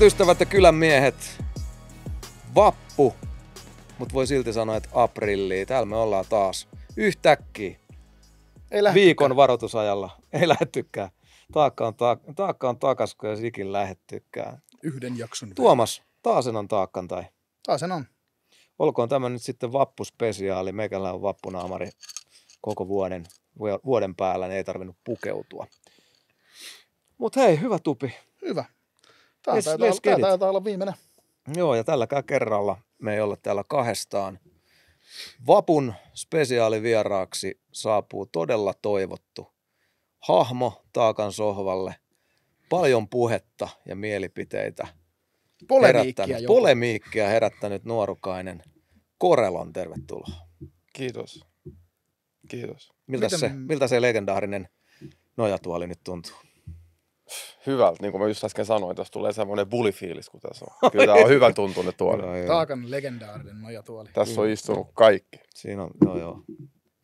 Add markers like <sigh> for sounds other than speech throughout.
Hyvät ystävät ja kylän miehet, vappu, mutta voi silti sanoa, että aprilli. Täällä me ollaan taas yhtäkkiä Ei viikon varoitusajalla. Ei lähettykään. Taakka on, taak- taakka on takas, kun jos ikin lähettykään. Yhden jakson. Tuomas, taasen on taakkan tai? Taasen on. Olkoon tämä nyt sitten vappuspesiaali. Meikällä on vappunaamari koko vuoden, vuoden päällä, niin ei tarvinnut pukeutua. Mutta hei, hyvä tupi. Hyvä. Tämä yes, taitaa, yes, olla, taitaa olla viimeinen. Joo, ja tälläkään kerralla me ei olla täällä kahdestaan. Vapun spesiaalivieraaksi saapuu todella toivottu hahmo taakan sohvalle. Paljon puhetta ja mielipiteitä. Polemiikkia herättänyt, polemiikkia herättänyt nuorukainen Korelon, tervetuloa. Kiitos. Kiitos. Miltä, Miten... se, miltä se legendaarinen nojatuoli nyt tuntuu? hyvältä, niin kuin mä just äsken sanoin, tässä tulee semmoinen bulifiilis, kun tässä on. Kyllä tämä on <laughs> hyvä tuntunut tuoli. no, Taakan legendaarinen nojatuoli. Tässä on istunut kaikki. Siinä on, joo joo.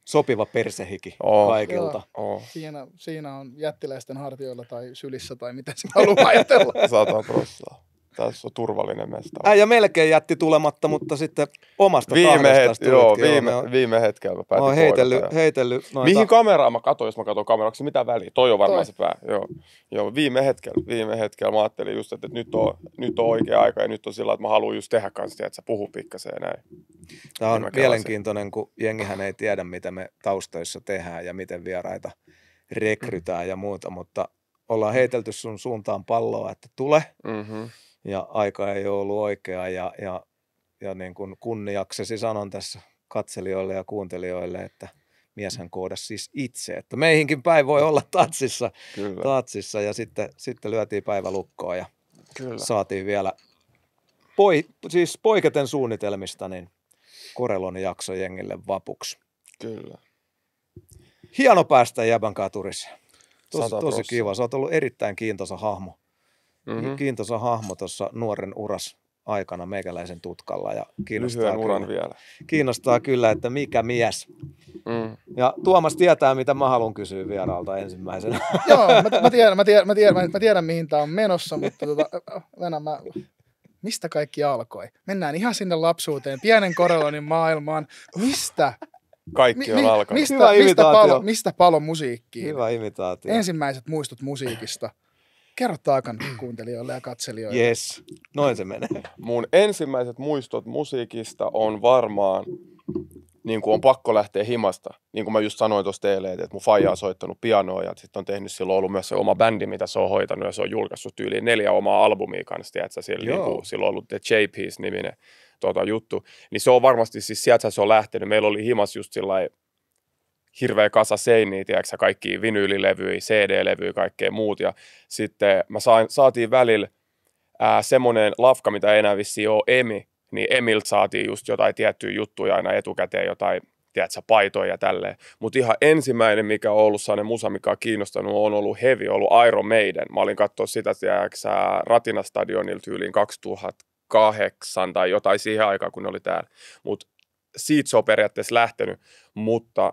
Sopiva persehiki oh. kaikilta. Oh. Siinä, siinä on jättiläisten hartioilla tai sylissä tai mitä se haluaa <laughs> ajatella. Sata prossaa tässä on turvallinen mesta. Äijä melkein jätti tulematta, mutta sitten omasta viime het- joo, viime, joo, viime hetkellä mä päätin mä heitellyt, ja... heitellyt noita. Mihin kameraan mä katsoin, jos mä katson kameraksi, mitä väliä? Toi on varmaan Toi. se pää. Joo. joo, viime hetkellä, viime hetkellä mä ajattelin just, että nyt on, nyt on oikea aika ja nyt on sillä, että mä haluan just tehdä kanssa, että sä puhuu pikkasen ja näin. Tämä on mielenkiintoinen, kun jengihän ei tiedä, mitä me taustoissa tehdään ja miten vieraita rekrytään ja muuta, mutta ollaan heitelty sun suuntaan palloa, että tule. Mm-hmm ja aika ei ole ollut oikea ja, ja, ja niin kuin kunniaksesi sanon tässä katselijoille ja kuuntelijoille, että mieshän kooda siis itse. Että meihinkin päin voi olla tatsissa, Kyllä. tatsissa ja sitten, sitten lyötiin päivä lukkoon ja Kyllä. saatiin vielä poi, siis poiketen suunnitelmista niin Korelon jakso jengille vapuksi. Kyllä. Hieno päästä Jäbän turissa. Tosi, tosi kiva. Sä oot ollut erittäin kiintosa hahmo mm-hmm. kiintoisa hahmo tuossa nuoren uras aikana meikäläisen tutkalla. Ja kiinnostaa kyllä, uran vielä. Kiinnostaa kyllä, että mikä mies. Mm. Ja Tuomas tietää, mitä mä haluan kysyä vieraalta ensimmäisenä. <laughs> Joo, mä, mä, tiedän, mä, tiedän, mä, tiedän, mä tiedän, mihin tämä on menossa, mutta tota, Venä, mä, mistä kaikki alkoi? Mennään ihan sinne lapsuuteen, pienen korelonin maailmaan. Mistä? Kaikki on mi, alkanut. Mistä, mistä, palo, mistä palo musiikkiin? Hyvä imitaatio. Ensimmäiset muistut musiikista. Kerro taakan <clears throat> kuuntelijoille ja katselijoille. Yes, noin se menee. Mun ensimmäiset muistot musiikista on varmaan, niin kuin on pakko lähteä himasta. Niin kuin mä just sanoin tuossa teille, että mun faija on soittanut pianoa ja sitten on tehnyt silloin ollut myös se oma bändi, mitä se on hoitanut ja se on julkaissut tyyliin neljä omaa albumia kanssa, että siellä niin silloin on ollut The piece niminen tuota, juttu. Niin se on varmasti siis sieltä se on lähtenyt. Meillä oli himas just sillä hirveä kasa seiniä, tiedätkö, kaikki vinyylilevyjä, CD-levyjä, kaikkea muut. Ja sitten mä sain, saatiin välillä ää, semmoinen lafka, mitä ei enää vissi ole Emi, niin Emiltä saatiin just jotain tiettyjä juttuja aina etukäteen, jotain tiedätkö, paitoja ja tälleen. Mutta ihan ensimmäinen, mikä on ollut sellainen musa, mikä on kiinnostanut, on ollut heavy, ollut Iron Maiden. Mä olin katsoa sitä, tiedätkö, ratina tyyliin 2008 tai jotain siihen aikaan, kun ne oli täällä. Mutta siitä se on periaatteessa lähtenyt, mutta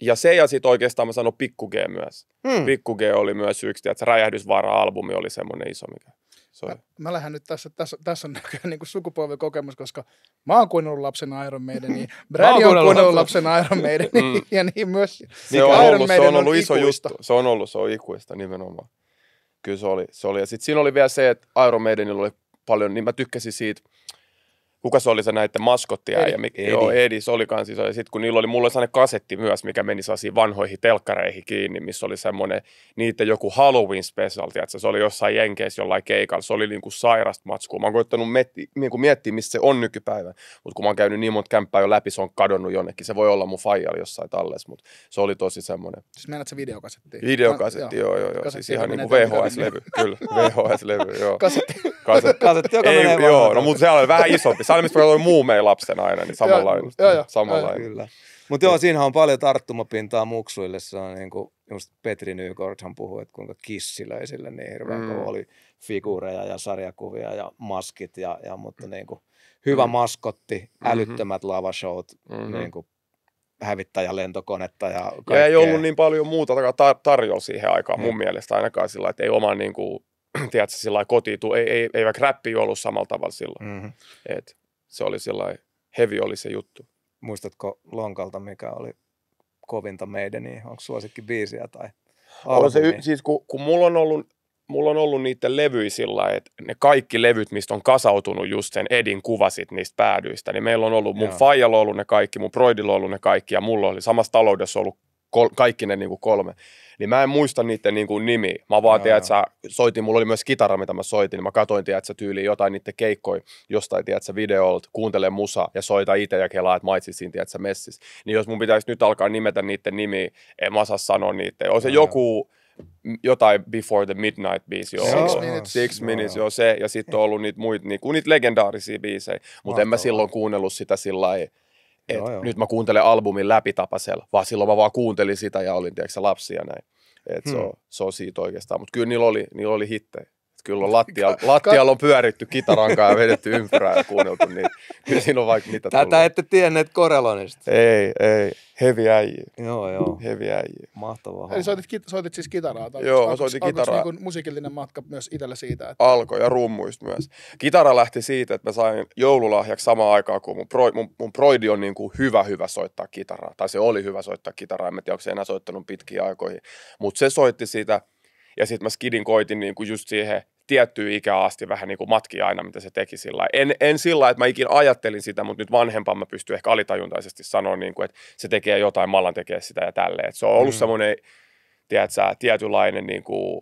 ja se ja sitten oikeastaan mä sanon Pikku G myös. Hmm. Pikku G oli myös yksi, että se Räjähdysvaara-albumi oli semmoinen iso, mikä... Se mä, mä lähden nyt tässä, tässä, tässä on näköjään niin sukupolvikokemus, koska mä oon kuunnellut lapsen Iron Maiden, niin <laughs> Brad on kuunnellut lapsen Iron Maiden, mm. <laughs> ja niin myös se on Iron ollut, Maiden se on ollut on iso juttu. Se on ollut, se on ikuista nimenomaan. Kyllä se oli. Se oli. Ja sitten siinä oli vielä se, että Iron Maidenilla oli paljon, niin mä tykkäsin siitä, kuka se oli se näiden maskottia? Edi. Ja mikä, Edi. Joo, Edi, se oli kans iso. Ja sitten kun niillä oli, mulla oli sellainen kasetti myös, mikä meni sellaisiin vanhoihin telkkareihin kiinni, missä oli semmoinen niiden joku Halloween special, että se oli jossain Jenkeissä jollain keikalla, se oli niinku sairast matskua. Mä oon koittanut metti, niinku miettiä, missä se on nykypäivän, mutta kun mä oon käynyt niin monta kämppää jo läpi, se on kadonnut jonnekin. Se voi olla mun faijalla jossain tallessa, mutta se oli tosi semmoinen. Siis meinaat se videokasetti? Videokasetti, joo, joo, joo. joo. Siis ihan niinku VHS-levy, kyllä, VHS-levy, joo. Kasetti. Kasetti, kasetti joka Ei, menee joo, no mutta se oli vähän isompi, Salmispura muu muumei lapsen aina, niin samalla joo, joo, samanlainen. Kyllä. Mutta joo, siinähän on paljon tarttumapintaa muksuille. Se on niin kuin, just Petri Nykorthan puhui, että kuinka kissilöisille niin hirveän mm. oli figuureja ja sarjakuvia ja maskit, ja, ja mutta niin kuin, hyvä mm. maskotti, mm-hmm. älyttömät mm-hmm. lavashowt, mm-hmm. niin kuin, lentokonetta ja kaikkea. Ja ei ollut niin paljon muuta tar- tarjolla siihen aikaan mun mielestä ainakaan sillä että ei oma niin kuin, <clears throat> tiedätkö, sillä kotiin ei, ei, ei vaikka räppi ollut samalla tavalla silloin. Mm-hmm se oli sellainen, heavy oli se juttu. Muistatko Lonkalta, mikä oli kovinta meidän, niin onko suosikki biisiä tai On se, siis kun, kun mulla on ollut mulla on ollut niitä levyjä sillä että ne kaikki levyt, mistä on kasautunut just sen Edin kuvasit niistä päädyistä, niin meillä on ollut, mun Fajalla on ollut ne kaikki, mun Broidilla on ollut ne kaikki ja mulla oli samassa taloudessa ollut kol- kaikki ne niin kuin kolme niin mä en muista niiden niin kuin nimi. Mä vaan tiedän, että sä soitin, mulla oli myös kitara, mitä mä soitin, niin mä katsoin, tiedät sä tyyliin jotain niiden keikkoi jostain, tiedät sä videolta, kuuntele musa ja soita itse ja kelaa, että maitsit siinä, tiedät sä messis. Niin jos mun pitäisi nyt alkaa nimetä niiden nimi, en mä saa sanoa niitä. On se joku, jotain Before the Midnight biisi on Six Minutes. Six joo. Minutes, joo se. Ja sitten on ollut niitä muita, niinku, niitä legendaarisia biisejä. Mutta en mä silloin kuunnellut sitä sillä lailla, joo, joo. nyt mä kuuntelen albumin läpitapasella, vaan silloin mä vaan kuuntelin sitä ja olin tiedätkö, lapsia näin. Et hmm. se, on, se on siitä oikeastaan. Mutta kyllä niillä oli, niillä oli hittejä. kyllä on lattialla, lattialla on pyöritty kitarankaa ja vedetty ympyrää ja kuunneltu niitä. Kyllä niin siinä on vaikka mitä Tätä tullut. ette tienneet Korelonista. Ei, ei, Heavy äijä. Joo, joo. Heavy äijä. Mahtavaa. Eli soitit, ki- soitit siis kitaraa? Tai joo, alkoiko, soitin kitaraa. Alkoi niinku musiikillinen matka myös itsellä siitä? Että... Alkoi ja rummuista myös. Kitara lähti siitä, että mä sain joululahjaksi samaan aikaan, kun mun, pro, mun, mun proidi on niin kuin hyvä hyvä soittaa kitaraa. Tai se oli hyvä soittaa kitaraa, en tiedä onko se enää soittanut pitkiä aikoihin. Mutta se soitti sitä ja sitten mä skidin koitin niin kuin just siihen tiettyä ikää asti vähän niin kuin matki aina, mitä se teki sillä en, en sillä että mä ikin ajattelin sitä, mutta nyt vanhempaan mä pystyn ehkä alitajuntaisesti sanoa, niin kuin, että se tekee jotain, mallan tekee sitä ja tälleen. se on ollut mm. semmoinen, tiedätkö, tietynlainen niin kuin,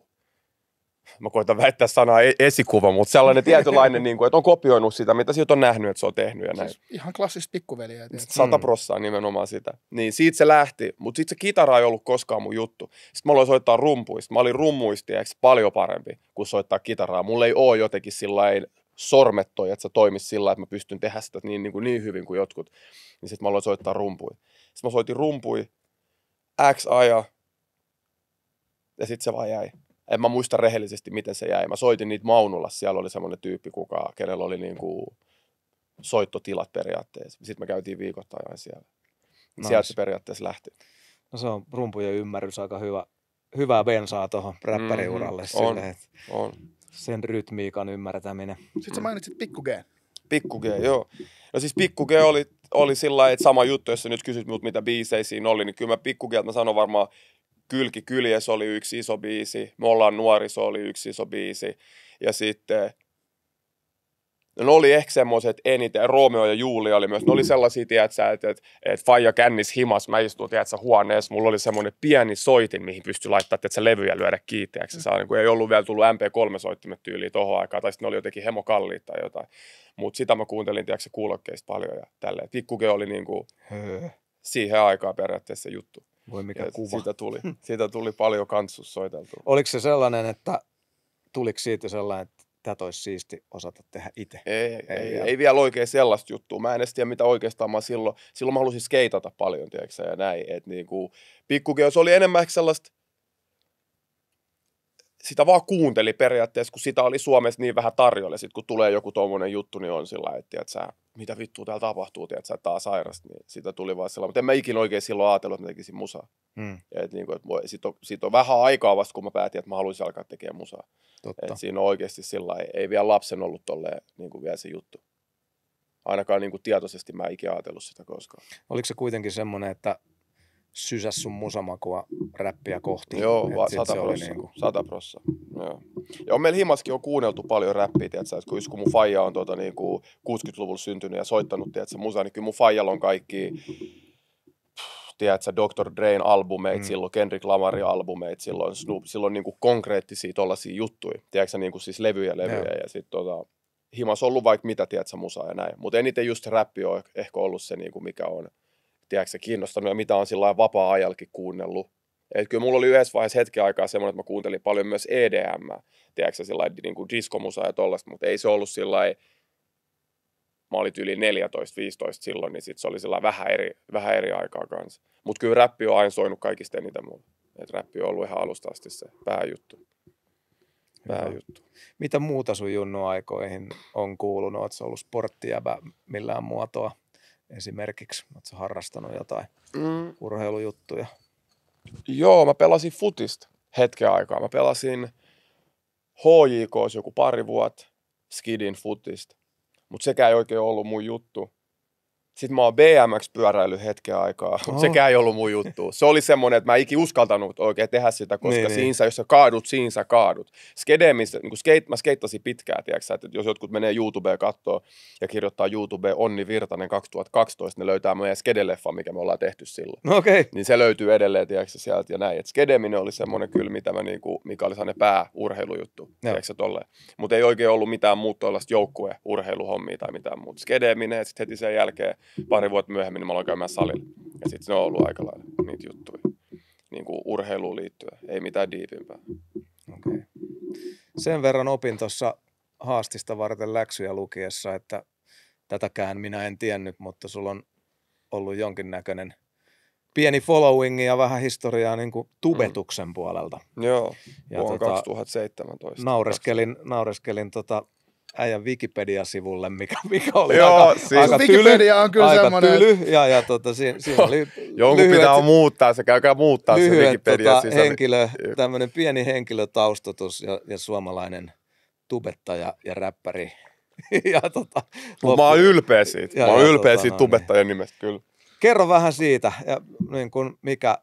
mä koitan väittää sanaa e-, esikuva, mutta sellainen tietynlainen, niin kuin, että on kopioinut sitä, mitä siitä on nähnyt, että se on tehnyt ja näin. Siis ihan klassista pikkuveliä. Sata mm. prossaa mm. nimenomaan sitä. Niin siitä se lähti, mutta sitten se kitara ei ollut koskaan mun juttu. Sitten mä aloin soittaa rumpuista. Mä olin rummuisti, paljon parempi kuin soittaa kitaraa. Mulla ei ole jotenkin sillä sormet että se toimisi sillä että mä pystyn tehdä sitä niin, niin, kuin niin hyvin kuin jotkut. Niin sitten mä aloin soittaa rumpui. Sitten mä soitin rumpui X aja ja sitten se vaan jäi en mä muista rehellisesti, miten se jäi. Mä soitin niitä maunulla, siellä oli semmoinen tyyppi, kuka, kenellä oli niin kuin soittotilat periaatteessa. Sitten me käytiin viikoittain aina siellä. Nice. Niin sieltä se periaatteessa lähti. No se on rumpujen ymmärrys aika hyvä, hyvää bensaa tuohon räppäriuralle. Mm-hmm. On, sille, on. Sen rytmiikan ymmärtäminen. Sitten sä mainitsit Pikku G. Pikku G, joo. No siis Pikku G oli, oli sillä että sama juttu, jos sä nyt kysyt minut, mitä biiseisiin oli, niin kyllä mä Pikku G, mä sanon varmaan Kylki kyljes oli yksi iso biisi, Me ollaan nuoriso oli yksi iso biisi. Ja sitten no ne oli ehkä semmoiset eniten, Romeo ja Julia oli myös, ne oli sellaisia, tiedätkö, että, että, että Faija kännis himas, mä istuin, tiedätkö, huoneessa, mulla oli semmoinen pieni soitin, mihin pystyi laittaa, että se levyjä lyödä kiiteeksi, mm. niin kuin, ei ollut vielä tullut MP3-soittimet tyyliin tohon aikaan, tai sitten ne oli jotenkin hemokalliit tai jotain, mutta sitä mä kuuntelin, tiedätkö, kuulokkeista paljon ja tälleen, pikkuke oli niin kuin, siihen aikaan periaatteessa juttu. Voi mikä ja kuva. Siitä tuli, siitä tuli paljon kanssus soiteltu. Oliko se sellainen, että tuliko siitä sellainen, että tätä olisi siisti osata tehdä itse. Ei, ei, ei, vielä. ei vielä oikein sellaista juttua. Mä en edes tiedä, mitä oikeastaan mä silloin, silloin mä halusin skeitata paljon, tiedätkö ja näin. että niin kuin, pikkukin, jos oli enemmän sellaista sitä vaan kuunteli periaatteessa, kun sitä oli Suomessa niin vähän tarjolla. Sitten kun tulee joku tuommoinen juttu, niin on sillä että tiiä, sä, mitä vittua täällä tapahtuu, tiiä, että tää on sairas. Niin sitä tuli vaan sellainen. Mutta en mä ikinä oikein silloin ajatellut, että mä tekisin musaa. Hmm. Et niin kuin, että voi, sit on, sit on, vähän aikaa vasta, kun mä päätin, että mä haluaisin alkaa tekemään musaa. Totta. Et siinä on oikeasti sillä ei, ei vielä lapsen ollut tolleen niin kuin vielä se juttu. Ainakaan niin kuin tietoisesti mä en ikinä ajatellut sitä koskaan. Oliko se kuitenkin semmoinen, että sysäs sun musamakua räppiä kohti. Joo, va, sata prossa. Niinku... Sata prossa. Joo. Ja on meillä himaskin on kuunneltu paljon räppiä, että kun just kun mun faija on tuota, niin kuin 60-luvulla syntynyt ja soittanut, tiedätkö, musaa, niin kyllä mun faijalla on kaikki tiedätkö, Dr. Drain albumeit, mm. silloin Kendrick Lamarin albumeita, silloin Snoop, silloin niin kuin konkreettisia tollaisia juttuja, tiedätkö, niin kuin siis levyjä, levyjä ja, ja sitten tota, himas ollut vaikka mitä, tiedätkö, musaa ja näin, mutta eniten just räppi on ehkä ollut se, niin kuin mikä on tiedätkö, kiinnostanut ja mitä on sillä vapaa-ajallakin kuunnellut. Et kyllä mulla oli yhdessä vaiheessa hetken aikaa semmoinen, että mä kuuntelin paljon myös EDM, tiedätkö, sillä niin kuin diskomusa ja tollaista, mutta ei se ollut sillä mä olin yli 14-15 silloin, niin sit se oli sillä vähän eri, vähän eri aikaa kanssa. Mutta kyllä räppi on aina soinut kaikista eniten mulla. Että räppi on ollut ihan alusta asti se pääjuttu. Pääjuttu. Mitä muuta sun junnu aikoihin on kuulunut? Oletko ollut sporttijäbä millään muotoa? esimerkiksi? Oletko harrastanut jotain mm. urheilujuttuja? Joo, mä pelasin futista hetken aikaa. Mä pelasin HJKs joku pari vuotta skidin futista, mutta sekään ei oikein ollut mun juttu. Sitten mä oon BMX-pyöräily hetken aikaa, <laughs> mutta oh. sekään ei ollut mun juttu. Se oli semmoinen, että mä en ikin uskaltanut oikein tehdä sitä, koska niin, siinä, niin. jos sä kaadut, siinä sä kaadut. Skedemis, niin skate, mä skeittasin pitkään, tiiäksä, että jos jotkut menee YouTubeen kattoo ja kirjoittaa YouTubeen Onni Virtanen 2012, ne löytää meidän skedeleffa, mikä me ollaan tehty silloin. No, okay. Niin se löytyy edelleen, tiiäksä, sieltä ja näin. Et skedeminen oli semmoinen kyllä, mitä mä niinku, mikä oli sellainen pääurheilujuttu, tiiäksä, Mutta ei oikein ollut mitään muuta tuollaista joukkueurheiluhommia tai mitään muuta. Skedeminen ja sitten heti sen jälkeen pari vuotta myöhemmin niin mä aloin käymään salilla. Ja sitten se on ollut aika lailla niitä juttuja. Niin kuin urheiluun liittyen, ei mitään diipimpää. Okay. Sen verran opin tuossa haastista varten läksyjä lukiessa, että tätäkään minä en tiennyt, mutta sulla on ollut jonkinnäköinen pieni following ja vähän historiaa niin kuin tubetuksen mm. puolelta. Joo, ja vuonna tota, 2017. Naureskelin, naureskelin tota äijän Wikipedia-sivulle, mikä, mikä oli Joo, aika, siis aika tyly, Wikipedia on kyllä aika semmoinen. tyly, ja, ja tota, siinä, siinä oli Jonkun lyhyet, pitää muuttaa se, käykää muuttaa lyhyet, se Wikipedia tota, henkilö, tämmöinen pieni henkilötaustatus ja, ja suomalainen tubettaja ja räppäri. <laughs> ja tota, loppu. mä oon ylpeä siitä, ja, mä oon ja, ylpeä tota, siitä no, tubettajan niin. nimestä, kyllä. Kerro vähän siitä, ja niin kun mikä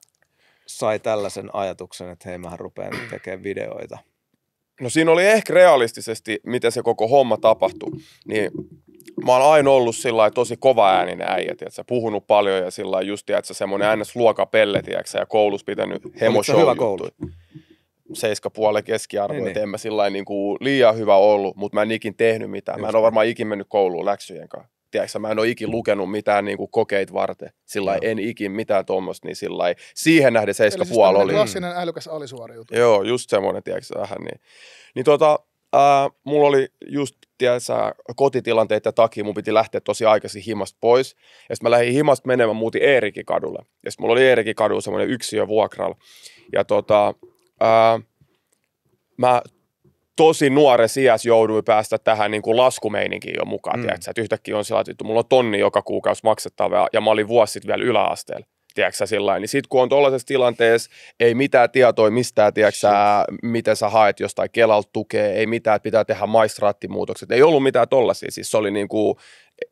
sai tällaisen ajatuksen, että hei, mä rupean tekemään videoita. No siinä oli ehkä realistisesti, miten se koko homma tapahtui. Niin mä oon aina ollut sillä tosi kova ääninen äijä, tiiätkö, puhunut paljon ja sillä just että semmoinen ns. luokapelle, tiiätkö, ja koulussa pitänyt show hyvä koulu? seiskapuolen keskiarvo, niin, niin. en mä sillä niin kuin liian hyvä ollut, mutta mä en ikin tehnyt mitään. Just. Mä en ole varmaan ikin mennyt kouluun läksyjen kanssa tiedätkö, mä en ole ikin lukenut mitään niin kuin kokeit varten, sillä Joo. en ikin mitään tuommoista, niin sillä siihen nähden 7,5 siis oli. klassinen mm. älykäs alisuoriutuja. Joo, just semmoinen, tiedätkö, vähän niin. Niin tota, ää, mulla oli just, tiedätkö, kotitilanteita takia, mun piti lähteä tosi aikaisin himasta pois, ja sitten mä lähdin himasta menemään, muutin Eerikin kadulle, ja sitten mulla oli Eerikin kadulla semmoinen yksiö vuokralla, ja tota, ää, mä tosi nuore sijas jouduin päästä tähän niin kuin laskumeininkiin jo mukaan. Mm. Että yhtäkkiä on sillä että mulla on tonni joka kuukausi maksettavaa ja mä olin vuosi sitten vielä yläasteella. Tiedätkö, niin sitten kun on tuollaisessa tilanteessa, ei mitään tietoa mistään, tiedätkö, miten sä haet jostain Kelalta tukea, ei mitään, että pitää tehdä maistraattimuutokset, ei ollut mitään tollaisia, siis se oli niin kuin,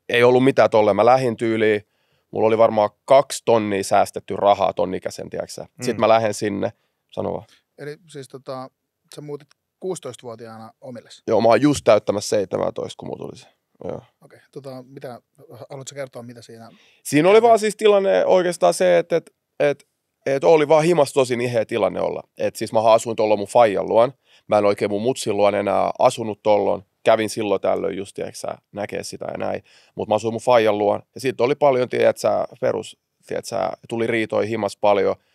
ei ollut mitään tolle, mä lähin tyyliin, mulla oli varmaan kaksi tonnia säästetty rahaa tonnikäisen, mm. sitten mä lähden sinne, sano vaan. Eli siis tota, sä muutit 16-vuotiaana omilles? Joo, mä oon just täyttämässä 17, kun mulla tuli se. Joo. Okei, tota, mitä, haluatko kertoa, mitä siinä... Siinä oli vaan siis tilanne oikeastaan se, että et, et, et oli vaan himas tosi niheä niin tilanne olla. Et siis mä asuin tuolla mun faijan luon. Mä en oikein mun mutsin luon enää asunut tollon. Kävin silloin tällöin just, tiedätkö näkee sitä ja näin. Mutta mä asuin mun faijan luon. Ja siitä oli paljon, tiedätkö perus, tiedätkö tuli riitoja himas paljon –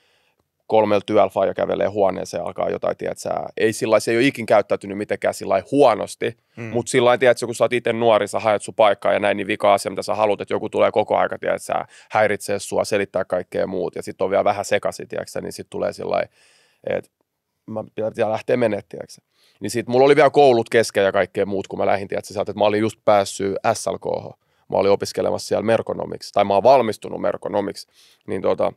kolmella työlfaa ja kävelee huoneeseen alkaa jotain, tiedätkö, ei sillä se ei ole ikin käyttäytynyt mitenkään sillä huonosti, mm. mutta sillä tiedätkö, kun sä oot itse nuori, sä haet sun paikkaa ja näin, niin vika asia, mitä sä haluat, että joku tulee koko aika, tiedätkö, häiritsee sua, selittää kaikkea muut ja sitten on vielä vähän sekaisin, tiedätkö, niin sitten tulee sillä että mä pitää, lähteä menettiäksi. Niin sitten mulla oli vielä koulut kesken ja kaikkea muut, kun mä lähdin, tiedätkö, sieltä, että mä olin just päässyt SLKH. Mä olin opiskelemassa siellä merkonomiksi, tai mä oon valmistunut merkonomiksi, niin tota,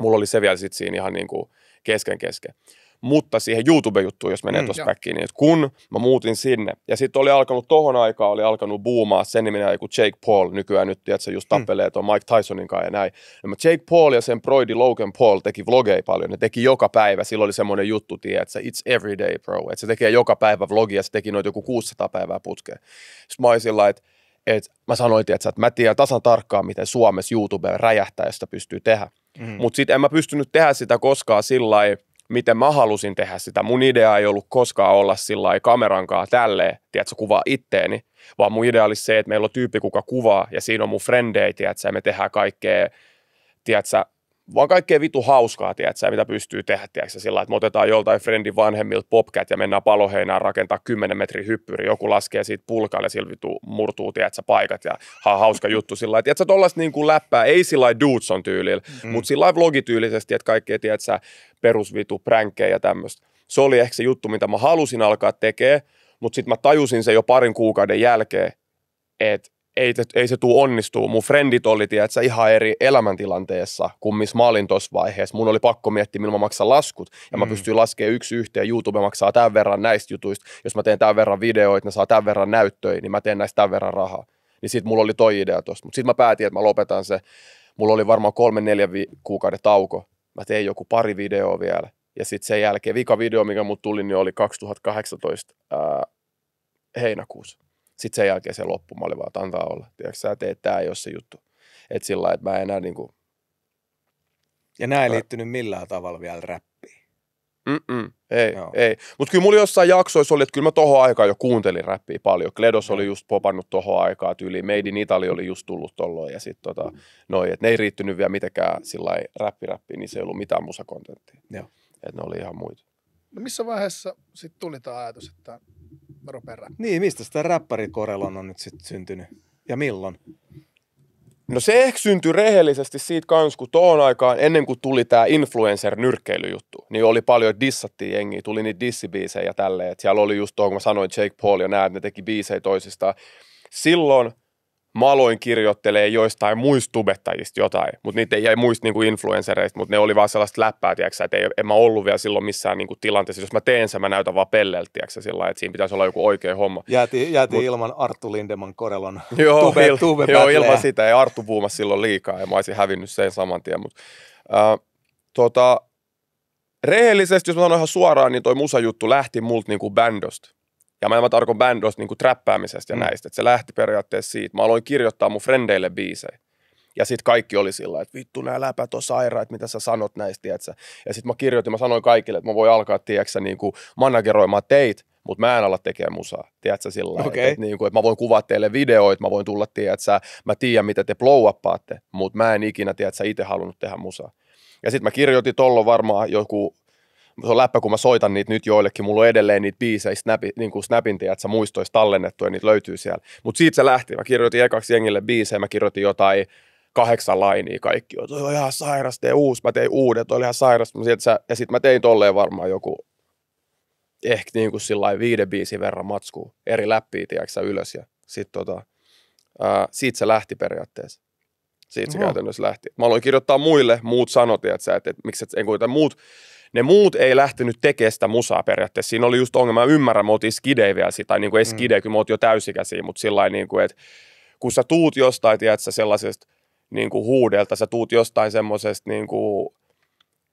mulla oli se vielä sit siinä ihan niin kuin kesken kesken. Mutta siihen YouTube-juttuun, jos menee mm, tuossa backiin, niin että kun mä muutin sinne, ja sitten oli alkanut tohon aikaan, oli alkanut buumaa sen niminen joku Jake Paul, nykyään nyt, tiedätkö, just mm. tappelee mm. tuon Mike Tysonin kanssa ja näin. Ja mä Jake Paul ja sen broidi Logan Paul teki vlogeja paljon, ne teki joka päivä, silloin oli semmoinen juttu, tiedätkö, it's everyday bro, että se tekee joka päivä vlogia, se teki noita joku 600 päivää putkeen. Sitten mä olin sillä, että et mä sanoin, tiedätkö, että mä tiedän tasan tarkkaan, miten Suomessa YouTube räjähtää, ja sitä pystyy tehdä. Mm. Mutta sitten en mä pystynyt tehdä sitä koskaan sillä miten mä halusin tehdä sitä. Mun idea ei ollut koskaan olla sillä kamerankaa tälleen, tiedätkö, kuvaa itteeni, vaan mun idea oli se, että meillä on tyyppi, kuka kuvaa ja siinä on mun frendejä, tiedätkö, ja me tehdään kaikkea, tiedätkö, vaan kaikkea vitu hauskaa, tiedätkö, mitä pystyy tehdä, tiedätkö, sillä että me otetaan joltain friendin vanhemmilta popcat ja mennään paloheinään rakentaa 10 metrin hyppyri, joku laskee siitä pulkalle, sillä vitu murtuu, tiedätkö, paikat ja ha, hauska juttu sillä että tiedätkö, tollaista niin kuin läppää, ei sillä dudes on tyylillä, mm. mutta sillä vlogityylisesti, että kaikkea, tiedätkö, perusvitu, pränkkejä ja tämmöistä. Se oli ehkä se juttu, mitä mä halusin alkaa tekemään, mutta sitten mä tajusin se jo parin kuukauden jälkeen, että ei, ei se tule onnistuu. Mun frendit oli, tiedätkö, ihan eri elämäntilanteessa kuin missä mä olin tuossa vaiheessa. Mun oli pakko miettiä, milloin mä maksan laskut. Ja mä mm. pystyin laskemaan yksi yhteen. YouTube maksaa tämän verran näistä jutuista. Jos mä teen tämän verran videoita, ne saa tämän verran näyttöjä, niin mä teen näistä tämän verran rahaa. Niin sit mulla oli toi idea tuossa. Mutta sit mä päätin, että mä lopetan se. Mulla oli varmaan kolme, neljä vi- kuukauden tauko. Mä tein joku pari videoa vielä. Ja sitten sen jälkeen, vika video, mikä mut tuli, niin oli 2018 ää, heinäkuussa. Sitten sen jälkeen se loppu, mä olin vaan, että antaa olla. Tiedätkö, sä teet, tämä ei ole se juttu. Että sillä lailla, että mä enää niinku Ja nämä ei liittynyt millään tavalla vielä räppiin. Mm-mm, ei, Joo. ei. Mutta kyllä mulla jossain jaksoissa oli, että kyllä mä tohon aikaan jo kuuntelin räppiä paljon. Kledos oli just popannut tohon aikaa, tyyli Made in Italy oli just tullut tolloin ja sitten tota, mm. noi, ne ei riittynyt vielä mitenkään sillä räppi niin se ei ollut mitään musakontenttia. Joo. Et ne oli ihan muita. No missä vaiheessa sitten tuli tämä ajatus, että rupean Niin, mistä sitä räppärikorelon on nyt sitten syntynyt? Ja milloin? No se ehkä syntyi rehellisesti siitä kanssa, kun tuohon aikaan, ennen kuin tuli tämä influencer-nyrkkeilyjuttu, niin oli paljon dissattiin jengiä, tuli niitä dissibiisejä ja tälleen. Siellä oli just tuo, kun mä sanoin Jake Paul ja näet, ne teki biisejä toisistaan. Silloin – mä aloin kirjoittelee joistain muista tubettajista jotain, mutta niitä ei jäi muista niinku influencereista, mutta ne oli vaan sellaista läppää, tiiäksä, että ei, en mä ollut vielä silloin missään niinku tilanteessa. Jos mä teen sen, mä näytän vaan pelleltä, tiiäksä, sillä että siinä pitäisi olla joku oikea homma. Jäätiin, jääti Mut, ilman Arttu Lindeman Korelon <laughs> joo, tube, il, tube joo, ilman sitä. Ei Arttu puuma silloin liikaa ja mä olisin hävinnyt sen saman tien. Mut, äh, tota, rehellisesti, jos mä sanon ihan suoraan, niin toi musajuttu lähti multa niinku bändosta. Ja mä, mä tarkoitan bändosta niin träppäämisestä ja mm. näistä. Et se lähti periaatteessa siitä. Mä aloin kirjoittaa mun frendeille biisejä. Ja sitten kaikki oli sillä että vittu nämä läpät on sairaat, mitä sä sanot näistä, tiedätkö? Ja sitten mä kirjoitin, mä sanoin kaikille, että mä voin alkaa, tiedätkö, niin kuin manageroimaan teitä, mutta mä en ala tekemään musaa, tiedätkö, sillä okay. että, et, niin kuin, että mä voin kuvaa teille videoita, mä voin tulla, tiedätkö, mä tiedän, mitä te blow mutta mä en ikinä, tiedätkö, itse halunnut tehdä musaa. Ja sitten mä kirjoitin tollo varmaan joku se on läppä, kun mä soitan niitä nyt joillekin, mulla on edelleen niitä biisejä, snapi, niin kuin snapin tiedät, sä muistois tallennettu ja niitä löytyy siellä. Mutta siitä se lähti, mä kirjoitin ekaksi jengille biisejä, mä kirjoitin jotain kahdeksan lainia kaikki, toi on ihan sairas, tee uusi, mä tein uudet, toi oli ihan sairas, ja sitten mä tein tolleen varmaan joku ehkä niin kuin sillä viiden biisin verran matskuu eri läppiä, tiedätkö ylös ja sit tota, ää, siitä se lähti periaatteessa. Siitä se no. käytännössä lähti. Mä aloin kirjoittaa muille, muut sanoi, että, että, että että, että, että muut, ne muut ei lähtenyt tekemään sitä musaa periaatteessa. Siinä oli just ongelma, mä ymmärrän, me oltiin skidei vielä sitä, tai niin kuin ei skidei, mm. kyllä me jo täysikäisiä, mutta sillä niin kuin, että kun sä tuut jostain, tiedätkö, sellaisesta niin kuin huudelta, sä tuut jostain semmoisesta niin kuin,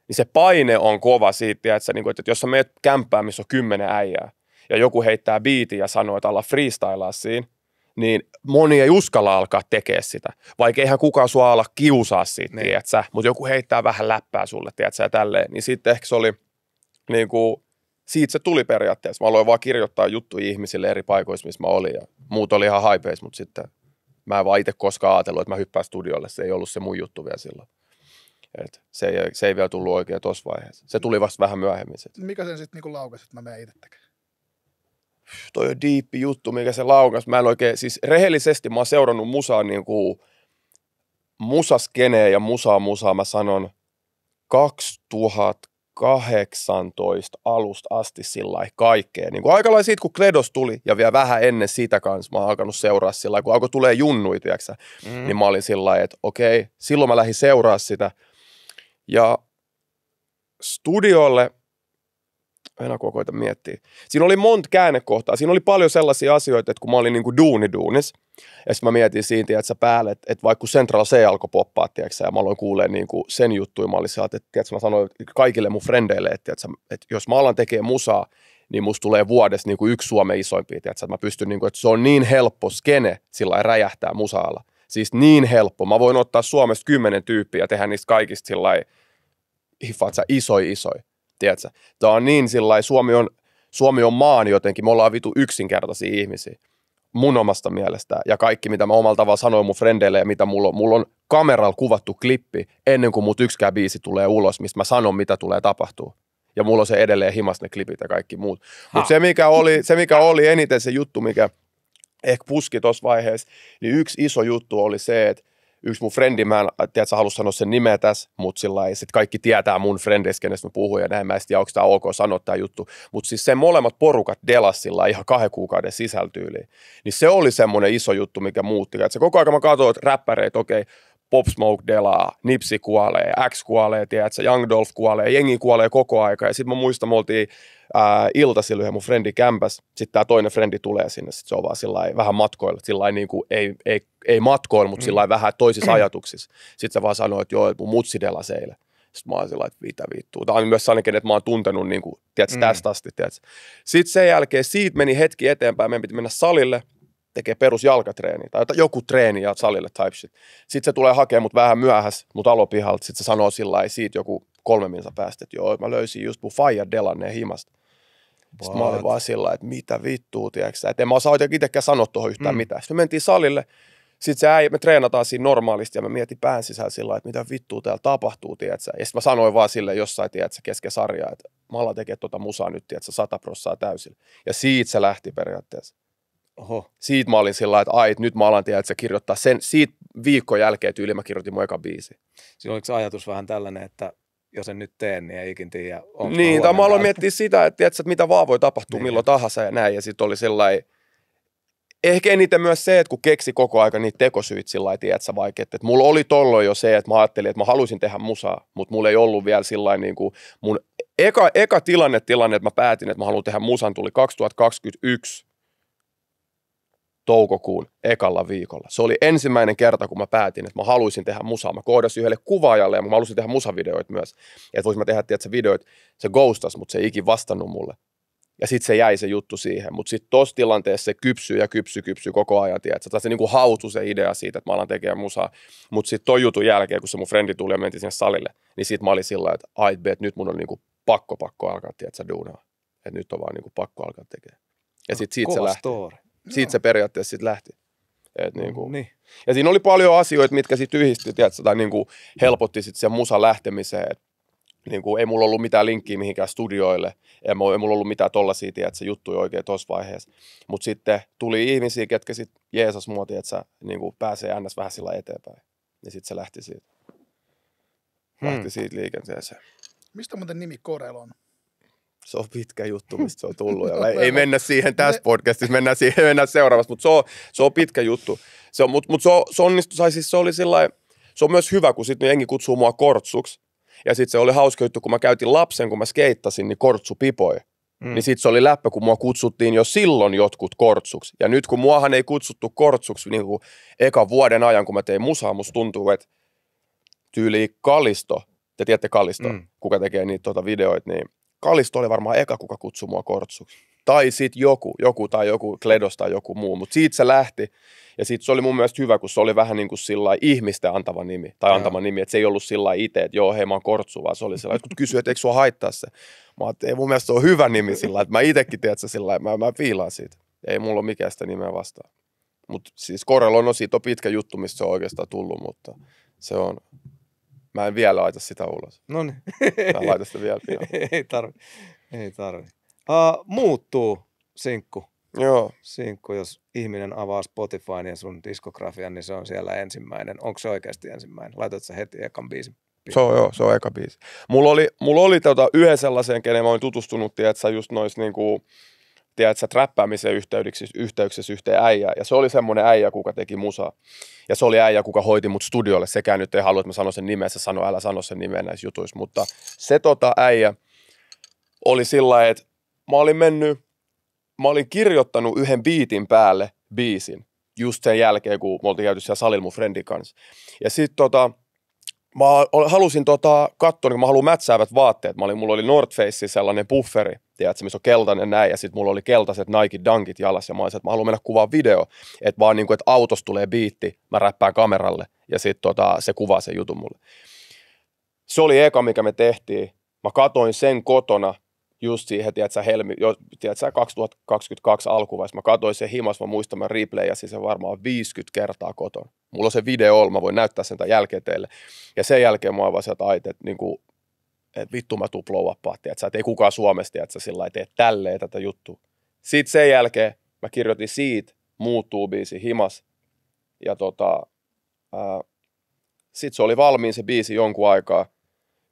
niin se paine on kova siitä, tiedätkö, niin kuin, että jos sä menet kämppään, missä on kymmenen äijää, ja joku heittää biitin ja sanoo, että alla freestylaa siinä, niin moni ei uskalla alkaa tekemään sitä. Vaikka eihän kukaan sua ala kiusaa siitä, niin. tiedätkö? Mutta joku heittää vähän läppää sulle, tiedätkö, ja tälleen. Niin sitten ehkä se oli niin kuin, siitä se tuli periaatteessa. Mä aloin vaan kirjoittaa juttuja ihmisille eri paikoissa, missä mä olin. Ja muut oli ihan haipeis, mutta sitten mä en vaan itse koskaan ajatellut, että mä hyppään studiolle. Se ei ollut se mun juttu vielä silloin. Et se, ei, se ei vielä tullut oikein tuossa vaiheessa. Se tuli vasta vähän myöhemmin. Sit. Mikä sen sitten niinku laukasi, että mä menen itse toi on diippi juttu, mikä se laukas. Mä en oikein, siis rehellisesti mä oon seurannut musaa niin kuin musaskenee ja musaa musaa, mä sanon 2018 alusta asti sillä kaikkea. Niin kuin aikalaan siitä, kun Kledos tuli ja vielä vähän ennen sitä kanssa mä oon alkanut seuraa sillä kun alkoi tulee junnui, mm. niin mä olin sillä että okei, silloin mä lähdin seuraa sitä. Ja studiolle – aina kun koita miettiä. Siinä oli monta käännekohtaa. Siinä oli paljon sellaisia asioita, että kun mä olin kuin niinku duuni duunis, ja sitten mä mietin siinä, että sä päälle, että, että vaikka Central C alkoi poppaa, tiedätkö, ja mä aloin kuulee kuin niinku sen juttuja, mä olin sieltä, että tiedätkö, mä sanoin kaikille mun frendeille, että, että jos mä alan tekemään musaa, niin musta tulee vuodessa niin kuin yksi Suomen isoimpia, tiedätkö, että mä pystyn, kuin, niinku, että se on niin helppo skene sillä räjähtää musaalla. Siis niin helppo. Mä voin ottaa Suomesta kymmenen tyyppiä ja tehdä niistä kaikista sillä lailla, isoi, isoi tiedätkö? Tämä on niin sillä Suomi on, Suomi on maan jotenkin, me ollaan vitu yksinkertaisia ihmisiä mun omasta mielestä ja kaikki, mitä mä omalla tavalla sanoin mun frendeille ja mitä mulla on. Mulla on kameralla kuvattu klippi ennen kuin mut yksikään biisi tulee ulos, mistä mä sanon, mitä tulee tapahtuu. Ja mulla on se edelleen himas ne klipit ja kaikki muut. Mutta se, mikä oli, se, mikä oli eniten se juttu, mikä ehkä puski tuossa vaiheessa, niin yksi iso juttu oli se, että yksi mun frendi, mä en tiedätkö, halua sanoa sen nimeä tässä, mutta sillä ei, sit kaikki tietää mun frendeistä, kenestä mä puhun ja näin, mä en tiedä, onko tämä ok sanoa tämä juttu, mutta siis se molemmat porukat delasilla ihan kahden kuukauden sisältyyliin, niin se oli semmoinen iso juttu, mikä muutti, että se koko ajan mä katsoin, että räppäreitä, okei, okay, Pop Smoke delaa, Nipsi kuolee, X kuolee, tiedätkö, Young Dolph kuolee, jengi kuolee koko aika. Ja sitten mä muistan, me oltiin ää, sillä yhden mun frendi kämpäs, sitten tämä toinen frendi tulee sinne, sit se on vaan sillä vähän matkoilla, sillä niin kuin ei, ei, ei matkoilla, mutta mm. sillä vähän toisissa mm. ajatuksissa. Sitten se vaan sanoo että joo, että mun mutsi seille. Sitten mä oon sillä että mitä vittua. Tämä on myös ainakin, että mä oon tuntenut niin kuin, tiedätkö, mm. tästä asti. Tiedätkö. Sitten sen jälkeen siitä meni hetki eteenpäin, meidän piti mennä salille, tekee perus jalkatreeni tai joku treeni ja salille type shit. Sitten se tulee hakemaan mut vähän myöhäs, mut alopihalta. Sitten se sanoo sillä siitä joku kolme minsa päästä, että joo, mä löysin just mun Faija Delanne himasta. Sitten mä olin vaan sillä että mitä vittua, tiedätkö Että en mä osaa itsekään sanoa tuohon yhtään mm. mitään. Sitten me mentiin salille, sitten se äi, me treenataan siinä normaalisti ja mä mietin pään sisällä sillä että mitä vittua täällä tapahtuu, tiedätkö? Ja sitten mä sanoin vaan sille jossain, tiedätkö, kesken sarjaa, että mä alan tekee tuota musaa nyt, tiedätkö, sata prossaa täysillä. Ja siitä se lähti periaatteessa. Oho. Siitä mä olin sillä että ai, nyt mä alan tiedä, että se kirjoittaa sen, siitä viikon jälkeen tyyli mä kirjoitin mun eka biisi. Siinä oliko se ajatus vähän tällainen, että jos en nyt tee, niin ei ikin tiedä. On, niin, tai mä aloin miettiä sitä, että, tiedätkö, että mitä vaan voi tapahtua niin. milloin tahansa ja näin. Ja sitten oli sellainen, ehkä eniten myös se, että kun keksi koko aika niitä tekosyitä sillä lailla, tiedätkö, vaikka, että, että mulla oli tolloin jo se, että mä ajattelin, että mä halusin tehdä musaa, mutta mulla ei ollut vielä sillä niin kuin mun eka, eka tilanne, tilanne, että mä päätin, että mä haluan tehdä musan, tuli 2021 toukokuun ekalla viikolla. Se oli ensimmäinen kerta, kun mä päätin, että mä haluaisin tehdä musaa. Mä koodasin yhdelle kuvaajalle ja mä halusin tehdä musavideoita myös. Että voisin mä tehdä, se videoit, Se ghostas, mutta se ei ikin vastannut mulle. Ja sitten se jäi se juttu siihen. Mutta sitten tuossa tilanteessa se kypsyy ja kypsy kypsyy koko ajan. Tiedätkö? Tai se niinku hautu se idea siitä, että mä alan tekemään musaa. Mutta sitten toi jutun jälkeen, kun se mun frendi tuli ja menti sinne salille, niin sitten mä olin sillä että ai, bet, nyt mun on niinku pakko, pakko alkaa, sä duunaa. Että nyt on vaan niinku pakko alkaa tekemään. Ja sitten siitä se lähti. Story. Siitä se periaatteessa sitten lähti. Et no, niin kuin. Niin. Ja siinä oli paljon asioita, mitkä sitten yhdistyi, tiedätkö, tai niin kuin helpotti sitten sen musa lähtemiseen. niin kuin, ei mulla ollut mitään linkkiä mihinkään studioille, ei, ei mulla ollut mitään tollaisia tiedätkö, juttuja oikein tuossa vaiheessa. Mutta sitten tuli ihmisiä, ketkä sitten Jeesus että tiedätkö, niin kuin pääsee ns. vähän sillä eteenpäin. Ja sitten se lähti siitä, hmm. lähti siitä liikenteeseen. Mistä muuten nimi Korel on? se on pitkä juttu, mistä se on tullut. Ja <laughs> ei mennä siihen tässä podcastissa, mennään, siihen, <laughs> mennään seuraavassa, mutta se on, se on pitkä juttu. Se on, mutta mut se, on, se onnistui, siis se oli sillai, se on myös hyvä, kun sitten jengi kutsuu mua kortsuksi. Ja sitten se oli hauska juttu, kun mä käytin lapsen, kun mä skeittasin, niin kortsu pipoi. Mm. Niin sitten se oli läppä, kun mua kutsuttiin jo silloin jotkut kortsuksi. Ja nyt kun muahan ei kutsuttu kortsuksi niin kuin eka vuoden ajan, kun mä tein musaa, musta tuntuu, että tyyli Kalisto, te tiedätte Kalisto, mm. kuka tekee niitä tota videoita, niin – Kalisto oli varmaan eka, kuka kutsui mua kortsuksi. Tai sitten joku, joku tai joku Kledos tai joku muu, mutta siitä se lähti. Ja sitten se oli mun mielestä hyvä, kun se oli vähän niin kuin sillä ihmisten antava nimi, tai antama Jaa. nimi, että se ei ollut sillä itse, että joo, hei, mä oon kortsu, vaan se oli sillä Jotkut kysyi, että eikö sua haittaa se. Mä että ei mun mielestä se on hyvä nimi sillä että mä itsekin että sillä mä, mä fiilaan siitä. Ei mulla ole mikään sitä nimeä vastaan. Mutta siis korel on, no siitä on pitkä juttu, mistä se on oikeastaan tullut, mutta se on Mä en vielä laita sitä ulos. No niin. Mä laitan sitä vielä pian. <laughs> Ei tarvi. Ei tarvi. Uh, muuttuu sinkku. Joo. Sinkku, jos ihminen avaa Spotifyn ja sun diskografian, niin se on siellä ensimmäinen. Onko se oikeasti ensimmäinen? Laitat sä heti ekan biisin? Se on, joo, se on eka biisi. Mulla oli, mulla oli tota yhden sellaisen, kenen mä olin tutustunut, että just noissa niinku, tiedätkö, sä, träppäämisen yhteyksessä yhteen äijään. Ja se oli semmoinen äijä, kuka teki musaa. Ja se oli äijä, kuka hoiti mut studiolle. Sekään nyt ei halua, että mä sanon sen nimeä, Se sanoi, älä sano sen nimeä näissä jutuissa. Mutta se tota äijä oli sillä että mä olin mennyt, mä olin kirjoittanut yhden biitin päälle biisin. Just sen jälkeen, kun me oltiin käyty siellä salilla mun friendin kanssa. Ja sit tota, mä halusin tota, katsoa, niin mä haluan mätsäävät vaatteet. Mä olin, mulla oli North Face sellainen bufferi tiedätkö, missä on keltainen näin, ja sitten mulla oli keltaiset Nike Dunkit jalassa, ja mä olisin, että mä haluan mennä kuvaan video, että vaan niin kuin, että autosta tulee biitti, mä räppään kameralle, ja sitten tota, se kuvaa se jutun mulle. Se oli eka, mikä me tehtiin. Mä katoin sen kotona, just siihen, tiedätkö, helmi, jo, tiedätkö, 2022 alkuvaiheessa. Mä katsoin sen himas, mä muistan, mä replayasin sen varmaan 50 kertaa kotona. Mulla on se video ollut, mä voin näyttää sen tämän jälkeen teille. Ja sen jälkeen mä avasin, että, että niin kuin, että vittu mä tuun blow että et ei kukaan Suomesta, että sä sillä tee tälleen tätä juttua. Sitten sen jälkeen mä kirjoitin siitä, muuttuu biisi himas. Ja tota, sitten se oli valmiin se biisi jonkun aikaa,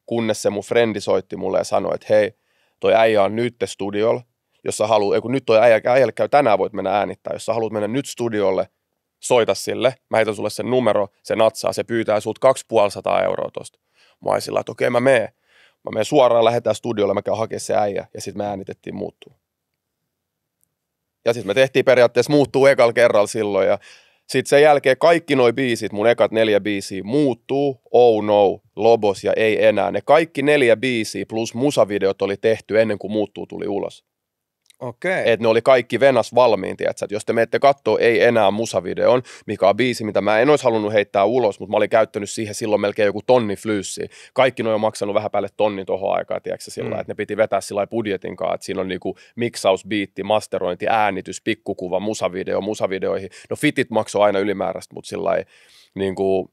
kunnes se mun frendi soitti mulle ja sanoi, että hei, toi äijä on nyt studiolla, jos sä ei kun nyt toi äijä, äijä käy tänään, voit mennä äänittää, jos sä haluat mennä nyt studiolle, soita sille, mä heitän sulle sen numero, se natsaa, se pyytää sut 2500 euroa tosta. Mä olin sillä, että okei okay, mä meen. Mä menen suoraan, lähetään studiolle, mä käyn hakemaan se äijä ja sitten me äänitettiin muuttuu. Ja sitten me tehtiin periaatteessa muuttuu ekalla kerralla silloin ja sitten sen jälkeen kaikki noi biisit, mun ekat neljä biisiä, muuttuu, oh no, Lobos ja ei enää. Ne kaikki neljä biisiä plus musavideot oli tehty ennen kuin muuttuu tuli ulos. Okay. Että ne oli kaikki venas valmiin, tiedätkö? Et jos te menette katsoa ei enää musavideon, mikä on biisi, mitä mä en olisi halunnut heittää ulos, mutta mä olin käyttänyt siihen silloin melkein joku tonni flyyssiä. Kaikki ne on maksanut vähän päälle tonnin tuohon aikaan, tiedätkö, sillä mm. että ne piti vetää sillä budjetin kanssa, että siinä on niinku miksaus, biitti, masterointi, äänitys, pikkukuva, musavideo, musavideoihin. No fitit maksoi aina ylimääräistä, mutta sillä niin kuin,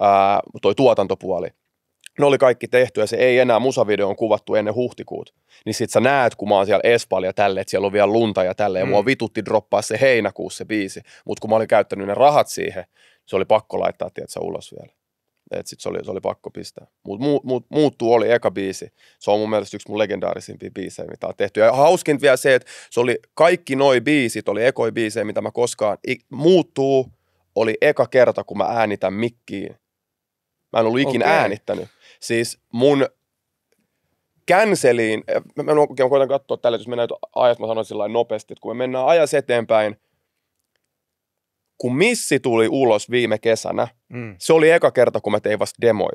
ää, toi tuotantopuoli ne oli kaikki tehty ja se ei enää musavideo on kuvattu ennen huhtikuut. Niin sit sä näet, kun mä oon siellä Espalja ja tälleen, että siellä on vielä lunta ja tälleen. Mm. Mua vitutti droppaa se heinäkuussa se biisi, mut kun mä olin käyttänyt ne rahat siihen, se oli pakko laittaa, sä, ulos vielä. Et sit se oli, se oli pakko pistää. Mut, mu, mu, muuttuu oli eka biisi. Se on mun mielestä yksi mun legendaarisimpia biisejä, mitä on tehty. Ja hauskin vielä se, että se oli kaikki noi biisit, oli ekoi biisejä, mitä mä koskaan... I, muuttuu oli eka kerta, kun mä äänitän mikkiin Mä en ollut ikinä okay. äänittänyt. Siis mun känseliin, eh, mä, mä, mä koitan katsoa tällä, jos mennään ajat, mä sanoin sillä nopeasti, että kun me mennään ajas eteenpäin, kun Missi tuli ulos viime kesänä, mm. se oli eka kerta, kun mä tein vasta demoi.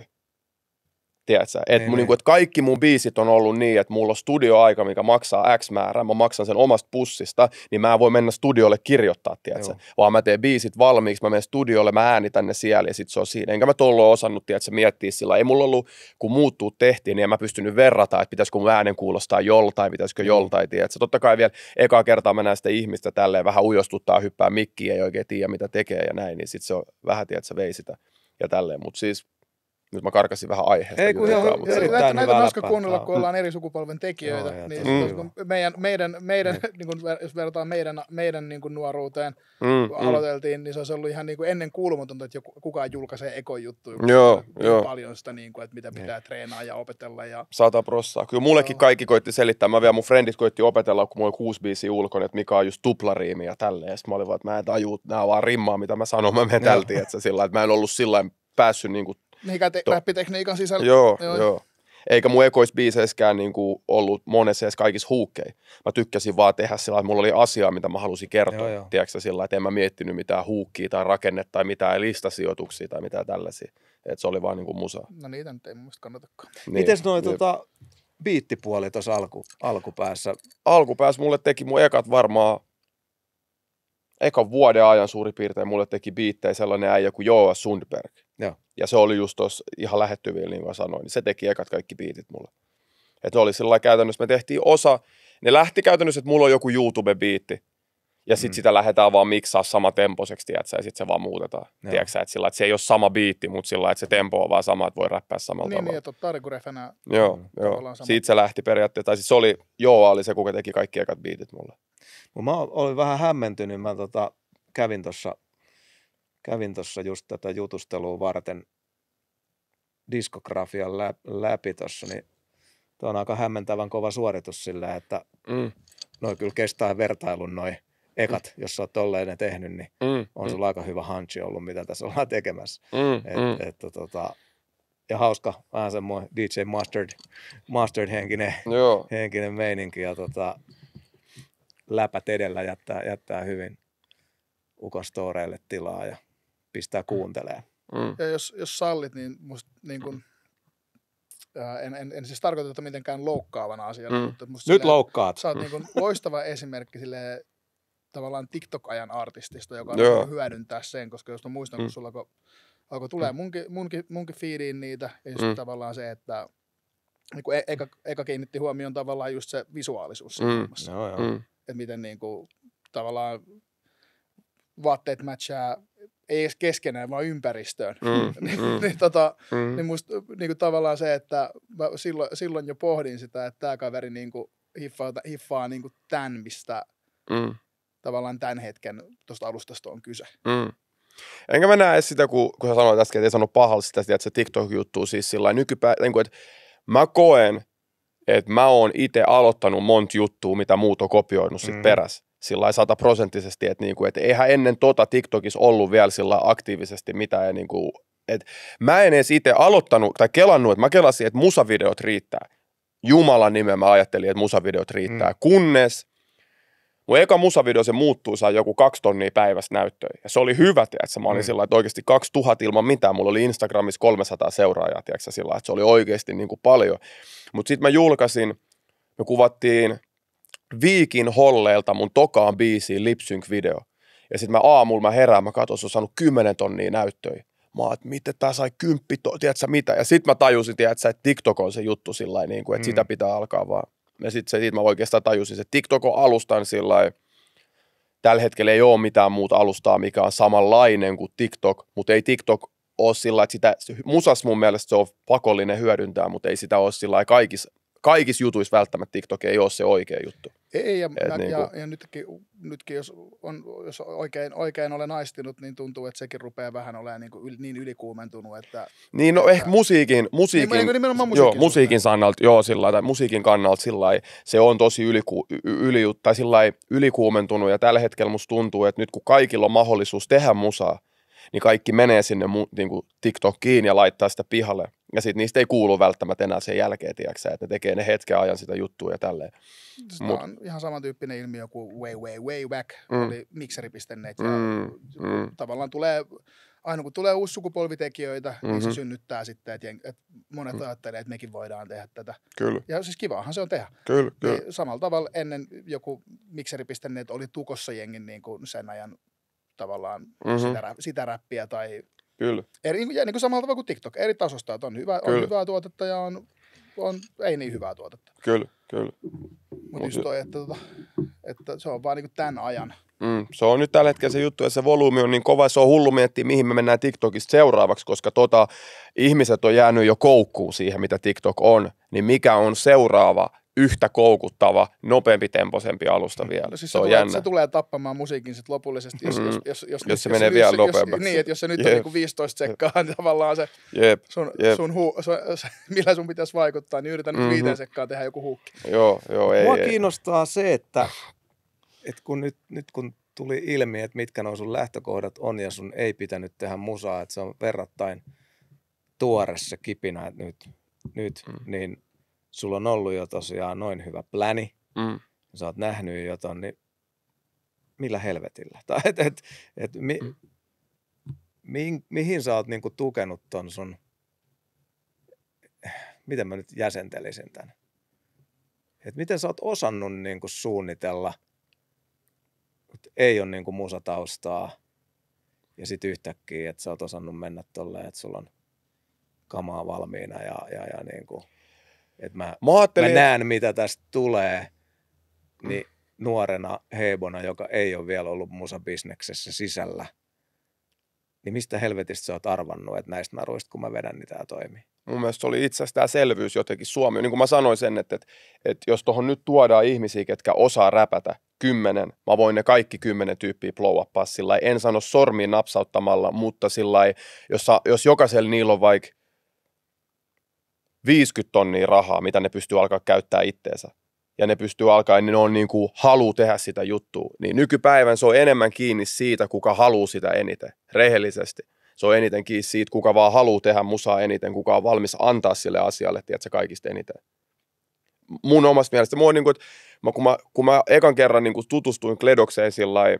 Tiedätkö? Et niin, mun, niinku, niin. Kuin, kaikki mun biisit on ollut niin, että mulla on studioaika, mikä maksaa X määrää, mä maksan sen omasta pussista, niin mä voi mennä studiolle kirjoittaa, tiedätkö? vaan mä teen biisit valmiiksi, mä menen studiolle, mä äänitän ne siellä ja sit se on siinä. Enkä mä tolloin osannut tiedätkö, miettiä sillä, ei mulla ollut, kun muuttuu tehtiin, niin en mä pystynyt verrata, että pitäisikö mun äänen kuulostaa joltain, pitäisikö mm. joltain, tiedätkö? totta kai vielä ekaa kertaa mä näen sitä ihmistä tälleen vähän ujostuttaa, hyppää mikkiä, ja oikein tiedä mitä tekee ja näin, niin sit se on vähän, tiedätkö, vei sitä ja tälleen, mutta siis nyt mä karkasin vähän aiheesta. Ei kun joo, mutta... näitä, niin näitä hauska kuunnella, kun ollaan eri sukupolven tekijöitä. Joo, niin siis, mm. meidän, meidän, meidän mm. niin, <laughs> niin jos verrataan meidän, meidän niin kuin nuoruuteen, mm, kun mm. aloiteltiin, niin se olisi ollut ihan niin kuin ennen kuulumatonta, että joku, kukaan julkaisee ekon juttuja. Joo, joo. Paljon sitä, niin kuin, että mitä pitää niin. treenaa ja opetella. Ja... Sata prossaa. Kyllä mullekin kaikki koitti selittää. Mä vielä mun frendit koitti opetella, kun mulla oli kuusi biisiä ulkona, että mikä on just tuplariimi ja tälleen. Sitten mä olin vaan, että mä en tajuu, nämä vaan rimmaa, mitä mä sanon, mä menen tältiin. Että sillä että mä en ollut sillä päässyt niin kuin niinkä te- räppitekniikan sisällä. Joo, joo. joo. Eikä mun ekoisbiiseissäkään niin ollut monessa edes kaikissa huukkei. Mä tykkäsin vaan tehdä sillä että mulla oli asiaa, mitä mä halusin kertoa. Joo, joo. Tiedätkö, sillä että en mä miettinyt mitään huukkia tai rakennetta tai mitään listasijoituksia tai mitään tällaisia. että se oli vaan niin musa. No niitä nyt ei mun mielestä kannatakaan. Niin, Mites noi, niin. tota, biittipuoli tuossa alku, alkupäässä? Alkupäässä mulle teki mun ekat varmaan ekan vuoden ajan suurin piirtein mulle teki biittejä sellainen äijä kuin Joa Sundberg. Joo. Ja se oli just tuossa ihan lähettyvillä, niin kuin sanoin. Niin se teki ekat kaikki biitit mulle. Että oli sillä käytännössä, me tehtiin osa, ne lähti käytännössä, että mulla on joku YouTube-biitti. Ja sitten mm. sitä lähdetään vaan miksaa sama temposeksi, ja sitten se vaan muutetaan. Joo. Tiedätkö, että, sillä, että se ei ole sama biitti, mutta sillä että se tempo on vaan sama, että voi räppää samalla niin, niin tavalla. Niin, että on refänä. Joo, joo. Siitä se lähti periaatteessa, tai siis se oli, joo, oli se, kuka teki kaikki ekat biitit mulle. No, mä olin vähän hämmentynyt, mä tota, kävin tuossa kävin tuossa just tätä jutustelua varten diskografian läpi tuossa, niin tuo on aika hämmentävän kova suoritus sillä, että mm. noin kyllä kestää vertailun noin ekat, mm. jos sä oot tolleen ne tehnyt, niin mm. on mm. sulla mm. aika hyvä hanchi ollut, mitä tässä ollaan tekemässä. Mm. Et, mm. Että, tota, ja hauska, vähän semmoinen DJ Mustard, Mustard henkinen, Joo. henkinen meininki ja tota, läpät edellä jättää, jättää hyvin ukon tilaa ja pistää mm. kuuntelemaan. Mm. Ja jos, jos sallit, niin, must, niin kun, ää, en, en, en siis tarkoita että mitenkään loukkaavana asiana. Mm. Mutta musta Nyt silleen, loukkaat. Sä oot mm. niin kun, loistava esimerkki sille tavallaan TikTok-ajan artistista, joka on hyödyntää sen, koska jos mä muistan, kun mm. sulla alkoi tulee mm. munkin, munkin, munkin fiidiin niitä, ja just mm. tavallaan se, että niin e- eka, eka kiinnitti huomioon tavallaan just se visuaalisuus mm. Joo, joo. Mm. Että miten niin kuin, tavallaan vaatteet matchaa ei edes keskenään, vaan ympäristöön. Mm, <laughs> niin, mm, niin, tota, mm. niin musta niin kuin tavallaan se, että mä silloin, silloin jo pohdin sitä, että tämä kaveri niin kuin hiffaa, hiffaa niin kuin tämän, mistä mm. tavallaan tämän hetken tuosta alustasta on kyse. Mm. Enkä mä näe sitä, kun, kun sä sanoit äsken, että ei sanonut pahalla sitä, että se TikTok-juttu siis sillä nykypäivä, niin kuin, että mä koen, että mä oon itse aloittanut monta juttua, mitä muut on kopioinut sit mm. perässä sillä sataprosenttisesti, että niinku, et eihän ennen tota TikTokissa ollut vielä sillä aktiivisesti mitään. Niinku, et mä en edes itse aloittanut tai kelannut, että mä kelasin, että musavideot riittää. Jumalan nimen mä ajattelin, että musavideot riittää, mm. kunnes mun eka musavideo, se muuttuu, saa joku kaksi tonnia päivässä näyttöön. Ja se oli hyvä, että Mä olin mm. sillä että oikeasti 2000 ilman mitään. Mulla oli Instagramissa 300 seuraajaa, tiedätkö, sillä että se oli oikeasti niin kuin paljon. Mutta sitten mä julkaisin, me kuvattiin Viikin Holleelta mun tokaan biisiin lipsynk-video. Ja sitten mä aamulla mä herään, mä katson, se on saanut 10 tonnia näyttöjä. Mä oon, että miten tää sai kymppi, to- tiedätkö mitä? Ja sitten mä tajusin, tiedätkö, että TikTok on se juttu sillä niin että mm. sitä pitää alkaa vaan. Ja sitten se, sit mä oikeastaan tajusin, että TikTok on alustan sillä tällä hetkellä ei ole mitään muuta alustaa, mikä on samanlainen kuin TikTok, mutta ei TikTok ole sillä että sitä, musas mun mielestä se on pakollinen hyödyntää, mutta ei sitä ole sillä kaikissa kaikissa jutuissa välttämättä TikTok ei ole se oikea juttu. Ei, ja, mä, niin ja, ja nytkin, nytkin jos, on, jos oikein, oikein olen aistinut, niin tuntuu, että sekin rupeaa vähän olemaan niin, kuin, niin ylikuumentunut. Että, niin, no että... ehkä musiikin, musiikin, niin, musiikin, joo, musiikin, sanalta, joo, sillä, tai musiikin kannalta sillä se on tosi yliku, yli, tai sillä ylikuumentunut, ja tällä hetkellä musta tuntuu, että nyt kun kaikilla on mahdollisuus tehdä musaa, niin kaikki menee sinne niin kuin TikTokiin ja laittaa sitä pihalle. Ja sitten niistä ei kuulu välttämättä enää sen jälkeen, tiiäksä, että ne tekee ne hetken ajan sitä juttua ja tälleen. Siis Tämä Mut. on ihan samantyyppinen ilmiö kuin Way Way Way Back, mm. oli mikseripistenneet. Ja mm, mm. Mm. Tavallaan tulee, aina kun tulee uusi sukupolvitekijöitä, mm-hmm. niin se mm-hmm. synnyttää sitten, että, että monet mm. ajattelee, että mekin voidaan tehdä tätä. Kyllä. Ja siis kivaahan se on tehdä. Kyllä, niin kyllä. Niin samalla tavalla ennen joku mikseripistenneet oli tukossa jengin niin kuin sen ajan tavallaan mm-hmm. sitä, sitä räppiä tai Kyllä. Eri, ja niin kuin samalla tavalla kuin TikTok, eri tasosta, että on, hyvä, on hyvää tuotetta ja on, on ei niin hyvää tuotetta. Kyllä, kyllä. Mutta just toi, että, tota, että se on vaan niin kuin tämän ajan. Mm, se on nyt tällä hetkellä se juttu, että se volyymi on niin kova, se on hullu miettiä, mihin me mennään TikTokista seuraavaksi, koska tota, ihmiset on jäänyt jo koukkuun siihen, mitä TikTok on, niin mikä on seuraava yhtä koukuttava, nopeampi temposempi alusta mm. vielä. Siis se, se, on tulee, jännä. se tulee tappamaan musiikin sit lopullisesti, jos, mm. jos, jos, jos, jos, se jos, menee jos, vielä jos, nopeammaksi. Jos, niin, että jos se nyt Jeep. on niinku 15 sekkaa niin tavallaan se, Jeep. sun, Jeep. Sun huu, se, se, millä sun pitäisi vaikuttaa, niin yritän mm-hmm. nyt viiteen sekkaa tehdä joku huukki. Joo, joo, ei, Mua ei, kiinnostaa ei. se, että, että kun nyt, nyt kun tuli ilmi, että mitkä nuo sun lähtökohdat on ja sun ei pitänyt tehdä musaa, että se on verrattain tuore se kipinä, että nyt, nyt mm. niin – sulla on ollut jo tosiaan noin hyvä pläni, mm. sä oot nähnyt ton, niin millä helvetillä? Tai et, et, et, mi, mm. mihin, mihin sä oot niinku tukenut ton sun, miten mä nyt jäsentelisin tän? Et miten sä oot osannut niinku suunnitella, että ei ole niinku musataustaa ja sitten yhtäkkiä, että sä oot osannut mennä tolleen, että sulla on kamaa valmiina ja, ja, ja niin kuin et mä, mä, mä näen, mitä tästä tulee, niin nuorena heibona, joka ei ole vielä ollut musabisneksessä sisällä, niin mistä helvetistä sä oot arvannut, että näistä naruista, kun mä vedän, niin tämä toimii? Mun mielestä se oli selvyys jotenkin Suomi. Niin kuin mä sanoin sen, että, että, että jos tuohon nyt tuodaan ihmisiä, ketkä osaa räpätä, kymmenen, mä voin ne kaikki kymmenen tyyppiä blow sillä en sano sormiin napsauttamalla, mutta sillä jos, jos jokaisella niillä on vaikka 50 tonnia rahaa, mitä ne pystyy alkaa käyttää itteensä. Ja ne pystyy alkaa, niin ne on niin kuin halu tehdä sitä juttua. Niin nykypäivän se on enemmän kiinni siitä, kuka haluaa sitä eniten, rehellisesti. Se on eniten kiinni siitä, kuka vaan haluaa tehdä musaa eniten, kuka on valmis antaa sille asialle, tiedätkö, kaikista eniten. Mun omasta mielestä, mun on niin kuin, että mä, kun, mä, kun mä ekan kerran niin kuin tutustuin Kledokseen sillä lailla,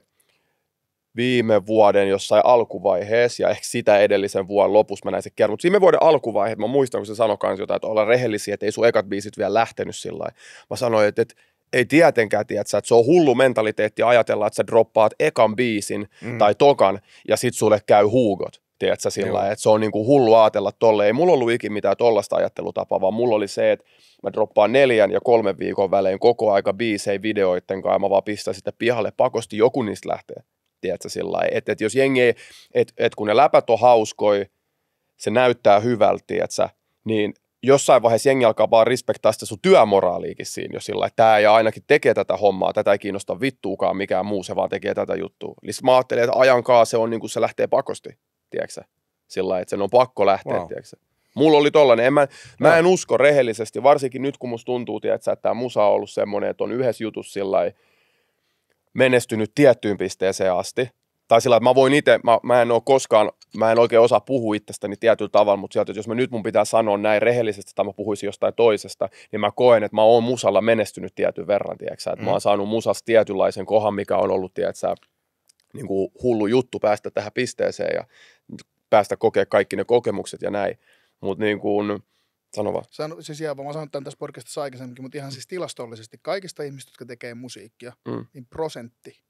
viime vuoden jossain alkuvaiheessa ja ehkä sitä edellisen vuoden lopussa mä näin se kerran. Mutta viime vuoden alkuvaiheessa mä muistan, kun se sanoi kans jotain, että olla rehellisiä, että ei sun ekat biisit vielä lähtenyt sillä Mä sanoin, että, että ei tietenkään, tiedätkö, että se on hullu mentaliteetti ajatella, että sä droppaat ekan biisin mm. tai tokan ja sit sulle käy huugot. Tiedätkö, sillä että se on niin kuin hullu ajatella tolle. Ei mulla ollut ikinä mitään tollasta ajattelutapaa, vaan mulla oli se, että mä droppaan neljän ja kolmen viikon välein koko aika biisei videoitten kanssa ja mä vaan pistän sitten pihalle pakosti, joku niistä lähtee tiedätkö, sillä että et jos jengi ei, että et kun ne läpät on hauskoi, se näyttää hyvältä, tiedätkö, niin jossain vaiheessa jengi alkaa vaan respektaa sitä sun työmoraaliikin siinä jo sillä, että tämä ei ainakin tekee tätä hommaa, tätä ei kiinnosta vittuukaan mikään muu, se vaan tekee tätä juttua. Eli mä ajattelin, että ajankaa se on niin kuin se lähtee pakosti, tiedätkö sillä että sen on pakko lähteä, wow. tiedätkö Mulla oli tollanen, en mä, mä en usko rehellisesti, varsinkin nyt kun musta tuntuu, tiedätkö, että tämä musa on ollut semmoinen, että on yhdessä jutussa sillä lailla, menestynyt tiettyyn pisteeseen asti. Tai sillä, että mä voin itse, mä, mä en ole koskaan, mä en oikein osaa puhua itsestäni tietyllä tavalla, mutta sieltä, että jos mä nyt mun pitää sanoa näin rehellisesti tai mä puhuisin jostain toisesta, niin mä koen, että mä oon musalla menestynyt tietyn verran, tiedätkö että mm. mä oon mm. saanut musassa tietynlaisen kohan, mikä on ollut, tiedätkö niin kuin hullu juttu päästä tähän pisteeseen ja päästä kokea kaikki ne kokemukset ja näin. Mutta niin kuin, Sano vaan. Sano, siis jää, mä sanon tämän tässä podcastissa aikaisemminkin, mutta ihan siis tilastollisesti kaikista ihmistä, jotka tekee musiikkia, mm. niin prosentti,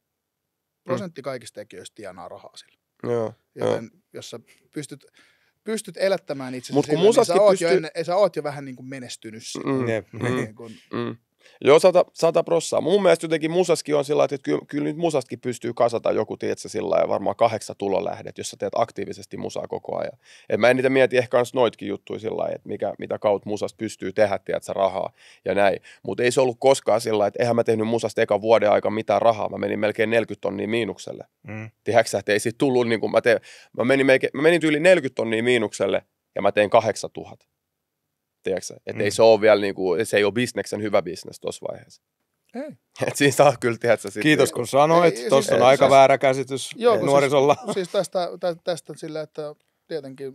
prosentti mm. kaikista tekijöistä tienaa rahaa sillä. Joo, Joten jo. jos sä pystyt, pystyt elättämään itsesi Mut kun sillä, niin sä, oot pystyy... jo ennen, sä oot jo vähän niin kuin menestynyt sillä. Mm, Mm, niin kuin, mm. mm. Joo, sata, sata prossaa. Mun mielestä jotenkin musaskin on sillä että kyllä, kyllä nyt musaskin pystyy kasata joku, tietsä, sillä ja varmaan kahdeksan tulolähdet, jos sä teet aktiivisesti musaa koko ajan. Et mä en niitä mieti ehkä myös noitkin juttuja sillä että mikä, mitä kautta musasta pystyy tehdä, tietsä, rahaa ja näin. Mutta ei se ollut koskaan sillä että eihän mä tehnyt musasta eka vuoden aika mitään rahaa. Mä menin melkein 40 tonnia miinukselle. Mm. Tiedätkö että ei siitä tullut, niin kuin mä, tein, mä, menin melkein, mä menin yli 40 tonnia miinukselle ja mä tein 8000 tiedätkö? Että mm. ei se ole vielä niinku, se ei ole bisneksen hyvä bisnes tuossa vaiheessa. Ei. <laughs> Et siinä saa kyllä, tiedätkö, sit Kiitos niinku- kun sanoit, tuossa siis, on ei, siis aika siis, väärä käsitys joo, siis- nuorisolla. Siis, <laughs> siis tästä, tästä, tästä sillä, että tietenkin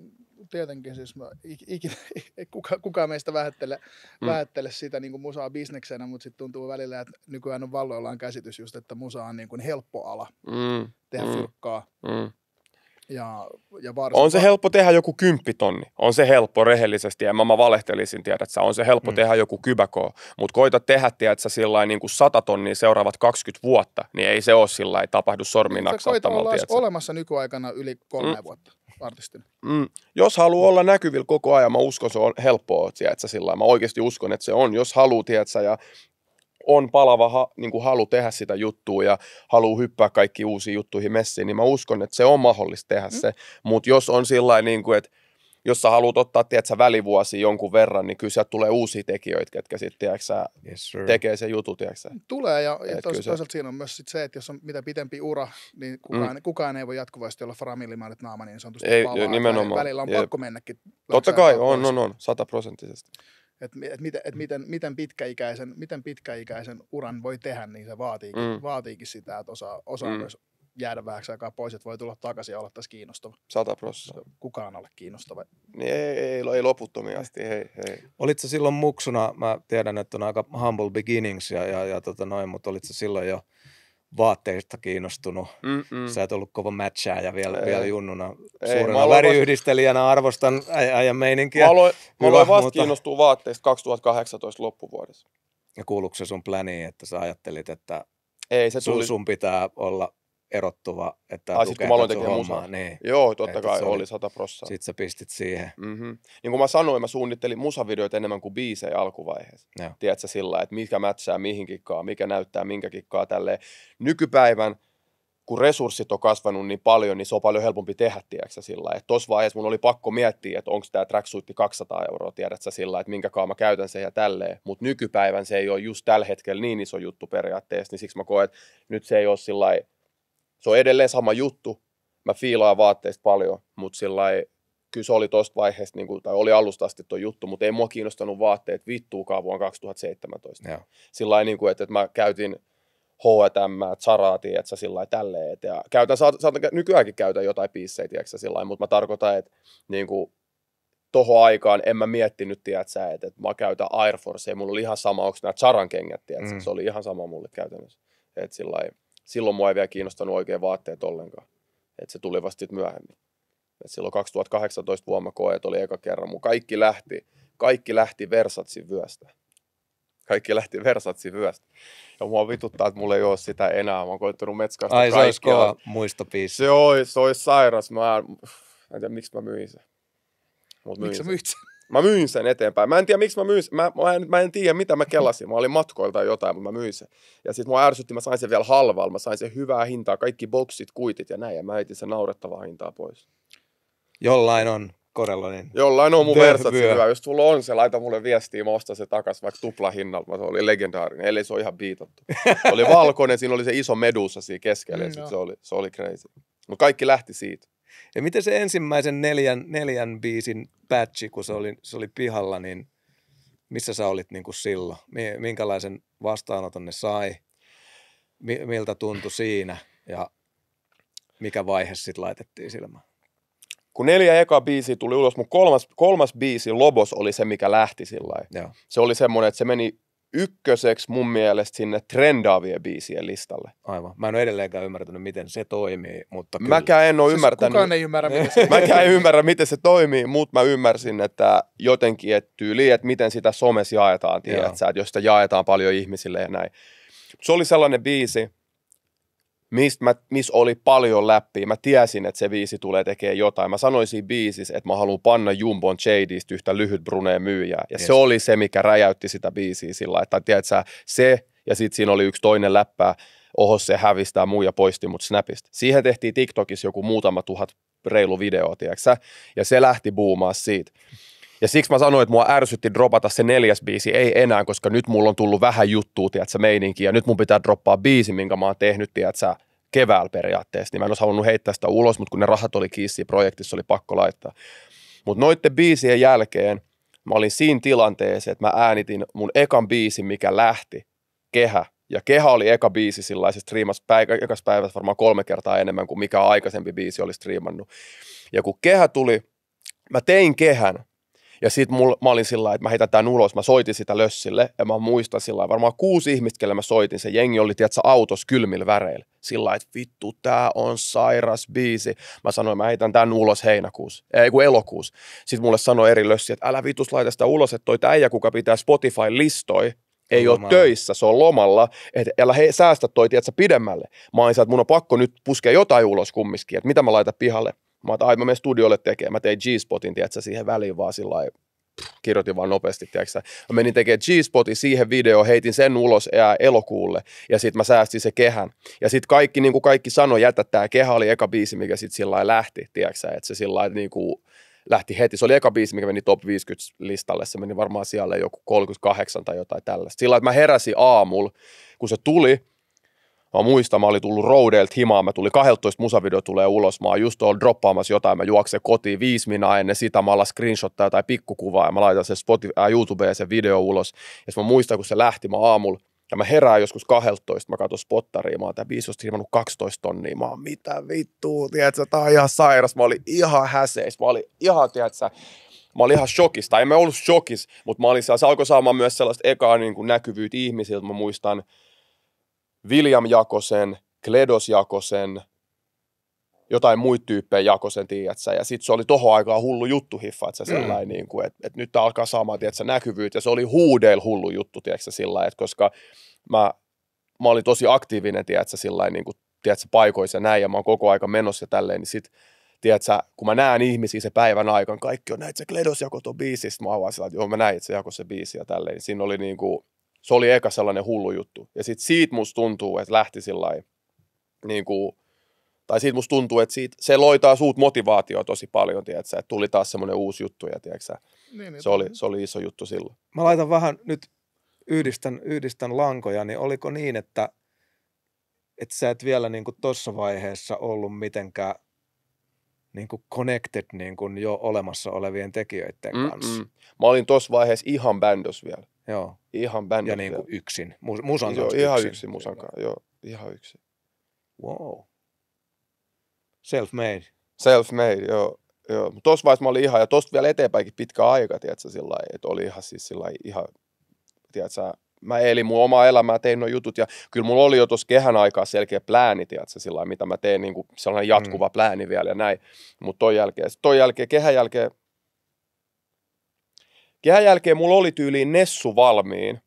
tietenkin siis mä ikinä, <laughs> kuka, kuka meistä vähättele, mm. vähättele sitä niin kuin musaa bisneksenä, mutta sitten tuntuu välillä, että nykyään on valloillaan käsitys just, että musa on niin kuin helppo ala mm. tehdä mm. fyrkkaa. Mm. Ja, ja varsin... On se helppo tehdä joku kymppitonni. On se helppo rehellisesti. Ja mä, mä valehtelisin, tiedätkö, on se helppo mm. tehdä joku kybäkoo. Mutta koita tehdä, tiedätkö, sillä niin kuin sata tonnia seuraavat 20 vuotta, niin ei se ole sillä ei tapahdu sormin naksauttamalla. Koita olemassa nykyaikana yli kolme mm. vuotta artistina. Mm. Jos haluaa olla näkyvillä koko ajan, mä uskon, se on helppoa, tiedätkö, sillä Mä oikeasti uskon, että se on, jos haluaa, tiedätkö, ja on palava ha, niin kuin halu tehdä sitä juttua ja haluaa hyppää kaikki uusiin juttuihin messiin, niin mä uskon, että se on mahdollista tehdä mm. se. Mutta jos on sillä niin kuin, että jos sä haluat ottaa tiedätkö, välivuosi jonkun verran, niin kyllä sieltä tulee uusia tekijöitä, ketkä sitten yes, tekee se jutu. Tiedätkö. Tulee ja, ja tois, toisaalta se... siinä on myös sit se, että jos on mitä pitempi ura, niin kukaan, mm. kukaan ei voi jatkuvasti olla framillimainet naama, niin se on tuosta ei, palaa. Nimenomaan. Välillä on pakko mennäkin. Totta kai, on, on, on, sataprosenttisesti että et miten, et mm. miten, miten, pitkäikäisen, miten pitkäikäisen uran voi tehdä, niin se vaatiikin, mm. vaatiikin sitä, että osaa, osaa mm. myös jäädä vähäksi aikaa pois, että voi tulla takaisin ja olla tässä kiinnostava. Sata prosenttia. Kukaan ole kiinnostava. Niin ei, ei, ei loputtomia niin. asti, hei, hei. Olitko silloin muksuna, mä tiedän, että on aika humble beginnings ja, ja, ja tota noin, mutta olitko silloin jo – vaatteista kiinnostunut. Mm-mm. Sä et ollut kova ja vielä, ei. vielä junnuna. Suurena väriyhdistelijänä vasta... arvostan ajan meininkiä. Mä aloin, mä aloin vasta mutta... kiinnostua vaatteista 2018 loppuvuodessa. Ja kuuluuko se sun pläniin, että sä ajattelit, että ei, se tuli... sun, sun pitää olla erottuva, että Ai, kun mä aloin tekemään musaa. Niin. Joo, totta Et kai, oli, oli 100 prossaa. Sitten sä pistit siihen. Mm-hmm. Niin kuin mä sanoin, mä suunnittelin musavideoita enemmän kuin biisejä alkuvaiheessa. Ja. Tiedätkö sillä, että mikä mätsää kikkaa, mikä näyttää kikkaa tälleen. Nykypäivän kun resurssit on kasvanut niin paljon, niin se on paljon helpompi tehdä, tiedätkö sillä Että tuossa vaiheessa mun oli pakko miettiä, että onko tämä tracksuitti 200 euroa, tiedätkö sillä että minkä kaama käytän sen ja tälleen. Mutta nykypäivän se ei ole just tällä hetkellä niin iso juttu periaatteessa, niin siksi mä koen, että nyt se ei ole sillä se on edelleen sama juttu. Mä fiilaan vaatteista paljon, mutta sillä ei, kyllä se oli tuosta vaiheesta, niin kuin, tai oli alusta asti tuo juttu, mutta ei mua kiinnostanut vaatteet vittuukaan vuonna 2017. Joo. Sillä niin kuin, että, että mä käytin H&M, Zaraa, tiedätkö, sillä tälleen. Et, ja käytän, saat, saat, nykyäänkin käytän jotain piissejä, tiedätkö, sillä mutta mä tarkoitan, että niin kuin, toho aikaan en mä miettinyt, tiedätkö, että, että mä käytän Air ja mulla oli ihan sama, onko nämä Zaran kengät, tiedätkö, mm. se oli ihan sama mulle käytännössä. Että sillä lailla, silloin mua ei vielä kiinnostanut oikein vaatteet ollenkaan. Et se tuli vasta sitten myöhemmin. Et silloin 2018 vuomakoeet oli eka kerran. Mun kaikki lähti, kaikki lähti Versatsin vyöstä. Kaikki lähti Versatsin vyöstä. Ja mua vituttaa, että mulla ei ole sitä enää. Mä oon koittanut metskaista Ai se olisi kova muistopiisi. Se olisi, se olisi sairas. Mä en, en tiedä, miksi mä myin sen. Mut myin Miksi sä myit sen? Mä myin sen eteenpäin. Mä en tiedä, miksi mä myin sen. Mä, mä, en, mä en tiedä, mitä mä kelasin. Mä olin matkoilta tai jotain, mutta mä myin sen. Ja sitten mua ärsytti, mä sain sen vielä halvalla. Mä sain sen hyvää hintaa, kaikki boksit, kuitit ja näin. Ja mä heitin sen naurettavaa hintaa pois. Jollain on Korellonen. Niin Jollain on mun versat hyvä. Jos sulla on se, laita mulle viestiä, mä ostan se takas vaikka tuplahinnalla. Se oli legendaarinen, eli se on ihan biitattu. Se oli valkoinen, siinä oli se iso medusa siinä keskellä, mm, ja sit se, oli, se oli crazy. Mutta kaikki lähti siitä. Ja miten se ensimmäisen neljän, neljän biisin patchi, kun se oli, se oli pihalla, niin missä sä olit niin kuin silloin? Minkälaisen vastaanoton ne sai? Miltä tuntui siinä? Ja mikä vaihe sitten laitettiin silmään? Kun neljä eka biisi tuli ulos, mun kolmas, kolmas biisi, Lobos, oli se, mikä lähti sillä Se oli semmoinen, että se meni ykköseksi mun mielestä sinne trendaavien biisien listalle. Aivan. Mä en ole edelleenkään ymmärtänyt, miten se toimii, mutta kyllä. Mäkään en ole siis ymmärtänyt. Kukaan ei ymmärrä, miten se <laughs> Mäkään en ymmärrä, miten se toimii, mutta mä ymmärsin, että jotenkin, että tyyli, että miten sitä somessa jaetaan, tiedätkö, että jos sitä jaetaan paljon ihmisille ja näin. Se oli sellainen biisi, mistä mä, oli paljon läppiä. Mä tiesin, että se viisi tulee tekemään jotain. Mä sanoin siinä biisissä, että mä haluan panna Jumbon Jadeista yhtä lyhyt bruneen myyjää. Ja yes. se oli se, mikä räjäytti sitä biisiä sillä että tiedätkö, se ja sitten siinä oli yksi toinen läppää, oho se hävistää muu ja poisti mut Snapista. Siihen tehtiin TikTokissa joku muutama tuhat reilu video, tiedätkö? ja se lähti buumaan siitä. Ja siksi mä sanoin, että mua ärsytti dropata se neljäs biisi, ei enää, koska nyt mulla on tullut vähän juttua, tiedätkö, meininki, ja nyt mun pitää droppaa biisi, minkä mä oon tehnyt, tiedätkö, keväällä periaatteessa, niin mä en olisi halunnut heittää sitä ulos, mutta kun ne rahat oli kiissiä projektissa, oli pakko laittaa. Mutta noitte biisien jälkeen mä olin siinä tilanteessa, että mä äänitin mun ekan biisin, mikä lähti, Kehä, ja Keha oli eka biisi sillä se striimasi päivä, päivässä varmaan kolme kertaa enemmän kuin mikä aikaisempi biisi oli striimannut. Ja kun Kehä tuli, mä tein Kehän, ja sitten mä olin sillä että mä heitän tämän ulos, mä soitin sitä lössille ja mä muistan sillä varmaan kuusi ihmistä, kelle mä soitin, se jengi oli tiedätkö, autos kylmillä väreillä. Sillä että vittu, tää on sairas biisi. Mä sanoin, mä heitän tämän ulos heinäkuussa, ei kun elokuussa. Sitten mulle sanoi eri lössi, että älä vitus laita sitä ulos, että toi täijä, kuka pitää Spotify-listoi, ei lomalla. ole töissä, se on lomalla, että älä he, säästä toi, tiedätkö, pidemmälle. Mä olin että mun on pakko nyt puskea jotain ulos kummiskin, että mitä mä laitan pihalle. Mä oon, mä menen studiolle tekemään, mä tein G-spotin, tiedätkö, siihen väliin vaan sillä kirjoitin vaan nopeasti, tiedätkö? Mä menin tekemään G-spotin siihen video, heitin sen ulos ja elokuulle ja sitten mä säästin se kehän. Ja sitten kaikki, niin kuin kaikki sanoi, jätä tämä kehä oli eka biisi, mikä sitten sillä lähti, tiedätkö? Että se sillä niin kuin, lähti heti. Se oli eka biisi, mikä meni top 50 listalle. Se meni varmaan siellä joku 38 tai jotain tällaista. Sillä että mä heräsin aamulla, kun se tuli, Mä muistan, mä olin tullut roudeilta himaan, mä tuli 12 musavideo tulee ulos, mä oon just ollut droppaamassa jotain, mä juoksen kotiin viisi minä ennen sitä, mä alan screenshottaa tai pikkukuvaa ja mä laitan sen Spotify, äh, YouTubeen sen video ulos. Ja mä muistan, kun se lähti, mä aamulla ja mä herään joskus 12, mä katson spottaria, mä oon tää 15 olisi 12 tonnia, mä oon mitä vittua, tiedätkö, tää on ihan sairas, mä olin ihan häseis, mä olin ihan, tiedätkö, mä olin ihan shokista, tai en mä ollut shokis, mutta mä olin, se alkoi saamaan myös sellaista ekaa niin kuin näkyvyyttä ihmisiltä, mä muistan, William Jakosen, Kledos Jakosen, jotain muita tyyppejä Jakosen, tiedätkö? Ja sitten se oli tohon aikaa hullu juttu hiffa, että mm. sellainen, mm. niin kuin, että, että nyt alkaa saamaan, tiedätkö, näkyvyyttä. Ja se oli huudeil hullu juttu, tiedätkö, sillä että koska mä, mä olin tosi aktiivinen, tiedätkö, sillä niin kuin, tiedätkö, paikoissa ja näin, ja mä oon koko aika menossa ja tälleen, niin sitten tiedätkö, kun mä näen ihmisiä se päivän aikaan, kaikki on näin, se Kledos jako ton biisistä, mä avaan sillä, että joo, mä näin, että se jako se biisi ja tälleen. Niin siinä oli niin kuin, se oli eka sellainen hullu juttu. Ja sitten siitä musta tuntuu, että lähti sillä niin kuin, tai siitä musta tuntuu, että siitä, se loi taas uut motivaatioa tosi paljon, tiedätkö, että tuli taas semmoinen uusi juttu, ja niin, niin, se, niin, oli, se oli iso juttu silloin. Mä laitan vähän nyt, yhdistän, yhdistän lankoja, niin oliko niin, että, että sä et vielä niin tuossa vaiheessa ollut mitenkään niin kuin connected niin kuin jo olemassa olevien tekijöiden mm, kanssa. Mm-mm. Mä olin tuossa vaiheessa ihan bändös vielä. Joo. Ihan bändit. Ja niin kuin yksin. Mus- musan joo, yksin. Siis ihan yksin musankaan. Joo, ihan yksin. Wow. Self-made. Self-made, joo. Joo, mutta tossa vaiheessa mä olin ihan, ja tosta vielä eteenpäinkin pitkä aika, tiedätkö, sillä että oli ihan siis sillä ihan, tiedätkö, mä elin mun omaa elämää, tein nuo jutut, ja kyllä mulla oli jo tuossa kehän aikaa selkeä plääni, tiedätkö, sillä mitä mä teen, niin kuin sellainen jatkuva mm. plääni vielä ja näin, mutta toi jälkeen, toi jälkeen, kehän jälkeen, Kehän jälkeen mulla oli tyyliin Nessu valmiin.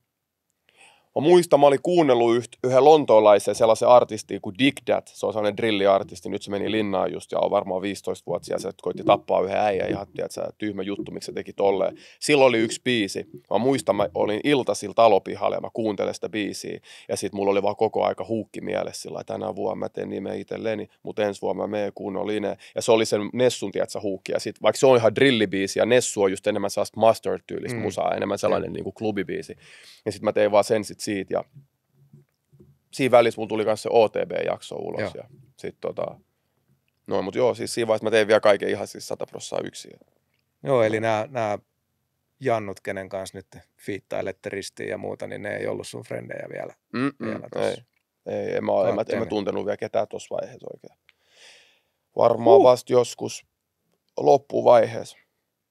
Mä muistan, mä olin kuunnellut yht, yhden lontoolaisen sellaisen artistin kuin Dick Dad. Se on sellainen drilliartisti. Nyt se meni linnaan just ja on varmaan 15 vuotta ja se koitti tappaa yhden äijän. että se tyhmä juttu, miksi se teki tolleen. Silloin oli yksi biisi. Mä muistan, mä olin iltasilla talopihalla ja mä kuuntelin sitä biisiä. Ja sit mulla oli vaan koko aika huukki mielessä sillä tänä vuonna mä teen nimeä itselleni, mutta ensi vuonna mä menen kunnollinen. Ja se oli sen Nessun, tiedätkö, huukki. Ja sit, vaikka se on ihan drillibiisi ja Nessu on just enemmän sellaista mustard-tyylistä mm. musaa, enemmän sellainen mm. niin kuin klubibiisi. Ja sit mä tein vaan sen sit siitä ja siinä välissä mulla tuli myös se OTB-jakso ulos joo. ja sit tota, no, mutta joo, siis siinä vaiheessa mä tein vielä kaiken ihan siis 100 prosenttia yksin. Joo, eli nämä, nämä jannut, kenen kanssa nyt fiittailette ristiin ja muuta, niin ne ei ollut sun frendejä vielä. vielä ei, ei, en mä, en, mä, en mä tuntenut vielä ketään tuossa vaiheessa oikein. Varmaan uh. vasta joskus loppuvaiheessa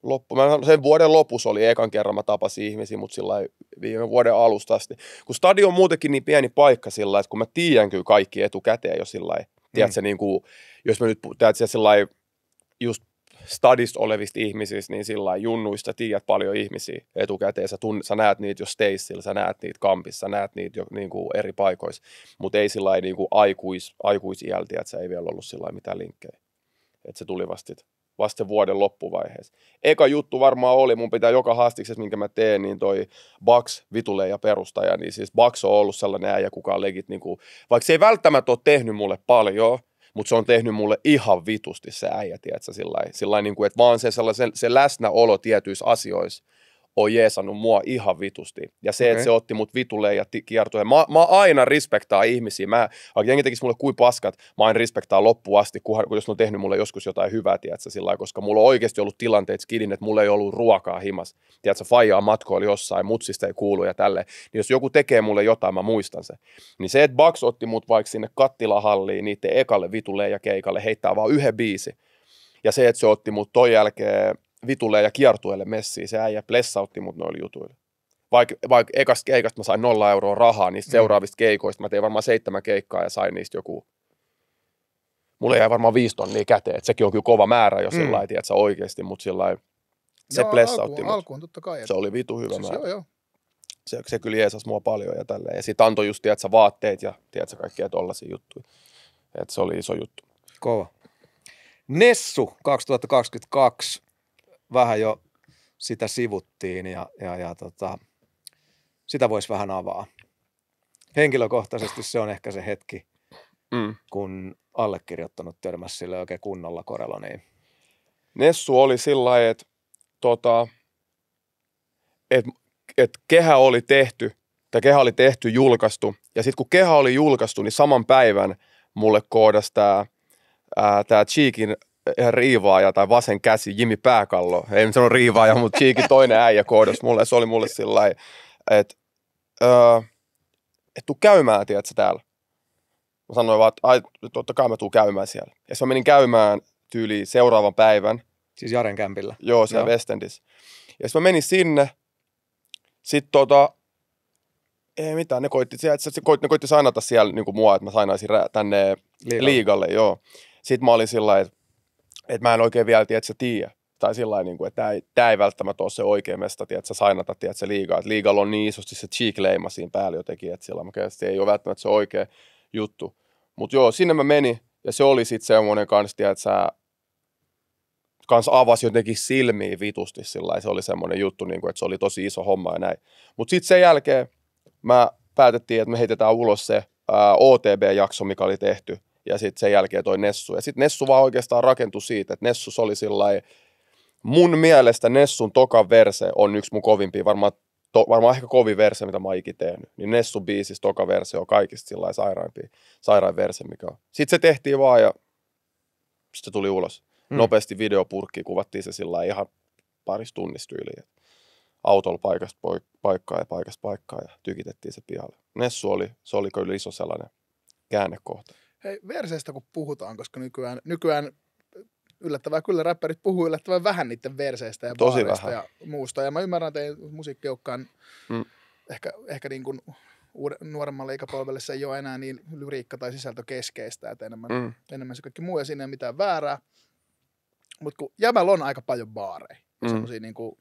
loppu. Mä sen vuoden lopussa oli ekan kerran mä tapasin ihmisiä, mutta sillä viime vuoden alusta asti. Kun stadion on muutenkin niin pieni paikka sillä että kun mä tiedän kyllä kaikki etukäteen jo sillä mm. niin kuin, jos mä nyt, tiedätkö, sillä just stadista olevista ihmisistä, niin sillä junnuista tiedät paljon ihmisiä etukäteen. Sä, tunn, sä näet niitä jo stageilla, sä näet niitä kampissa, sä näet niitä jo niin kuin eri paikoissa, mutta ei sillä niin kuin aikuis, aikuisiältiä, että se ei vielä ollut sillä mitään linkkejä. Että se tuli vasta vasta vuoden loppuvaiheessa. Eka juttu varmaan oli, mun pitää joka haastiksessa, minkä mä teen, niin toi Bax Vitule ja perustaja, niin siis Bax on ollut sellainen äijä, kuka on legit, niin kuin, vaikka se ei välttämättä ole tehnyt mulle paljon, mutta se on tehnyt mulle ihan vitusti se äijä, tiedätkö, sillä lailla, niin kuin, että vaan se, sellaisen, se läsnäolo tietyissä asioissa, on jeesannut mua ihan vitusti. Ja se, okay. että se otti mut vitulle ja t- kiertoon. Mä, mä, aina respektaa ihmisiä. Mä, vaikka jengi tekisi mulle kui paskat, mä aina respektaa loppuun asti, kun, jos ne on tehnyt mulle joskus jotain hyvää, tiedätkö, sillä koska mulla on oikeasti ollut tilanteet skidin, että mulla ei ollut ruokaa himas. Tiedätkö, faijaa matkoilla jossain, mutsista ei kuulu ja tälle. Niin jos joku tekee mulle jotain, mä muistan se. Niin se, että Bucks otti mut vaikka sinne kattilahalliin niiden ekalle vitulle ja keikalle, heittää vaan yhden biisi. Ja se, että se otti mut toi jälkeen vitulle ja kiertueelle messiin. Se äijä plessautti mut noilla jutuilla. Vaikka vaik ekasta keikasta mä sain nolla euroa rahaa niistä mm. seuraavista keikoista. Mä tein varmaan seitsemän keikkaa ja sain niistä joku mulle jäi varmaan viisi tonnia käteen, että sekin on kyllä kova määrä jo mm. sillä lailla, sä oikeasti, mutta sillä se plessautti alkuun, mut. alkuun totta kai. Se oli vitu hyvä siis määrä. Joo, joo. Se, se kyllä jeesas mua paljon ja tälleen. Ja sitten antoi just, tiedätkö, vaatteet ja tiedätkö, kaikkia tollaisia juttuja. Et se oli iso juttu. Kova. Nessu 2022 vähän jo sitä sivuttiin ja, ja, ja tota, sitä voisi vähän avaa. Henkilökohtaisesti se on ehkä se hetki, mm. kun allekirjoittanut törmäsi sille oikein kunnolla Niin. Nessu oli sillä lailla, että tota, et, et kehä oli tehty, tai kehä oli tehty, julkaistu. Ja sitten kun kehä oli julkaistu, niin saman päivän mulle koodasi tämä tää Cheekin riivaaja tai vasen käsi, Jimmy Pääkallo, ei nyt sano riivaaja, mutta Cheekin toinen äijä koodas mulle, se oli mulle sillä että öö, et tuu käymään, tiedätkö, täällä. Mä sanoin vaan, että totta kai mä tuun käymään siellä. Ja se menin käymään tyyli seuraavan päivän. Siis Jaren kämpillä? Joo, siellä Westendissä. Ja sitten mä menin sinne, sitten tota, ei mitään, ne koitti, se, se, koitti, ne koitti sainata siellä niin kuin mua, että mä sainaisin tänne liigalle. liigalle joo. Sitten mä olin sillä että että mä en oikein vielä tiedä, tiedä. Tai sillä niin kuin, että tämä ei, ei välttämättä ole se oikea mesta, että sä sainata, tiedät se liigaa. Että liigalla on niin isosti se cheek-leima siinä päällä jotenkin, että sillä mä se ei ole välttämättä se oikea juttu. Mutta joo, sinne mä menin ja se oli sitten semmoinen kanssa, että sä, kans avasi jotenkin silmiä vitusti sillä se oli semmoinen juttu, niin kuin, että se oli tosi iso homma ja näin. Mutta sitten sen jälkeen mä päätettiin, että me heitetään ulos se ää, OTB-jakso, mikä oli tehty – ja sitten sen jälkeen toi Nessu. Ja sitten Nessu vaan oikeastaan rakentui siitä, että Nessus oli sillä mun mielestä Nessun toka verse on yksi mun kovimpi, varmaan, to, varmaan ehkä kovin verse, mitä mä oon ikinä tehnyt. Niin Nessun biisis toka verse on kaikista sillä sairaimpia, sairain verse, mikä on. Sitten se tehtiin vaan ja sitten se tuli ulos. Hmm. Nopeasti videopurkki kuvattiin se sillä ihan parissa tunnista yli. Autolla paikasta paikkaa ja paikasta paikkaa ja tykitettiin se pihalle. Nessu oli, se oli kyllä iso sellainen käännekohta. Hei, verseistä kun puhutaan, koska nykyään, nykyään äh, yllättävää kyllä räppärit puhuu yllättävän vähän niiden verseistä ja Tosi vähän. ja muusta. Ja mä ymmärrän, että ei olekaan mm. ehkä, ehkä niin kuin uuden, nuoremmalle ikäpolvelle se ei ole enää niin lyriikka tai sisältö keskeistä, että enemmän, mm. enemmän se kaikki muu ja siinä ei mitään väärää. Mutta kun jämällä on aika paljon baareja, mm. semmoisia niin kuin,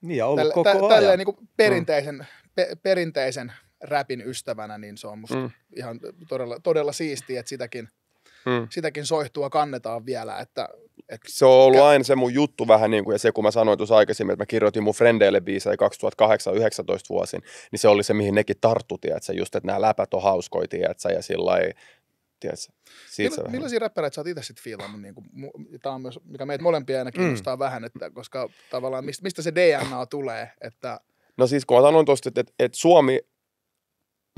niin, ja ollut tälle, koko tälle, ajan. Tälleen niin kuin mm. perinteisen, mm. pe, perinteisen räpin ystävänä, niin se on musta mm. ihan todella, todella siistiä, että sitäkin, mm. sitäkin soihtua kannetaan vielä. Että, että se on ollut aina se mun juttu vähän niin kuin, ja se kun mä sanoin tuossa aikaisemmin, että mä kirjoitin mun frendeille biisejä 2008-2019 vuosin, niin se oli se, mihin nekin tarttu, tiedätkö, just, että nämä läpät on hauskoja, tiedätkö, ja sillä lailla, tiedätkö, siitä Millaisia räppäreitä sä oot itse sitten fiilannut? Niin kuin, tämä on myös, mikä meitä molempia aina mm. kiinnostaa mm. vähän, että, koska tavallaan mistä, mistä se DNA tulee, että... No siis kun mä sanoin tuosta, että, että, että Suomi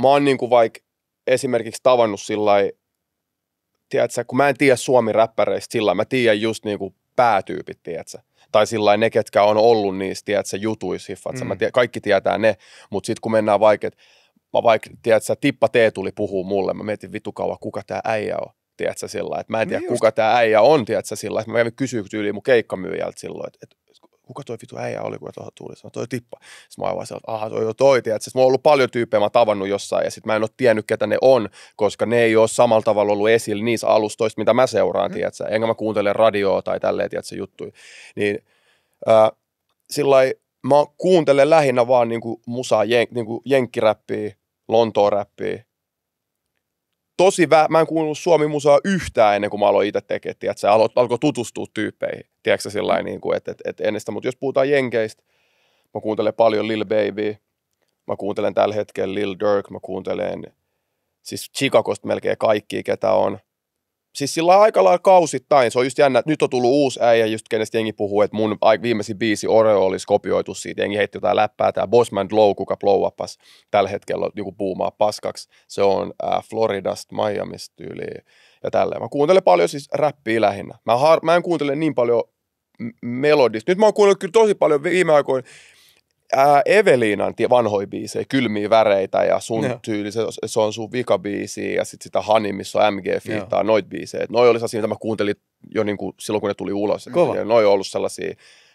mä oon niinku vaikka esimerkiksi tavannut sillä lailla, kun mä en tiedä suomi räppäreistä sillä mä tiedän just niinku päätyypit, tiedätkö. Tai sillä ne, ketkä on ollut niissä, tiedätkö, jutuissa, mm. tiedän, kaikki tietää ne, mutta sitten kun mennään vaikka, mä vaikka, tiedätkö, Tippa T tuli puhuu mulle, mä mietin vitu kauan, kuka tämä äijä on, tiedätkö, sillä että mä en tiedä, niin kuka tämä äijä on, tiedätkö, sillä että mä kävin kysyä tyyliin mun keikkamyyjältä silloin, että et, kuka toi vitu äijä oli, kun tuohon tuli? Sano, toi tippa. Sitten mä oon vaan että aha, toi on toi, tiedät. Sitten siis mä oon ollut paljon tyyppejä, mä oon tavannut jossain, ja sitten mä en ole tiennyt, ketä ne on, koska ne ei ole samalla tavalla ollut esillä niissä alustoissa, mitä mä seuraan, mm. tiedätkö? Enkä mä kuuntele radioa tai tälleen, se juttui, Niin äh, sillä mä kuuntelen lähinnä vaan niinku musaa, jen, niinku jenkkiräppiä, Lontoon räppiä, tosi vä- mä en kuunnellut Suomi-musaa yhtään ennen kuin mä aloin itse tekemään, se alo, alkoi tutustua tyyppeihin, tiedätkö, sillä niin kuin, että et, et ennestä, mutta jos puhutaan Jenkeistä, mä kuuntelen paljon Lil Baby, mä kuuntelen tällä hetkellä Lil Durk, mä kuuntelen siis Chicagosta melkein kaikki, ketä on, siis sillä aika lailla kausittain, se on just jännä, nyt on tullut uusi äijä, just kenestä jengi puhuu, että mun viimeisin biisi Oreo olisi kopioitu siitä, jengi heitti jotain läppää, tämä Bosman Low, kuka blow upas, tällä hetkellä on joku puumaa paskaksi, se on äh, Floridasta, Miami tyyli ja tälleen. Mä kuuntelen paljon siis räppiä lähinnä. Mä, har, mä en kuuntele niin paljon melodista. Nyt mä oon kuunnellut kyllä tosi paljon viime aikoina ää, Eveliinan vanhoja biisejä, Kylmiä väreitä ja sun ja. tyyli, se, se, on sun vikabiisi ja sitten sitä Hani, missä on MG Fiittaa, noit biisejä. Noi oli sellaisia, mitä mä kuuntelin jo niin kuin silloin, kun ne tuli ulos. Kova. Ja noi on ollut sellaisia,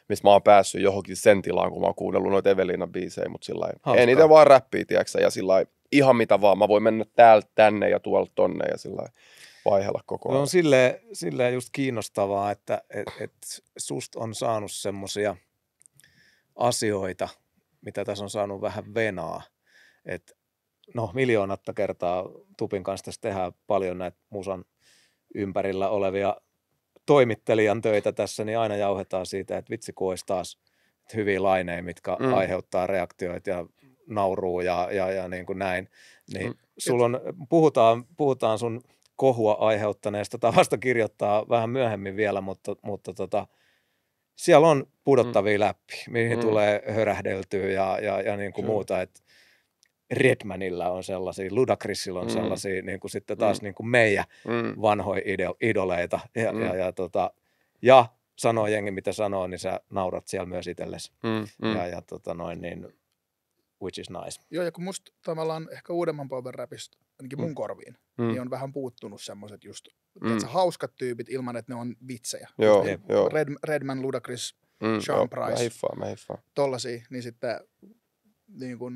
missä mä oon päässyt johonkin sen tilaan, kun mä oon kuunnellut noita Eveliinan biisejä, mutta sillä niitä vaan räppiä, tiiäksä, ja sillä ihan mitä vaan. Mä voin mennä täältä tänne ja tuolta tonne ja sillä vaihella koko no ajan. No on silleen, silleen just kiinnostavaa, että et, et susta on saanut semmoisia asioita – mitä tässä on saanut vähän venaa. Et, no miljoonatta kertaa Tupin kanssa tässä tehdään paljon näitä musan ympärillä olevia toimittelijan töitä tässä, niin aina jauhetaan siitä, että vitsi kun olisi taas hyviä laineja, mitkä mm. aiheuttaa reaktioita ja nauruu ja, ja, ja niin kuin näin. Niin mm. sul on, puhutaan, puhutaan sun kohua aiheuttaneesta tavasta kirjoittaa vähän myöhemmin vielä, mutta, mutta tota, siellä on pudottavia mm. läpi, mihin mm. tulee hörähdeltyä ja, ja, ja niin kuin muuta. Et Redmanilla on sellaisia, Ludacrisilla on mm. sellaisia, niin kuin sitten mm. taas mm. niin kuin meidän mm. vanhoja idol, idoleita. Ja, mm. ja, ja, tota, ja sanoo jengi, mitä sanoo, niin sä naurat siellä myös itsellesi. Mm. Mm. Ja, ja tota noin, niin which is nice. Joo, ja kun musta tavallaan ehkä uudemman polven räpistä, ainakin mun mm. korviin, mm. niin on vähän puuttunut semmoiset just mm. tiedätkö, hauskat tyypit ilman, että ne on vitsejä. Joo, niin, joo. Red, Redman, Ludacris, mm, Sean joo, Price. Mä hiffaan, mä hiffaan. Tollasia, niin sitten niin kun,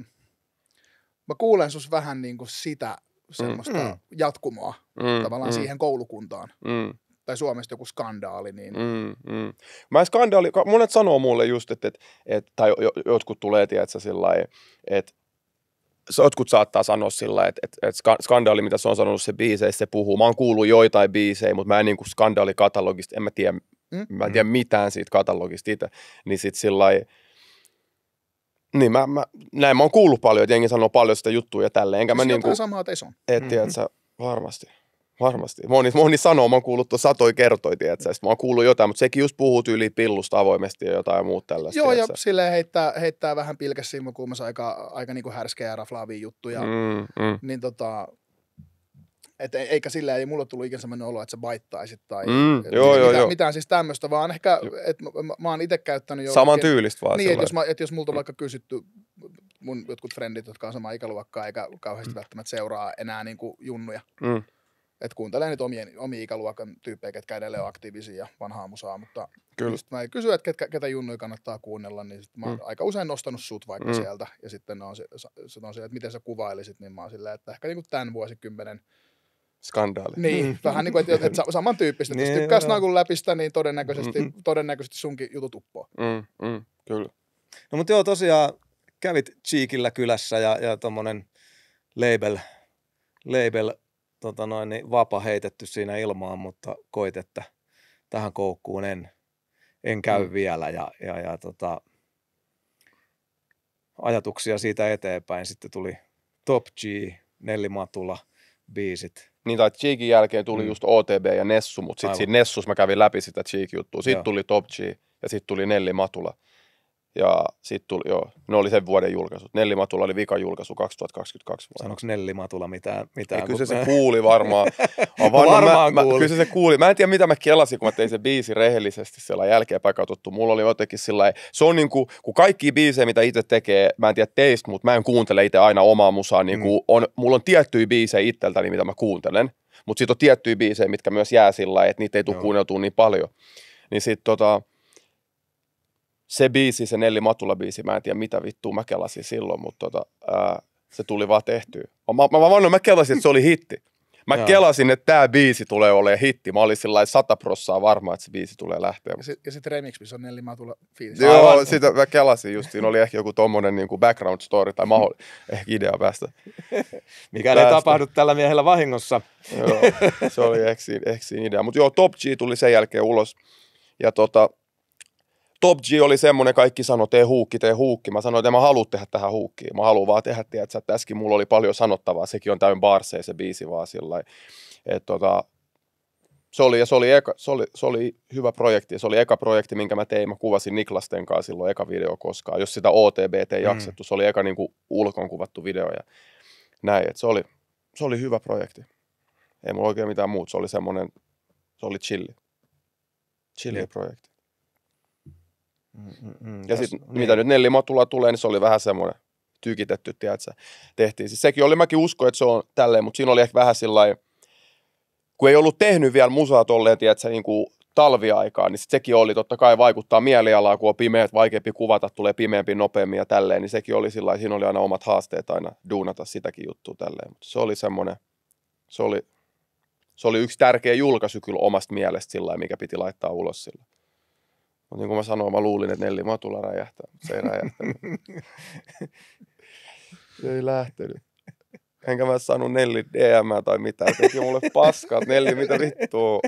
mä kuulen sus vähän niin kuin sitä mm, semmoista mm. jatkumoa mm. tavallaan mm. siihen koulukuntaan. Mm tai Suomesta joku skandaali. Niin... Mm, mm. Mä skandaali, monet sanoo mulle just, että, että, että tai jotkut tulee, tiedätkö, sillä että jotkut saattaa sanoa sillä, että, että, että skandaali, mitä se on sanonut se biiseissä, se puhuu. Mä oon kuullut joitain biisejä, mutta mä en niin kuin skandaalikatalogista, en mä tiedä, mm. mä en tiedä mitään siitä katalogista itse. Niin sit sillä niin mä, mä, näin mä oon kuullut paljon, että jengi sanoo paljon sitä juttuja tälleen. Enkä siis mä niin kuin, samaa teison. Et, mm-hmm. tiedätkö, varmasti. Varmasti. Moni, moni sanoo, mä oon kuullut tuon satoi kertoi, tietsä. Sitten mä oon kuullut jotain, mutta sekin just puhuu tyyliin pillusta avoimesti ja jotain muuta tällaista. Joo, tietsä. ja silleen heittää, heittää vähän pilkes silmäkulmassa aika, aika niinku härskeä ja raflaavia juttuja. Mm, mm. Niin tota, et eikä sillä ei mulla tullut ikinä sellainen olo, että sä baittaisit tai mm, et, joo, mitään, joo. mitään siis tämmöistä, vaan ehkä, että mä, mä, mä, oon itse käyttänyt jo... Saman tyylistä vaan. Niin, että jos, et jos multa on mm. vaikka kysytty, mun jotkut frendit, jotka on sama ikäluokkaa, eikä kauheasti mm. välttämättä seuraa enää niin kuin junnuja, mm et kuuntelee nyt omien, omia ikäluokan tyyppejä, ketkä edelleen on aktiivisia vanhaa musaa, mutta Kyllä. Sit mä kysyn, että ketkä, ketä junnuja kannattaa kuunnella, niin sit mä oon mm. aika usein nostanut sut vaikka mm. sieltä, ja sitten on, se on se, että miten sä kuvailisit, niin mä oon silleen, että ehkä niinku tämän vuosikymmenen Skandaali. Niin, mm. vähän niinku, <laughs> niin kuin, että, että samantyyppistä. Niin, Jos tykkää läpistä, niin todennäköisesti, mm, mm. todennäköisesti sunkin jutut uppoo. Mm, mm, kyllä. No mutta joo, tosiaan kävit Cheekillä kylässä ja, ja tuommoinen label, label tota noin, niin vapa heitetty siinä ilmaan, mutta koit, että tähän koukkuun en, en käy mm. vielä ja, ja, ja tota, ajatuksia siitä eteenpäin. Sitten tuli Top G, Nellimatula, biisit. Niin tai Cheekin jälkeen tuli mm. just OTB ja Nessu, mutta sitten siinä Nessus mä kävin läpi sitä Cheek-juttua. Sitten tuli Top G ja sitten tuli Nelli Matula. Ja sitten tuli, joo, ne oli sen vuoden julkaisut. Nelli Matula oli vika julkaisu 2022 vuonna. Sanoiko Nelli Matula mitään? mitään kyllä se, mä... se kuuli varmaan. On <laughs> varmaan mä, kuuli. Mä, kyllä se kuuli. Mä en tiedä, mitä mä kelasin, kun mä tein se biisi rehellisesti siellä jälkeenpäin katsottu. Mulla oli jotenkin sillä se on niin kuin, kun kaikki biisejä, mitä itse tekee, mä en tiedä teistä, mutta mä en kuuntele itse aina omaa musaa. Niin kuin mm. on, mulla on tiettyjä biisejä itseltäni, mitä mä kuuntelen. Mutta sitten on tiettyjä biisejä, mitkä myös jää sillä että niitä ei tule kuunneltua niin paljon. Niin sitten tota, se biisi, se Nelli Matula biisi, mä en tiedä mitä vittua mä kelasin silloin, mutta tota, ää, se tuli vaan tehty. Mä, mä, mä, vannon, mä kelasin, että se oli hitti. Mä Joo. kelasin, että tämä biisi tulee olemaan hitti. Mä olin sillä sata prossaa varma, että se biisi tulee lähteä. Ja sitten sit remix, missä on Nelli Matula fiilis. Joo, Aivan. sitä mä kelasin just. Siinä oli ehkä joku tommonen niin kuin background story tai mahdoll... ehkä idea päästä. <laughs> Mikä ei tapahdu tällä miehellä vahingossa. joo, se oli ehkä siinä, ehkä siinä idea. Mutta joo, Top G tuli sen jälkeen ulos. Ja tota, Top G oli semmoinen, kaikki sanoi, tee huukki, tee huukki. Mä sanoin, että mä halua tehdä tähän huukkiin. Mä haluan vaan tehdä, tiedätkö, että äsken mulla oli paljon sanottavaa. Sekin on täynnä baarseja se biisi vaan sillä tota, se oli, ja se oli, eka, se, oli, se oli hyvä projekti. Se oli eka projekti, minkä mä tein. Mä kuvasin Niklasten kanssa silloin eka video koskaan. Jos sitä OTBT ei mm. jaksettu, se oli eka niin kuin, ulkon kuvattu video. Ja näin, se, oli, se oli hyvä projekti. Ei mulla oikein mitään muuta. Se oli semmoinen, se oli chilli. Chilli-projekti. Niin. Mm, mm, mm. ja sitten niin. mitä nyt Nelli Matula tulee, niin se oli vähän semmoinen tykitetty, tiedätkö, tehtiin. Siis sekin oli, mäkin usko, että se on tälleen, mutta siinä oli ehkä vähän sillä kun ei ollut tehnyt vielä musaa tolleen, tiedätkö, niin kuin talviaikaan, niin sit sekin oli totta kai vaikuttaa mielialaa, kun on pimeät, vaikeampi kuvata, tulee pimeämpi nopeammin ja tälleen, niin sekin oli sillä siinä oli aina omat haasteet aina duunata sitäkin juttua tälleen, mutta se oli semmoinen, se oli, se oli yksi tärkeä julkaisu kyllä omasta mielestä sillä mikä piti laittaa ulos sillä. Mutta niin kuin mä sanoin, mä luulin, että Nelli Matula räjähtää, se ei räjähtänyt. <laughs> se ei lähtenyt. Enkä mä saanut Nelli DM tai mitään. Teki mulle paskaa, Nelli, mitä vittua.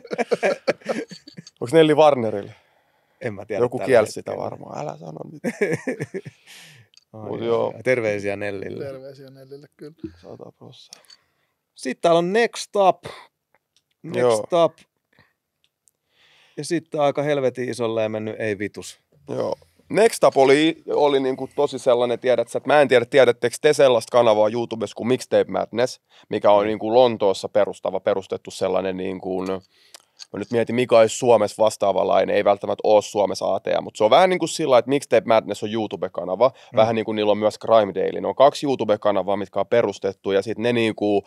Onko Nelli Warnerille? En mä tiedä. Joku kielsi sitä varmaan, älä sano <laughs> mitään. Ai, Mut joo. Terveisiä Nellille. Terveisiä Nellille, kyllä. 100 prosenttia. Sitten täällä on Next Up. Next Joo. Up ja sitten aika helvetin isolle ja mennyt ei vitus. Joo. Next Up oli, oli niin kuin tosi sellainen, tiedät, että mä en tiedä, tiedättekö te sellaista kanavaa YouTubessa kuin Mixtape Madness, mikä on niin kuin Lontoossa perustava, perustettu sellainen niin kuin, mä nyt mietin, mikä olisi Suomessa vastaavanlainen, ei välttämättä ole Suomessa ATM, mutta se on vähän niin kuin sillä että Mixtape Madness on YouTube-kanava, mm. vähän niin kuin niillä on myös Crime Daily, ne on kaksi YouTube-kanavaa, mitkä on perustettu, ja sitten ne niin kuin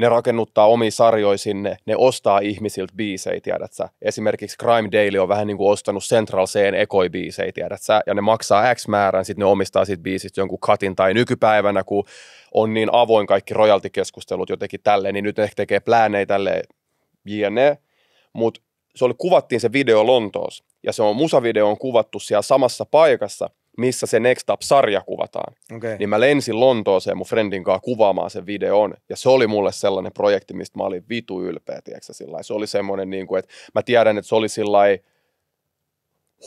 ne rakennuttaa omi sarjoja sinne, ne ostaa ihmisiltä biisejä, tiedät sä. Esimerkiksi Crime Daily on vähän niin kuin ostanut Central Cen ekoi biisejä, tiedät sä, ja ne maksaa X määrän, sitten ne omistaa siitä biisistä jonkun katin, tai nykypäivänä, kun on niin avoin kaikki royaltikeskustelut jotenkin tälleen, niin nyt ne ehkä tekee plääneitä tälleen jne, mutta se oli, kuvattiin se video Lontoossa, ja se on musavideo on kuvattu siellä samassa paikassa, missä se Next Up-sarja kuvataan. Okay. Niin mä lensin Lontooseen mun friendin kanssa kuvaamaan sen videon. Ja se oli mulle sellainen projekti, mistä mä olin vitu ylpeä, tiedätkö, sillä Se oli semmoinen, niin kuin, että mä tiedän, että se oli sillä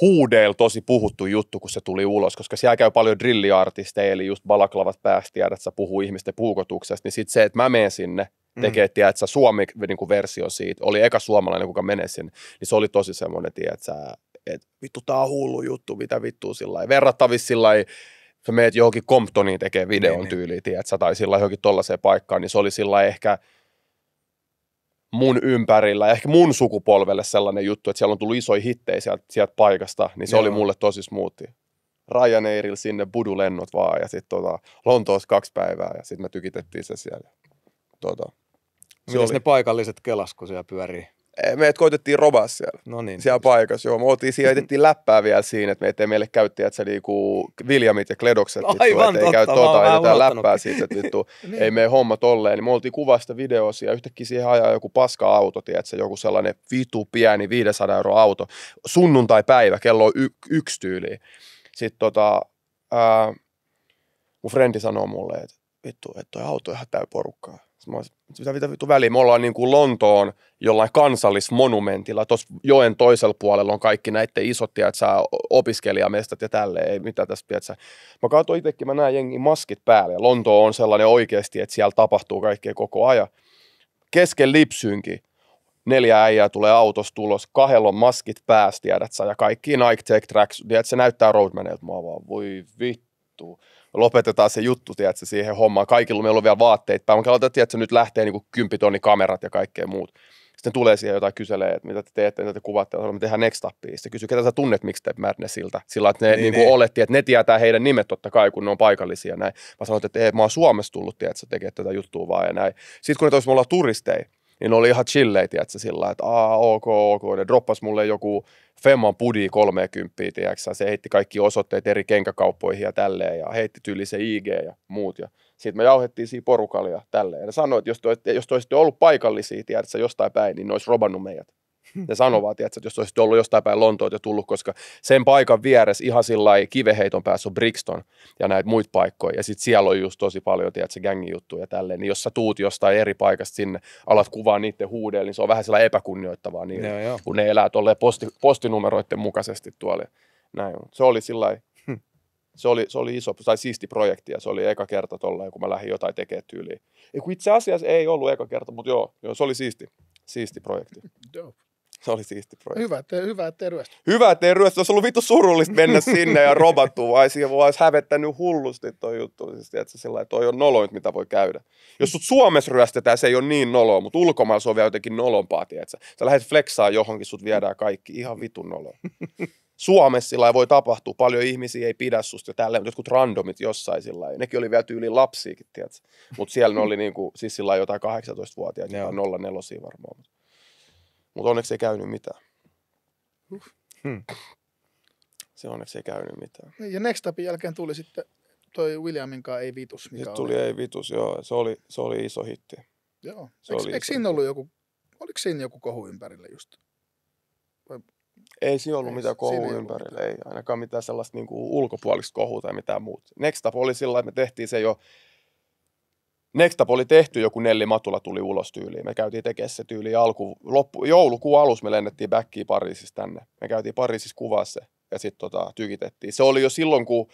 huudeilla tosi puhuttu juttu, kun se tuli ulos, koska siellä käy paljon drilliartisteja, eli just balaklavat päästä että sä puhuu ihmisten puukotuksesta, niin sitten se, että mä menen sinne, mm. tekee, mm. että sä, suomi niin versio siitä, oli eka suomalainen, kuka menee sinne, niin se oli tosi semmoinen, että sä, että vittu tää on hullu juttu, mitä vittu sillä lailla. Verrattavissa sillä lailla, sä meet johonkin Comptoniin tekee niin, videon niin, tyyliin, niin. tiedät tai sillä johonkin tollaiseen paikkaan, niin se oli sillä ehkä mun ympärillä, ehkä mun sukupolvelle sellainen juttu, että siellä on tullut isoja hittejä sieltä, sieltä paikasta, niin se Joo. oli mulle tosi smoothie. Ryanairilla sinne budulennot vaan, ja sitten tota, Lontoossa kaksi päivää, ja sitten me tykitettiin se siellä. Tota, se Mitäs oli... ne paikalliset kelasku siellä pyörii? Eh, meidät koitettiin robaa siellä, no niin, siellä tietysti. paikassa. Joo, me oltiin siellä, jätettiin <laughs> läppää vielä siinä, että me ettei meille että se niinku Viljamit ja Kledokset. Aivan että totta, käy tota, jätetään läppää siitä, että vittu, <laughs> niin. ei mene homma tolleen. Niin me oltiin kuvasta videosia, yhtäkkiä siihen ajaa joku paska-auto, tiedätkö, joku sellainen vitu pieni 500 euro auto. Sunnuntai-päivä, kello on y- yksi tyyli. Sitten tota, ää, mun frendi sanoo mulle, että vittu, että toi auto on ihan täy porukkaa mitä vittu väliä, me ollaan niin kuin Lontoon jollain kansallismonumentilla, tuossa joen toisella puolella on kaikki näiden isot, sä opiskelijamestat ja tälleen, ei mitä tässä, tiedätkö. Mä katsoin itsekin, mä näen jengi maskit päälle, Lonto on sellainen oikeasti, että siellä tapahtuu kaikkea koko ajan. Kesken lipsyynkin, neljä äijää tulee autosta tulos, kahdella on maskit päässä, tiedätkö, ja kaikki Nike Tech Tracks, tiedätkö, se näyttää roadmaneilta, mä vaan, voi vittu lopetetaan se juttu, tiedätkö, siihen hommaan. Kaikilla meillä on vielä vaatteet päällä. Mä katsotaan, että nyt lähtee niin kympitonni kamerat ja kaikkea muut. Sitten tulee siihen jotain kyselee, että mitä te teette, mitä te kuvaatte, me tehdään next upia. Sitten kysyy, ketä sä tunnet miksi ne siltä. Sillä että ne niin, niinku niin, niin. olettiin, että ne tietää heidän nimet totta kai, kun ne on paikallisia näin. Mä sanoin, että ei, mä oon Suomessa tullut, tiedätkö, tekee tätä juttua vaan ja näin. Sitten kun ne toisi, me ollaan turisteja, niin ne oli ihan chillei, tiedätkö, sillä että aa, ok, ok, ne droppas mulle joku Femman pudi 30, tiedätkö, se heitti kaikki osoitteet eri kenkäkauppoihin ja tälleen, ja heitti tyyli se IG ja muut, ja sitten me jauhettiin siinä porukalla ja tälleen. Ja ne sanoi, että jos te, jos te olisitte ollut paikallisia, tiedätkö, jostain päin, niin ne olisi robannut meidät. Ne sanovat että jos olisi ollut jostain päin Lontoota ja tullut, koska sen paikan vieressä ihan sillä kiveheiton päässä on Brixton ja näitä muita paikkoja. Ja sitten siellä on just tosi paljon, tiedätkö, gängi juttu ja tälleen. Niin jos sä tuut jostain eri paikasta sinne, alat kuvaa niiden huudeen, niin se on vähän sillä epäkunnioittavaa niin joo, joo. kun ne elää tolleen posti, postinumeroiden mukaisesti tuolla. Näin. Se oli sillä hm. se oli, se oli iso, tai siisti projekti ja se oli eka kerta tuolla, kun mä lähdin jotain tekemään tyyliin. itse asiassa ei ollut eka kerta, mutta joo, joo se oli siisti, siisti projekti. Dope. Se oli siisti projekti. Hyvä, te, hyvä ettei ryöstä. Hyvä, ettei ryöstä. Olisi ollut vittu surullista mennä sinne ja robattua. Vai siinä olisi hävettänyt hullusti toi juttu. Siis tiedätkö, sillä toi on noloin, mitä voi käydä. Jos sut Suomessa ryöstetään, se ei ole niin noloa, mutta ulkomailla se on vielä jotenkin nolompaa, tiedätkö. Sä lähdet flexaa johonkin, sut viedään kaikki ihan vitun noloa. Suomessa sillä voi tapahtua, paljon ihmisiä ei pidä susta ja tälleen, jotkut randomit jossain sillä Nekin oli vielä tyyli lapsiakin, tiedätkö. Mutta siellä ne oli niinku, siis sillä jotain 18-vuotiaita, 04 varmaan. Mutta onneksi ei käynyt mitään. Hmm. Se onneksi ei käynyt mitään. Niin, ja Next Upin jälkeen tuli sitten toi Williamin kanssa Ei vitus. Mikä Sitten tuli oli. Ei vitus, joo. Se oli, se oli iso hitti. Joo. Se eikö, oli eikö siinä ollut joku, oliko siinä joku kohu ympärillä just? Vai? Ei siinä ollut ei, mitään kohu ympärillä, ei, ei ainakaan mitään sellaista niin kuin ulkopuolista kohua tai mitään muuta. Next Up oli sillä että me tehtiin se jo Next Up oli tehty, joku Nelli Matula tuli ulos tyyliin. Me käytiin tekemään se tyyli alku, loppu, joulukuun alussa me lennettiin backiin Pariisissa tänne. Me käytiin Pariisissa kuvaa se ja sitten tota, tykitettiin. Se oli jo silloin, kun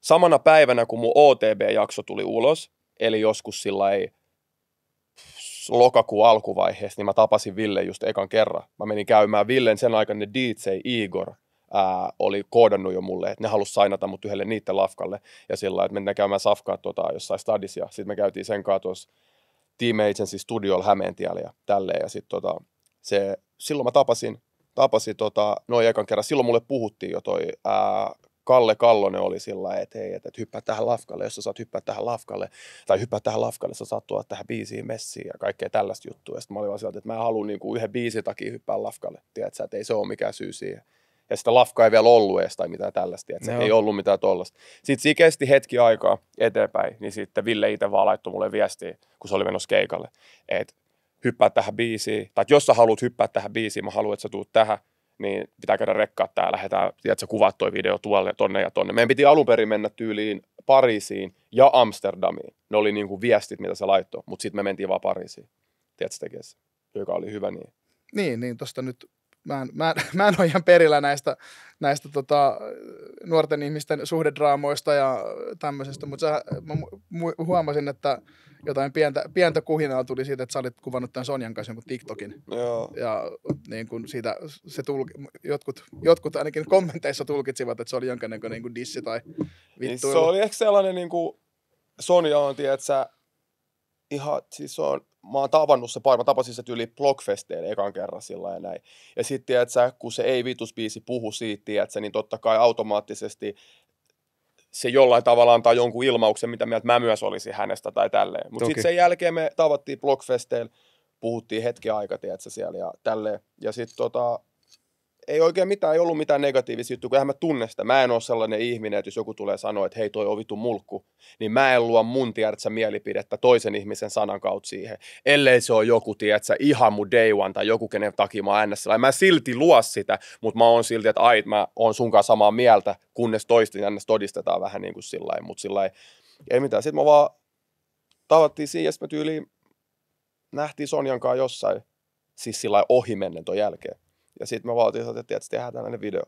samana päivänä, kun mun OTB-jakso tuli ulos, eli joskus sillä ei lokakuun alkuvaiheessa, niin mä tapasin Ville just ekan kerran. Mä menin käymään Villen sen aikainen DJ Igor – ää, oli koodannut jo mulle, että ne halusi sainata mut yhdelle niiden lafkalle. Ja sillä että mennään käymään safkaa tota, jossain stadisia, Sitten me käytiin sen kanssa tuossa Team Agency Studiolla Hämeentiellä ja tälleen. Ja sit, tota, se, silloin mä tapasin, tapasin tota, noin ekan kerran. Silloin mulle puhuttiin jo toi ää, Kalle Kallonen oli sillä että hei, että, että hyppää tähän lafkalle, jos sä saat hyppää tähän lafkalle, tai hyppää tähän lafkalle, sä saat tuoda tähän biisiin messiin ja kaikkea tällaista juttua. Ja sitten mä olin vaan sillä, että mä haluan niinku yhden biisin takia hyppää lafkalle, tiedätkö, että ei se ole mikään syy siihen ja sitä lafkaa ei vielä ollut edes tai mitään tällaista, että se ei ollut mitään tollasta. Sitten siinä kesti hetki aikaa eteenpäin, niin sitten Ville itse vaan laittoi mulle viestiä, kun se oli menossa keikalle, että hyppää tähän biisiin, tai jos sä haluat hyppää tähän biisiin, mä haluan, että sä tuut tähän, niin pitää käydä rekkaa tää, lähdetään, tiedätkö, kuvat toi video tuolle, tonne ja tonne. Meidän piti alun perin mennä tyyliin Pariisiin ja Amsterdamiin. Ne oli niin kuin viestit, mitä se laittoi, mutta sitten me mentiin vaan Pariisiin, tiedätkö, tekeessä, joka oli hyvä niin. Niin, niin tuosta nyt mä en, mä, <laughs> mä en ole ihan perillä näistä, näistä tota, nuorten ihmisten suhdedraamoista ja tämmöisestä, mutta mä huomasin, että jotain pientä, pientä kuhinaa tuli siitä, että sä olit kuvannut tämän Sonjan kanssa jonkun TikTokin. Joo. Ja niin kuin siitä se tulki, jotkut, jotkut ainakin kommenteissa tulkitsivat, että se oli jonkinnäköinen niin kuin dissi tai vittu. Niin se oli ehkä sellainen, niin kuin Sonja on, tiedätkö, ihan, siis on mä oon tavannut se pari, mä tapasin se tyyli blogfesteen ekan kerran sillä ja näin. Ja sitten, että kun se ei vitusbiisi puhu siitä, että niin totta kai automaattisesti se jollain tavalla antaa jonkun ilmauksen, mitä mieltä mä myös olisin hänestä tai tälleen. Mutta sitten sen jälkeen me tavattiin blogfesteen, puhuttiin hetki aika, tiedätkö, siellä ja tälleen. Ja sitten tota, ei oikein mitään, ei ollut mitään negatiivisia juttuja, kun eihän mä tunne sitä. Mä en ole sellainen ihminen, että jos joku tulee sanoa, että hei toi on vitun mulkku, niin mä en luo mun, tiedätkö, mielipidettä toisen ihmisen sanan kautta siihen. Ellei se ole joku, tiedätkö, ihan mun day one tai joku, kenen takia mä oon NSL. Mä silti luo sitä, mutta mä oon silti, että ai, mä oon sunkaan samaa mieltä, kunnes toistin ns. todistetaan vähän niin kuin sillä mutta sillä ei mitään. Sitten mä vaan tavattiin siihen, että sitten mä tyyliin nähtiin Sonjan kanssa jossain, siis sillä ohimennen ton jälkeen. Ja sitten me vaatiin, että, että tehdään tällainen video.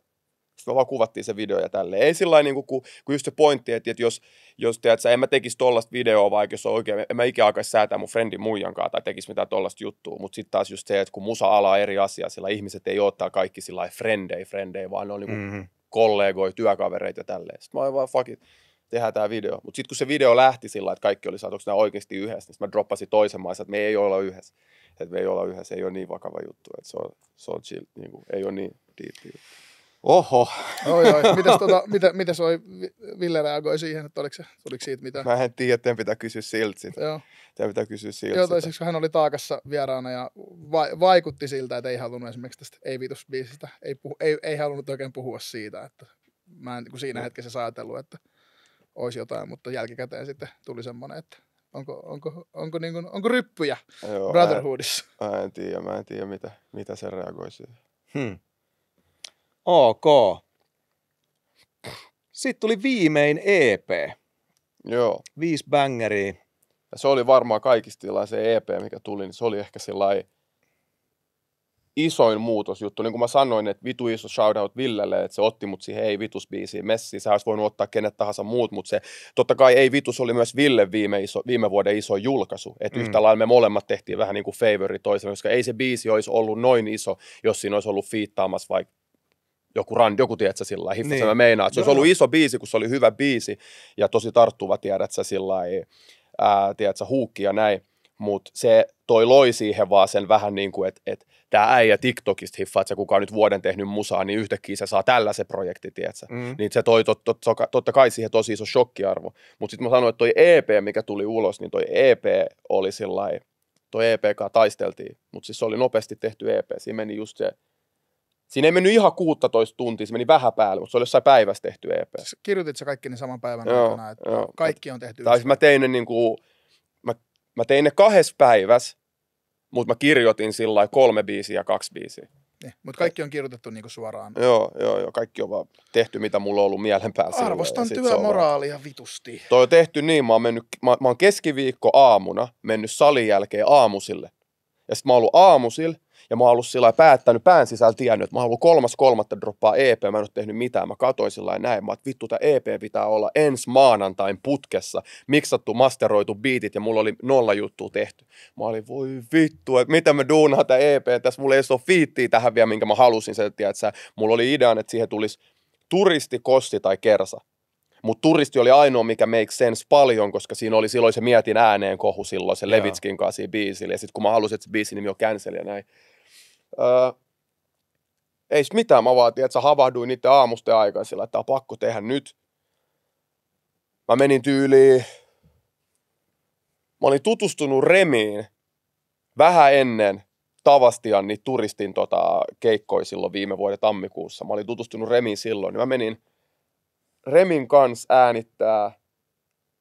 Sitten me vaan kuvattiin se video ja tälleen. Ei sillä niin kuin, kun, kun just se pointti, että, jos, jos teet, sä, en mä tekisi tollasta videoa, vaikka jos on oikein, en mä ikinä aikaisin säätää mun friendin muijankaan tai tekisi mitään tollasta juttua. Mutta sitten taas just se, että kun musa alaa eri asia, sillä ihmiset ei ottaa kaikki sillä frendei, frendei, vaan ne on niin kuin mm-hmm. kollegoja, työkavereita ja tälleen. Sitten mä oon vaan fuck it tehdään tämä video. Mutta sitten kun se video lähti sillä että kaikki oli saatu, että oikeasti yhdessä, niin mä droppasin toisen maan, että me ei olla yhdessä. Että me ei olla yhdessä, ei ole niin vakava juttu, että se on, se on chill, niin kuin, ei ole niin deep juttu. Oho. Oi, oi. Mites, tota, mitä, mitäs oi, Ville reagoi siihen, että oliko se, tuliko siitä mitään? Mä en tiedä, en pitää kysyä siltä sitä. Joo. Tämä pitää kysyä siltä Joo, toiseksi siis hän oli taakassa vieraana ja va- vaikutti siltä, että ei halunnut esimerkiksi tästä ei viitos biisistä, ei, puhu, ei, ei halunnut oikein puhua siitä, että mä en niin siinä no. hetkessä ajatellut, että – olisi jotain, mutta jälkikäteen sitten tuli semmoinen, että onko, onko, onko, niin kuin, onko ryppyjä Joo, Brotherhoodissa? Mä en, mä en tiedä, mä en tiedä mitä, mitä se reagoi siihen. Hmm. Ok. Sitten tuli viimein EP. Joo. Viisi bangeria. Ja se oli varmaan kaikista se EP, mikä tuli, niin se oli ehkä sellainen isoin muutosjuttu. Niin kuin mä sanoin, että vitu iso shoutout Villelle, että se otti mut siihen Ei vitus biisiin messiin. sä olisi voinut ottaa kenet tahansa muut, mutta se totta kai Ei vitus oli myös Ville viime, iso, viime vuoden iso julkaisu. Että mm. yhtä lailla me molemmat tehtiin vähän niin kuin favori toiselle, koska ei se biisi olisi ollut noin iso, jos siinä olisi ollut fiittaamassa vaikka joku, rand, joku tiedätkö, sillä lailla, niin. mä meinaan. Se olisi ollut iso biisi, kun se oli hyvä biisi ja tosi tarttuva, sä sillä lailla, huukki ja näin. Mutta se toi loi siihen vaan sen vähän niin kuin, että et, tämä äijä TikTokista hiffaa, että se kuka on nyt vuoden tehnyt musaa, niin yhtäkkiä se saa tällä se projekti, tiedätkö? Mm. Niin se toi tot, tot, totta kai siihen tosi iso shokkiarvo. Mutta sitten mä sanoin, että toi EP, mikä tuli ulos, niin toi EP oli sillä toi EP taisteltiin, mutta siis se oli nopeasti tehty EP. Siinä meni just se, Siinä ei mennyt ihan 16 tuntia, se meni vähän päälle, mutta se oli jossain päivässä tehty EP. Siis kirjoitit sä kaikki ne saman päivän joo, aikana, että joo. kaikki on tehty. Tai siis mä tein ne niin kuin, mä, mä tein ne kahdessa päivässä, mutta mä kirjoitin sillä kolme biisiä ja kaksi biisiä. Eh, niin, mutta kaikki on kirjoitettu niinku suoraan. Joo, joo, joo, kaikki on vaan tehty, mitä mulla on ollut mielen päässä. Arvostan työmoraalia vaan... vitusti. Toi on tehty niin, mä oon, mennyt, mä, mä oon keskiviikko aamuna mennyt salin jälkeen aamusille. Ja sitten mä oon ollut aamusille, ja mä oon ollut sillä päättänyt pään sisällä tiennyt, että mä haluan kolmas kolmatta droppaa EP, mä en ole tehnyt mitään, mä katoin sillä näin, mä oon, vittu tämä EP pitää olla ensi maanantain putkessa, miksattu, masteroitu biitit ja mulla oli nolla juttu tehty. Mä olin, voi vittu, että mitä mä duunaan tämä EP, tässä mulla ei ole fiittiä tähän vielä, minkä mä halusin, se, että, että mulla oli idea, että siihen tulisi turisti, kosti tai kersa. Mutta turisti oli ainoa, mikä make sense paljon, koska siinä oli silloin se mietin ääneen kohu silloin, se Levitskin kanssa siinä biisillä. Ja sitten kun mä halusin, että se biisin nimi on Cancel ja näin, Öö, ei mitään, mä vaan että sä havahduin niitä aamusta ja aikaisilla, että on pakko tehdä nyt. Mä menin tyyliin, mä olin tutustunut Remiin vähän ennen Tavastian niin turistin tota, keikkoja silloin viime vuoden tammikuussa. Mä olin tutustunut Remiin silloin, niin mä menin Remin kanssa äänittää.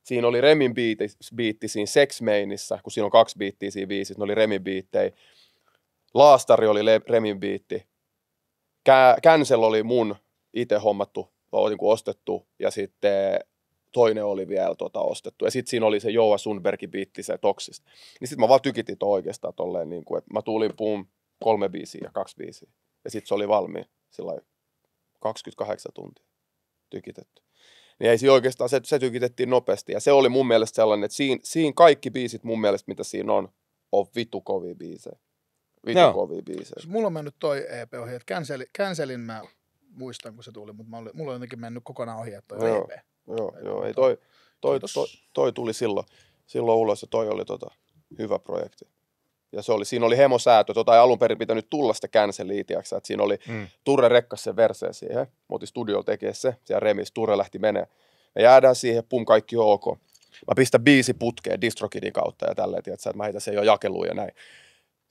Siinä oli Remin biitti, biitti siinä Sex Mainissä, kun siinä on kaksi biittiä siinä viisissä, ne oli Remin biittejä Laastari oli Le- Remin biitti. Kä- Cancel oli mun itse hommattu, niin kuin ostettu. Ja sitten toinen oli vielä tota ostettu. Ja sitten siinä oli se Joa Sundbergin biitti, se Toksista. Niin sitten mä vaan tykitin to oikeastaan tolleen, niin kuin, että mä tulin puun kolme biisiä ja kaksi biisiä. Ja sitten se oli valmiin sillä 28 tuntia tykitetty. Niin ei se oikeastaan, se, se tykitettiin nopeasti. Ja se oli mun mielestä sellainen, että siinä, siinä kaikki biisit mun mielestä, mitä siinä on, on vittu kovia biisejä vitu kovia biisejä. Siis mulla on mennyt toi EP ohi, että cancelin, cancelin mä muistan, kun se tuli, mutta oli, mulla on jotenkin mennyt kokonaan ohi, että toi joo, EP. Joo, Eli joo, ei toi, toi, toi, toi, tuli silloin, silloin ulos ja toi oli tota, hyvä projekti. Ja se oli, siinä oli hemosäätö, tota ei alun perin pitänyt tulla sitä känseliitiäksä, että siinä oli mm. Turre rekkas sen verseen siihen, mutta studio tekee se, siellä remis, Turre lähti menee. Me jäädään siihen, pum, kaikki on ok. Mä pistän biisi putkeen distrokidin kautta ja tälleen, että mä heitän sen jo jakeluun ja näin.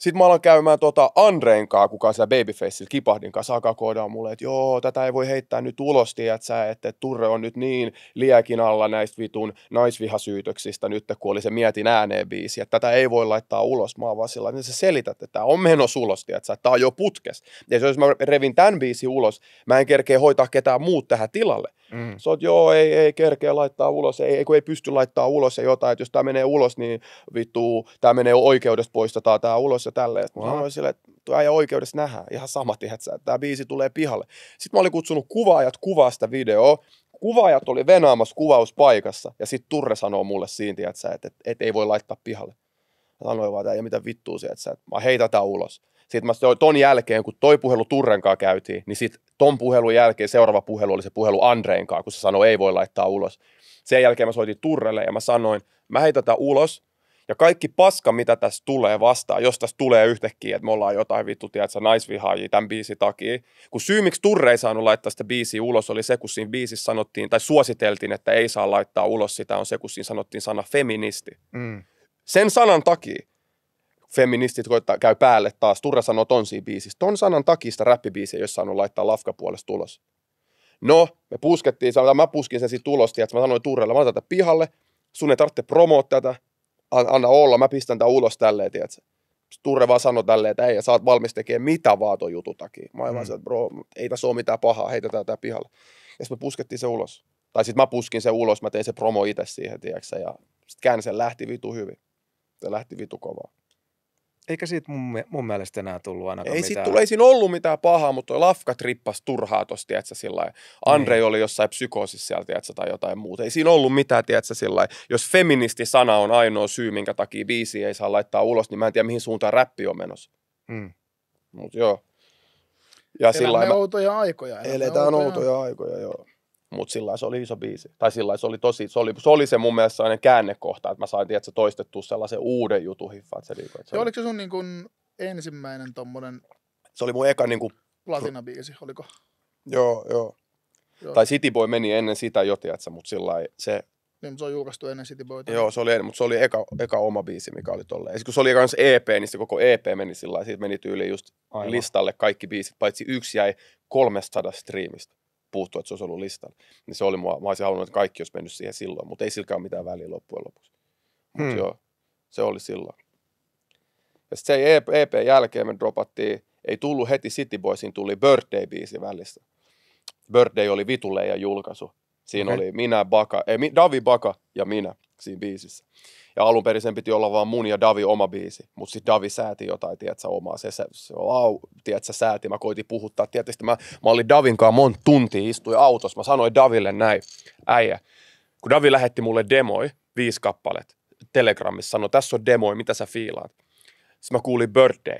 Sitten mä alan käymään tota Andreen kanssa, kuka siellä Babyfaceilla kipahdin kanssa, alkaa koodaa mulle, että joo, tätä ei voi heittää nyt ulos, tiedät sä, että Turre on nyt niin liekin alla näistä vitun naisvihasyytöksistä nyt, kun oli se Mietin ääneen biisi, että tätä ei voi laittaa ulos. Mä oon vaan sillä että sä selität, että tämä on menossa ulos, tiedät sä, että tämä on jo putkes. Ja jos mä revin tämän biisi ulos, mä en kerkeä hoitaa ketään muut tähän tilalle. Mm. Sä oot, joo, ei, ei kerkeä laittaa ulos, ei, ei, kun ei pysty laittaa ulos ja jotain, että jos tämä menee ulos, niin vittu, tämä menee oikeudesta, poistetaan tämä ulos ja tälleen. Sitten Mä olin silleen, että äijä oikeudessa nähdään. Ihan sama, tiedätkö, että tämä biisi tulee pihalle. Sitten mä olin kutsunut kuvaajat kuvaa sitä videoa. Kuvaajat oli venaamassa kuvauspaikassa. Ja sitten Turre sanoo mulle siinä, tiedätkö, että, että, että ei voi laittaa pihalle. Mä sanoin vaan, että mitä vittua sieltä, että mä heitän tää ulos. Sitten mä ton jälkeen, kun toi puhelu kanssa käytiin, niin sitten ton puhelun jälkeen seuraava puhelu oli se puhelu kanssa, kun se sanoi, ei voi laittaa ulos. Sen jälkeen mä soitin Turrelle ja mä sanoin, mä heitän tää ulos, ja kaikki paska, mitä tässä tulee vastaan, jos tässä tulee yhtäkkiä, että me ollaan jotain vittu, tiedätkö, naisvihaajia tämän biisin takia. Kun syy, miksi Turre ei saanut laittaa sitä biisiä ulos, oli se, kun siinä biisissä sanottiin, tai suositeltiin, että ei saa laittaa ulos sitä, on se, kun siinä sanottiin sana feministi. Mm. Sen sanan takia feministit koittaa, käy päälle taas. Turre sanoo ton siinä biisissä. Ton sanan takia sitä räppibiisiä ei ole saanut laittaa puolesta ulos. No, me puskettiin, mä puskin sen siitä ulos, että mä sanoin Turrelle, mä otan pihalle, sun ei tarvitse promoa tätä, anna olla, mä pistän tämän ulos tälleen, tiedätkö? Turre vaan sanoi tälleen, että ei, sä oot valmis tekemään mitä vaan ton jutun takia. Mä mm. sanoin, että bro, ei tässä ole mitään pahaa, heitetään tää pihalle. Ja sitten me puskettiin se ulos. Tai sitten mä puskin se ulos, mä tein se promo itse siihen, tiedätkö? Ja sitten käänne lähti vitu hyvin. Se lähti vitu kovaa. Eikä siitä mun, mun mielestä enää tullut ainakaan ei mitään. Siitä, ei siinä ollut mitään pahaa, mutta toi lafka rippas turhaa tossa, tiedätkö, sillä Andrei niin. oli jossain psykoosissa siellä, tiedätkö, tai jotain muuta. Ei siinä ollut mitään, tiedätkö, sillä Jos feministisana on ainoa syy, minkä takia biisi ei saa laittaa ulos, niin mä en tiedä, mihin suuntaan räppi on menossa. Mm. Mutta joo. Ja Elämme sillä outoja aikoja. Elämme eletään outoja. outoja aikoja, joo mutta sillä se oli iso biisi. Tai sillä se oli tosi, se oli, se oli se mun mielestä sellainen käännekohta, että mä sain tiedätkö, toistettua sellaisen uuden jutun hiffaan. Se, liiku, se oli... oliko se sun niin ensimmäinen tommonen... Se oli mun eka niin kuin... Platinabiisi, oliko? Joo, joo. joo. Tai City Boy meni ennen sitä jo, tiedätkö, mutta sillä se... Niin, se on julkaistu ennen City Boyta. Joo, se oli, mutta se oli eka, eka oma biisi, mikä oli tolleen. Ja kun se oli eka EP, niin se koko EP meni sillä lailla. Siitä meni tyyliin just Aivan. listalle kaikki biisit, paitsi yksi jäi 300 striimistä puhuttu, että se olisi ollut listalla. Niin se oli mua, mä olisin halunnut, että kaikki olisi mennyt siihen silloin, mutta ei silläkään ole mitään väliä loppujen lopuksi. Hmm. joo, se oli silloin. Ja sitten se EP, EP jälkeen me dropattiin, ei tullut heti City Boysin, tuli Birthday-biisi välissä. Birthday oli vitulle ja julkaisu. Siinä okay. oli minä, Baka, ei, Davi Baka ja minä siinä biisissä. Ja alun perin sen piti olla vaan mun ja Davi oma biisi, mutta sitten Davi sääti jotain, tiedätkö, omaa. Se, se, se au, tiedätkö, sääti, mä koitin puhuttaa. Tietysti mä, mä olin Davin kanssa mon tuntia, istuin autossa, mä sanoin Daville näin, äijä. Kun Davi lähetti mulle demoi, viisi kappalet, Telegramissa sanoi, tässä on demoi, mitä sä fiilaat. Sitten mä kuulin Birthday.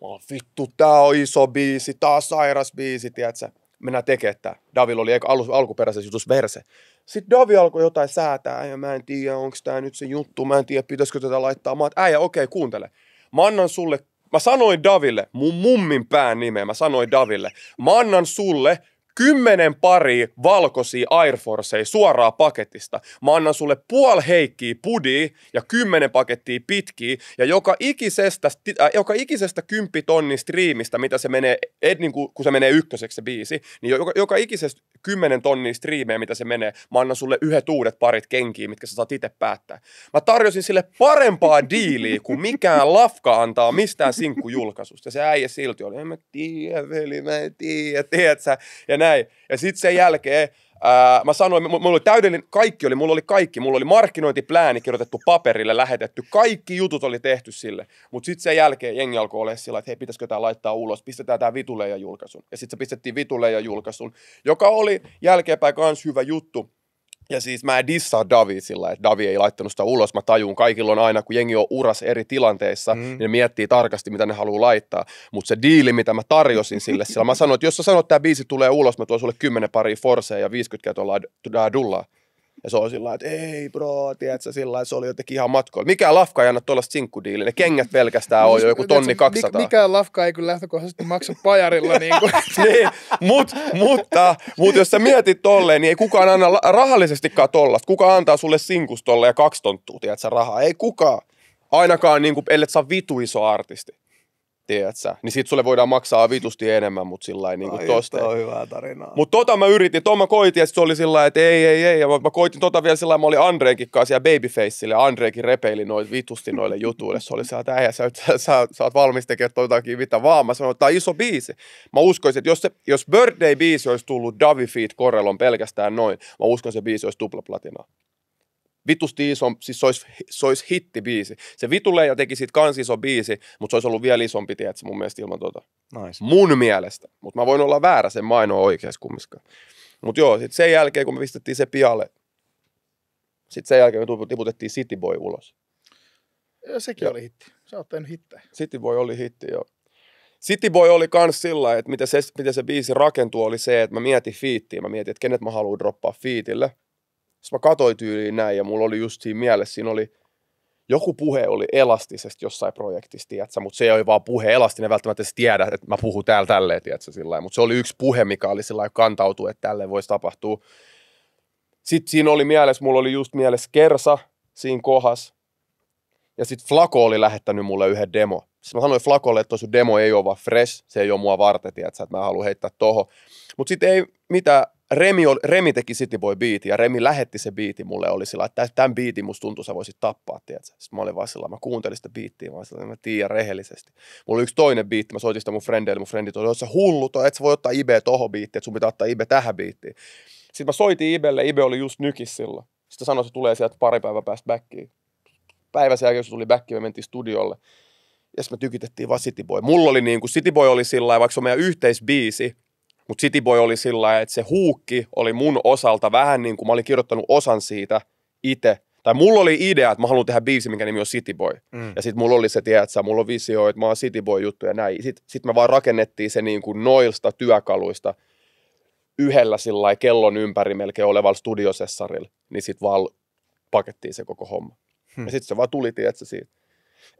Mä oon, vittu, tää on iso biisi, tää on sairas biisi, tiedätkö. Mennään tekemään tää. Davilla oli alkuperäisessä jutussa verse. Sitten Davi alkoi jotain säätää ja mä en tiedä, onko tämä nyt se juttu, mä en tiedä, pitäisikö tätä laittaa. Mä äijä, okei, okay, kuuntele. Mä annan sulle, mä sanoin Daville, mun mummin pään nimeä, mä sanoin Daville. Mä annan sulle kymmenen pari valkoisia Air Forcea suoraa paketista. Mä annan sulle puol heikkiä pudi ja kymmenen pakettia pitkiä ja joka ikisestä, äh, joka ikisestä kymppitonnin striimistä, mitä se menee, et, niin kun, kun se menee ykköseksi se biisi, niin joka, joka ikisestä Kymmenen tonnia striimejä, mitä se menee. Mä annan sulle yhdet uudet parit kenkiä, mitkä sä saat itse päättää. Mä tarjosin sille parempaa diiliä kuin mikään lafka antaa mistään sinkkujulkaisusta. Ja se äijä silti oli, en mä tiedä, veli, mä en tiedä, tiedät sä, ja näin. Ja sitten sen jälkeen Ää, mä sanoin, mulla oli täydellinen, kaikki oli, mulla oli kaikki. Mulla oli markkinointiplääni kirjoitettu paperille, lähetetty. Kaikki jutut oli tehty sille. Mutta sitten sen jälkeen jengi alkoi olla sillä, että hei, pitäisikö tämä laittaa ulos, pistetään tämä vitulle ja julkaisun. Ja sitten se pistettiin vitulle ja julkaisun, joka oli jälkeenpäin myös hyvä juttu. Ja siis mä en dissaa Davi sillä, että Davi ei laittanut sitä ulos. Mä tajun, kaikilla on aina, kun jengi on uras eri tilanteissa, mm. niin ne miettii tarkasti, mitä ne haluaa laittaa. Mutta se diili, mitä mä tarjosin sille, sillä mä sanoin, että jos sä sanot, että tämä biisi tulee ulos, mä tuon sulle kymmenen pari forseja ja 50 kertaa dullaa. Ja se oli sillä että ei bro, tiedätkö, sillä se oli jotenkin ihan matkoilla. Mikä lafka ei anna tuollaista sinkkudiiliä, ne kengät pelkästään on jo joku tonni 200. Mikään lafka ei kyllä lähtökohtaisesti maksa pajarilla. niin, kuin. <laughs> niin mut, mutta, mutta jos sä mietit tolleen, niin ei kukaan anna rahallisestikaan tollasta. Kuka antaa sulle sinkus ja kaksi tonttua, tiedätkö, rahaa? Ei kukaan. Ainakaan, niin kuin, ellet saa vitu iso artisti tiedätkö? Niin sit sulle voidaan maksaa vitusti enemmän, mutta sillä lailla niin kuin tosta. on hyvää tarinaa. Mutta tota mä yritin, tota mä koitin, ja sit se oli sillä että ei, ei, ei. Ja mä, mä koitin tota vielä sillä mä olin Andreenkin kanssa siellä Babyfaceille, ja Andreenkin repeili noit vitusti noille jutuille. Se oli se, että äijä, sä, sä, sä, sä oot valmis tekemään jotakin mitä vaan. Mä sanoin, että tää on iso biisi. Mä uskoisin, että jos, se, jos Birthday-biisi olisi tullut Davi Feet Korelon pelkästään noin, mä uskon se biisi olisi tuplaplatinaa vitusti iso, siis se olisi, se olisi biisi. Se vitulee ja teki siitä kans iso biisi, mutta se olisi ollut vielä isompi, tiedätkö, mun mielestä ilman tuota. Nice. Mun mielestä. Mutta mä voin olla väärä, sen mä oikeassa kumminkaan. Mutta joo, sitten sen jälkeen, kun me pistettiin se pialle, sitten sen jälkeen me tiputettiin City Boy ulos. Ja sekin ja. oli hitti. Sä oot tehnyt hittejä. City Boy oli hitti, joo. City Boy oli kans sillä, että miten se, miten se biisi rakentui, oli se, että mä mietin fiittiä. Mä mietin, että kenet mä haluan droppaa fiitille – sitten mä katsoin tyyliin näin ja mulla oli just siinä mielessä, siinä oli joku puhe oli elastisesti jossain projektissa, tiedätkö, mutta se ei ole vaan puhe elastinen, välttämättä edes tiedä, että mä puhun täällä tälleen, tiedätkö, sillä mutta se oli yksi puhe, mikä oli sillä kantautu, että tälle voisi tapahtua. Sitten siinä oli mielessä, mulla oli just mielessä Kersa siinä kohas, ja sitten Flako oli lähettänyt mulle yhden demo siis mä sanoin Flakolle, että sun demo ei ole vaan fresh, se ei ole mua varten, tiedätkö, että mä haluan heittää toho. Mutta sitten ei mitä Remi, oli, Remi teki City Boy biiti ja Remi lähetti se biiti mulle, oli sillä, että tämän biitin musta tuntui, sä voisit tappaa, tiedätkö? Sitten mä olin vaan sillä, mä kuuntelin sitä biittiä, vaan sillä, mä tiedän rehellisesti. Mulla oli yksi toinen biitti, mä soitin sitä mun frendeille, mun frendit oli, sä hullu, toi, et sä voi ottaa Ibe toho biittiin, että sun pitää ottaa Ibe tähän biittiin. Sitten mä soitin Ibelle, Ibe oli just nykis silloin. Sitten sanoi, että se tulee sieltä pari päivää päästä backiin. Päivä sen jälkeen, kun se tuli backiin, me mentiin studiolle ja sitten me tykitettiin vaan City Boy. Mulla oli niin kuin, City Boy oli sillä lailla, vaikka se on meidän yhteisbiisi, mutta City Boy oli sillä lailla, että se huukki oli mun osalta vähän niin kuin mä olin kirjoittanut osan siitä itse. Tai mulla oli idea, että mä haluan tehdä biisi, minkä nimi on City Boy. Mm. Ja sitten mulla oli se, että mulla on visio, että mä oon City Boy juttu ja näin. Sitten sit me vaan rakennettiin se niin kuin noilsta työkaluista yhdellä sillä kellon ympäri melkein olevalla studiosessarilla. Niin sitten vaan pakettiin se koko homma. Hmm. Ja sitten se vaan tuli, tiedätkö, siitä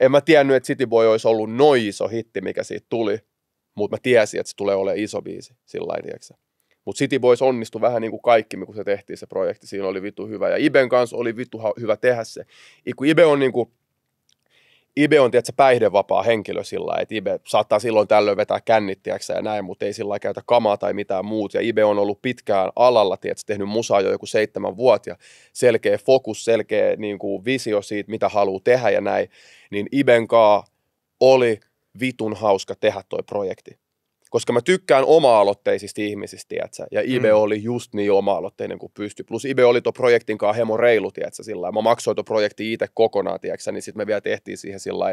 en mä tiennyt, että City Boy olisi ollut noin iso hitti, mikä siitä tuli, mutta mä tiesin, että se tulee olemaan iso biisi, sillä lailla, mutta City Boys onnistui vähän niin kuin kaikki, kun se tehtiin se projekti. Siinä oli vittu hyvä. Ja Iben kanssa oli vittu hyvä tehdä se. Kun Ibe on niin kuin Ibe on tietysti päihdevapaa henkilö sillä että Ibe saattaa silloin tällöin vetää kännittiäksi ja näin, mutta ei sillä käytä kamaa tai mitään muuta. Ja Ibe on ollut pitkään alalla, tietysti tehnyt musaa jo joku seitsemän vuotta ja selkeä fokus, selkeä niin kuin visio siitä, mitä haluaa tehdä ja näin. Niin Iben kaa oli vitun hauska tehdä toi projekti koska mä tykkään oma-aloitteisista ihmisistä, tiiätsä? ja IB mm. oli just niin oma-aloitteinen kuin pystyi. Plus IB oli tuo projektin kanssa hemo reilu, tiiätsä, sillä Mä maksoin tuo projekti itse kokonaan, tiedätkö? niin sitten me vielä tehtiin siihen sillä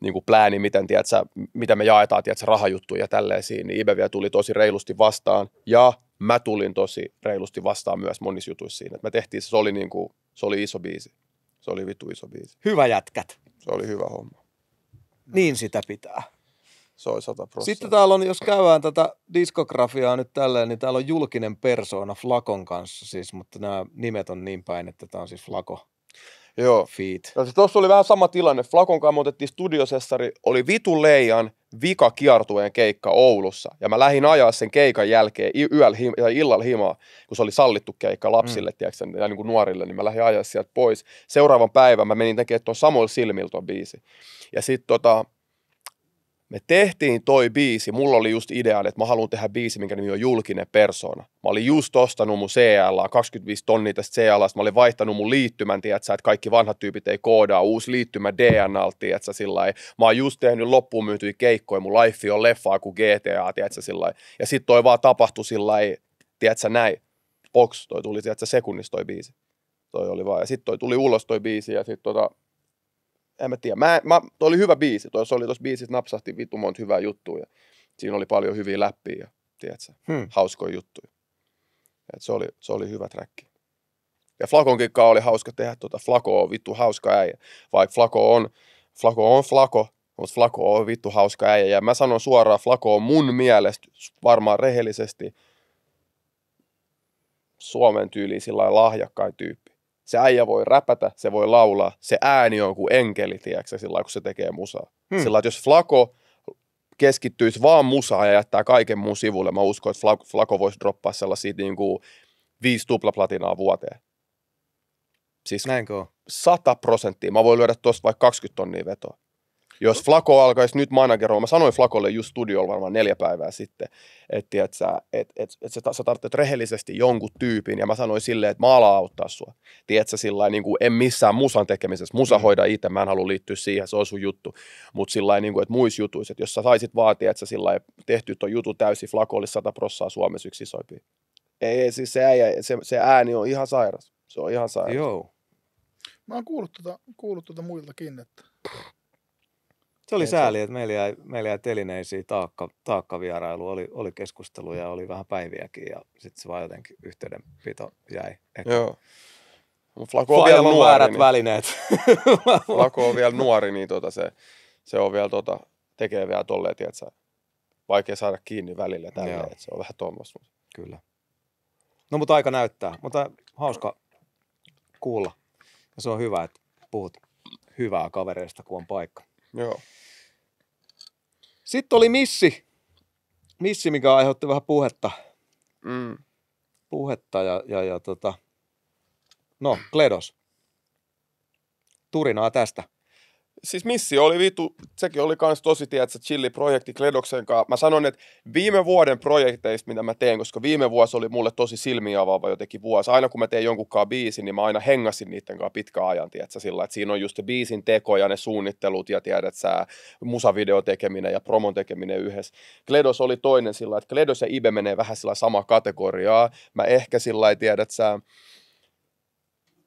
niin kuin plääni, miten, tiiätsä, mitä me jaetaan tiedätkö, rahajuttuja ja tällaisiin, niin IBE vielä tuli tosi reilusti vastaan. Ja mä tulin tosi reilusti vastaan myös monissa jutuissa siinä. me tehtiin, se oli, niin kuin, se oli iso biisi. Se oli vitu iso biisi. Hyvä jätkät. Se oli hyvä homma. Niin sitä pitää soi 100 prosenttia. Sitten täällä on, jos käydään tätä diskografiaa nyt tälleen, niin täällä on julkinen persoona Flakon kanssa siis, mutta nämä nimet on niin päin, että tämä on siis Flako. Joo. Feet. No, tuossa oli vähän sama tilanne. Flakon kanssa otettiin studiosessari, oli Vitu Leijan vika kiertueen keikka Oulussa. Ja mä lähdin ajaa sen keikan jälkeen yöllä him- tai illalla himaa, kun se oli sallittu keikka lapsille, mm. tiiäksä, ja niin kuin nuorille, niin mä lähdin ajaa sieltä pois. Seuraavan päivän mä menin tekemään tuon samoilla silmillä tuon biisi. Ja sitten tota, me tehtiin toi biisi, mulla oli just idea, että mä haluan tehdä biisi, minkä nimi on Julkinen persona. Mä olin just ostanut mun CLA, 25 tonnia tästä CLA, mä olin vaihtanut mun liittymän, tiedätkö, että kaikki vanhat tyypit ei koodaa, uusi liittymä DNA, tiedätkö, sillä Mä oon just tehnyt loppuun myytyjä keikkoja, mun life on leffaa kuin GTA, tiedätkö, sillä Ja sit toi vaan tapahtui sillä tiedätkö, näin. Box, toi tuli, tiedätkö, sekunnissa toi biisi. Toi oli vaan, ja sit toi tuli ulos toi biisi, ja sit tota, en mä tiedä. Mä, mä, toi oli hyvä biisi. Tuossa oli tuossa biisissä napsahti vitu monta hyvää juttua. Ja siinä oli paljon hyviä läppiä ja tiedätkö, hmm. hauskoja juttuja. Et se, oli, se oli hyvä träkki. Ja Flakon kikkaa oli hauska tehdä. Tuota, Flako on vittu hauska äijä. Vaikka Flako on, Flako on Flako, mutta Flako on vittu hauska äijä. Ja mä sanon suoraan, Flako on mun mielestä varmaan rehellisesti Suomen tyyliin sillä lahjakkain tyyppi. Se äijä voi räpätä, se voi laulaa, se ääni on kuin enkeli, tiedätkö, sillä kun se tekee musaa. Hmm. Sillä että jos Flako keskittyisi vaan musaan ja jättää kaiken muun sivulle, mä uskon, että Flako, voisi droppaa sellaisia niin kuin viisi tuplaplatinaa vuoteen. Siis Näinkö on? 100 prosenttia. Mä voin lyödä tuosta vaikka 20 tonnia vetoa. Jos Flako alkaisi nyt manageroida, mä sanoin Flakolle just studiolla varmaan neljä päivää sitten, että et, et, et, et, sä, sä tarvitset rehellisesti jonkun tyypin, ja mä sanoin silleen, että mä alan auttaa sua. Tiedätkö, sillä niin kuin, en missään musan tekemisessä, musa mm. hoida itse, mä en halua liittyä siihen, se on sun juttu, mutta sillä niin kuin, että muissa jutuissa, että jos sä saisit vaatia, että sä sillä tehty ton jutun täysin, Flako olisi 100 prossaa Suomessa yksi isoimpi. Ei, ei siis se, äijä, se, se ääni on ihan sairas. Se on ihan sairas. Joo. Mä oon kuullut tuota, kuullut tuota muiltakin, että se oli sääli, että meillä jäi, meillä jäi telineisiin taakka, taakkavierailu, oli, oli keskusteluja, oli vähän päiviäkin ja sitten se vaan jotenkin yhteydenpito jäi. Ehkä. Joo. flako on vielä nuori, niin, välineet. <laughs> on vielä nuori, niin tota se, se on vielä tota, tekee vielä tolleen, että vaikea saada kiinni välillä että se on vähän tuommoista. Kyllä. No mutta aika näyttää, mutta hauska kuulla. Ja se on hyvä, että puhut hyvää kavereista, kun on paikka. Joo. Sitten oli missi. Missi, mikä aiheutti vähän puhetta. Mm. Puhetta ja, ja, ja tota... No, Kledos. Turinaa tästä siis missi oli vitu, sekin oli kans tosi, tiedätkö, chilli projekti Kledoksen kanssa. Mä sanon, että viime vuoden projekteista, mitä mä teen, koska viime vuosi oli mulle tosi silmiä avaava jotenkin vuosi. Aina kun mä teen jonkunkaan biisin, niin mä aina hengasin niiden kanssa pitkän ajan, tiedätkö, sillä, että siinä on just se biisin teko ja ne suunnittelut ja tiedät sä, musavideo tekeminen ja promon tekeminen yhdessä. Kledos oli toinen sillä, että Kledos ja Ibe menee vähän sillä sama kategoriaa. Mä ehkä sillä tiedät sä,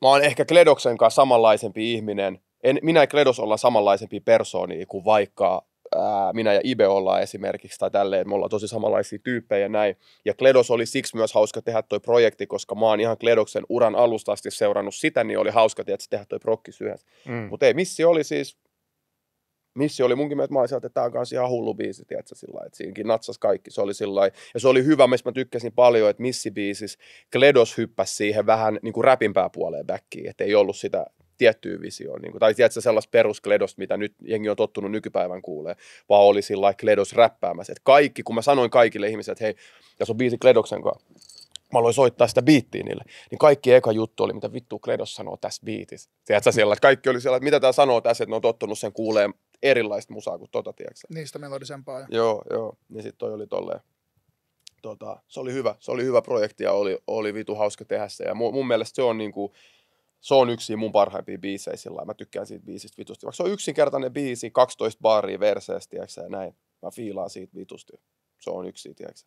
mä oon ehkä Kledoksen kanssa samanlaisempi ihminen, en, minä ja Kledos olla samanlaisempia persoonia kuin vaikka ää, minä ja Ibe ollaan esimerkiksi tai tälleen, me ollaan tosi samanlaisia tyyppejä ja näin. Ja Kledos oli siksi myös hauska tehdä toi projekti, koska mä oon ihan Kledoksen uran alusta asti seurannut sitä, niin oli hauska tietysti tehdä toi prokkis yhdessä. Mm. Mutta ei, missi oli siis, missi oli munkin mielestä, mä olisin, että tämä on kanssa ihan hullu biisi, tiedätkö, sillä että siinkin natsas kaikki, se oli sillä Ja se oli hyvä, mistä mä tykkäsin paljon, että missi biisis Kledos hyppäsi siihen vähän niin kuin räpimpää puoleen backiin, että ei ollut sitä tiettyä visioon, niin kuin, tai tiedätkö sellaista peruskledosta, mitä nyt jengi on tottunut nykypäivän kuulee, vaan oli sillä kledos räppäämässä. että kaikki, kun mä sanoin kaikille ihmisille, että hei, tässä on biisi kledoksen kanssa, mä aloin soittaa sitä biittiä niille, niin kaikki eka juttu oli, mitä vittu Kledos sanoo tässä biitissä. Tiedätkö siellä, että kaikki oli siellä, että mitä tämä sanoo tässä, että ne on tottunut sen kuulee erilaista musaa kuin tota, tiedätkö? Niistä melodisempaa. Jo. Joo, joo. Niin sitten toi oli tolleen. Tota, se oli hyvä, se oli hyvä projekti ja oli, oli vitu hauska tehdä se. Ja mun, mun mielestä se on niinku, se on yksi mun parhaimpia biisejä sillä Mä tykkään siitä biisistä vitusti. Vaikka se on yksinkertainen biisi, 12 baaria verseestä, ja näin. Mä fiilaan siitä vitusti. Se on yksi, tiedätkö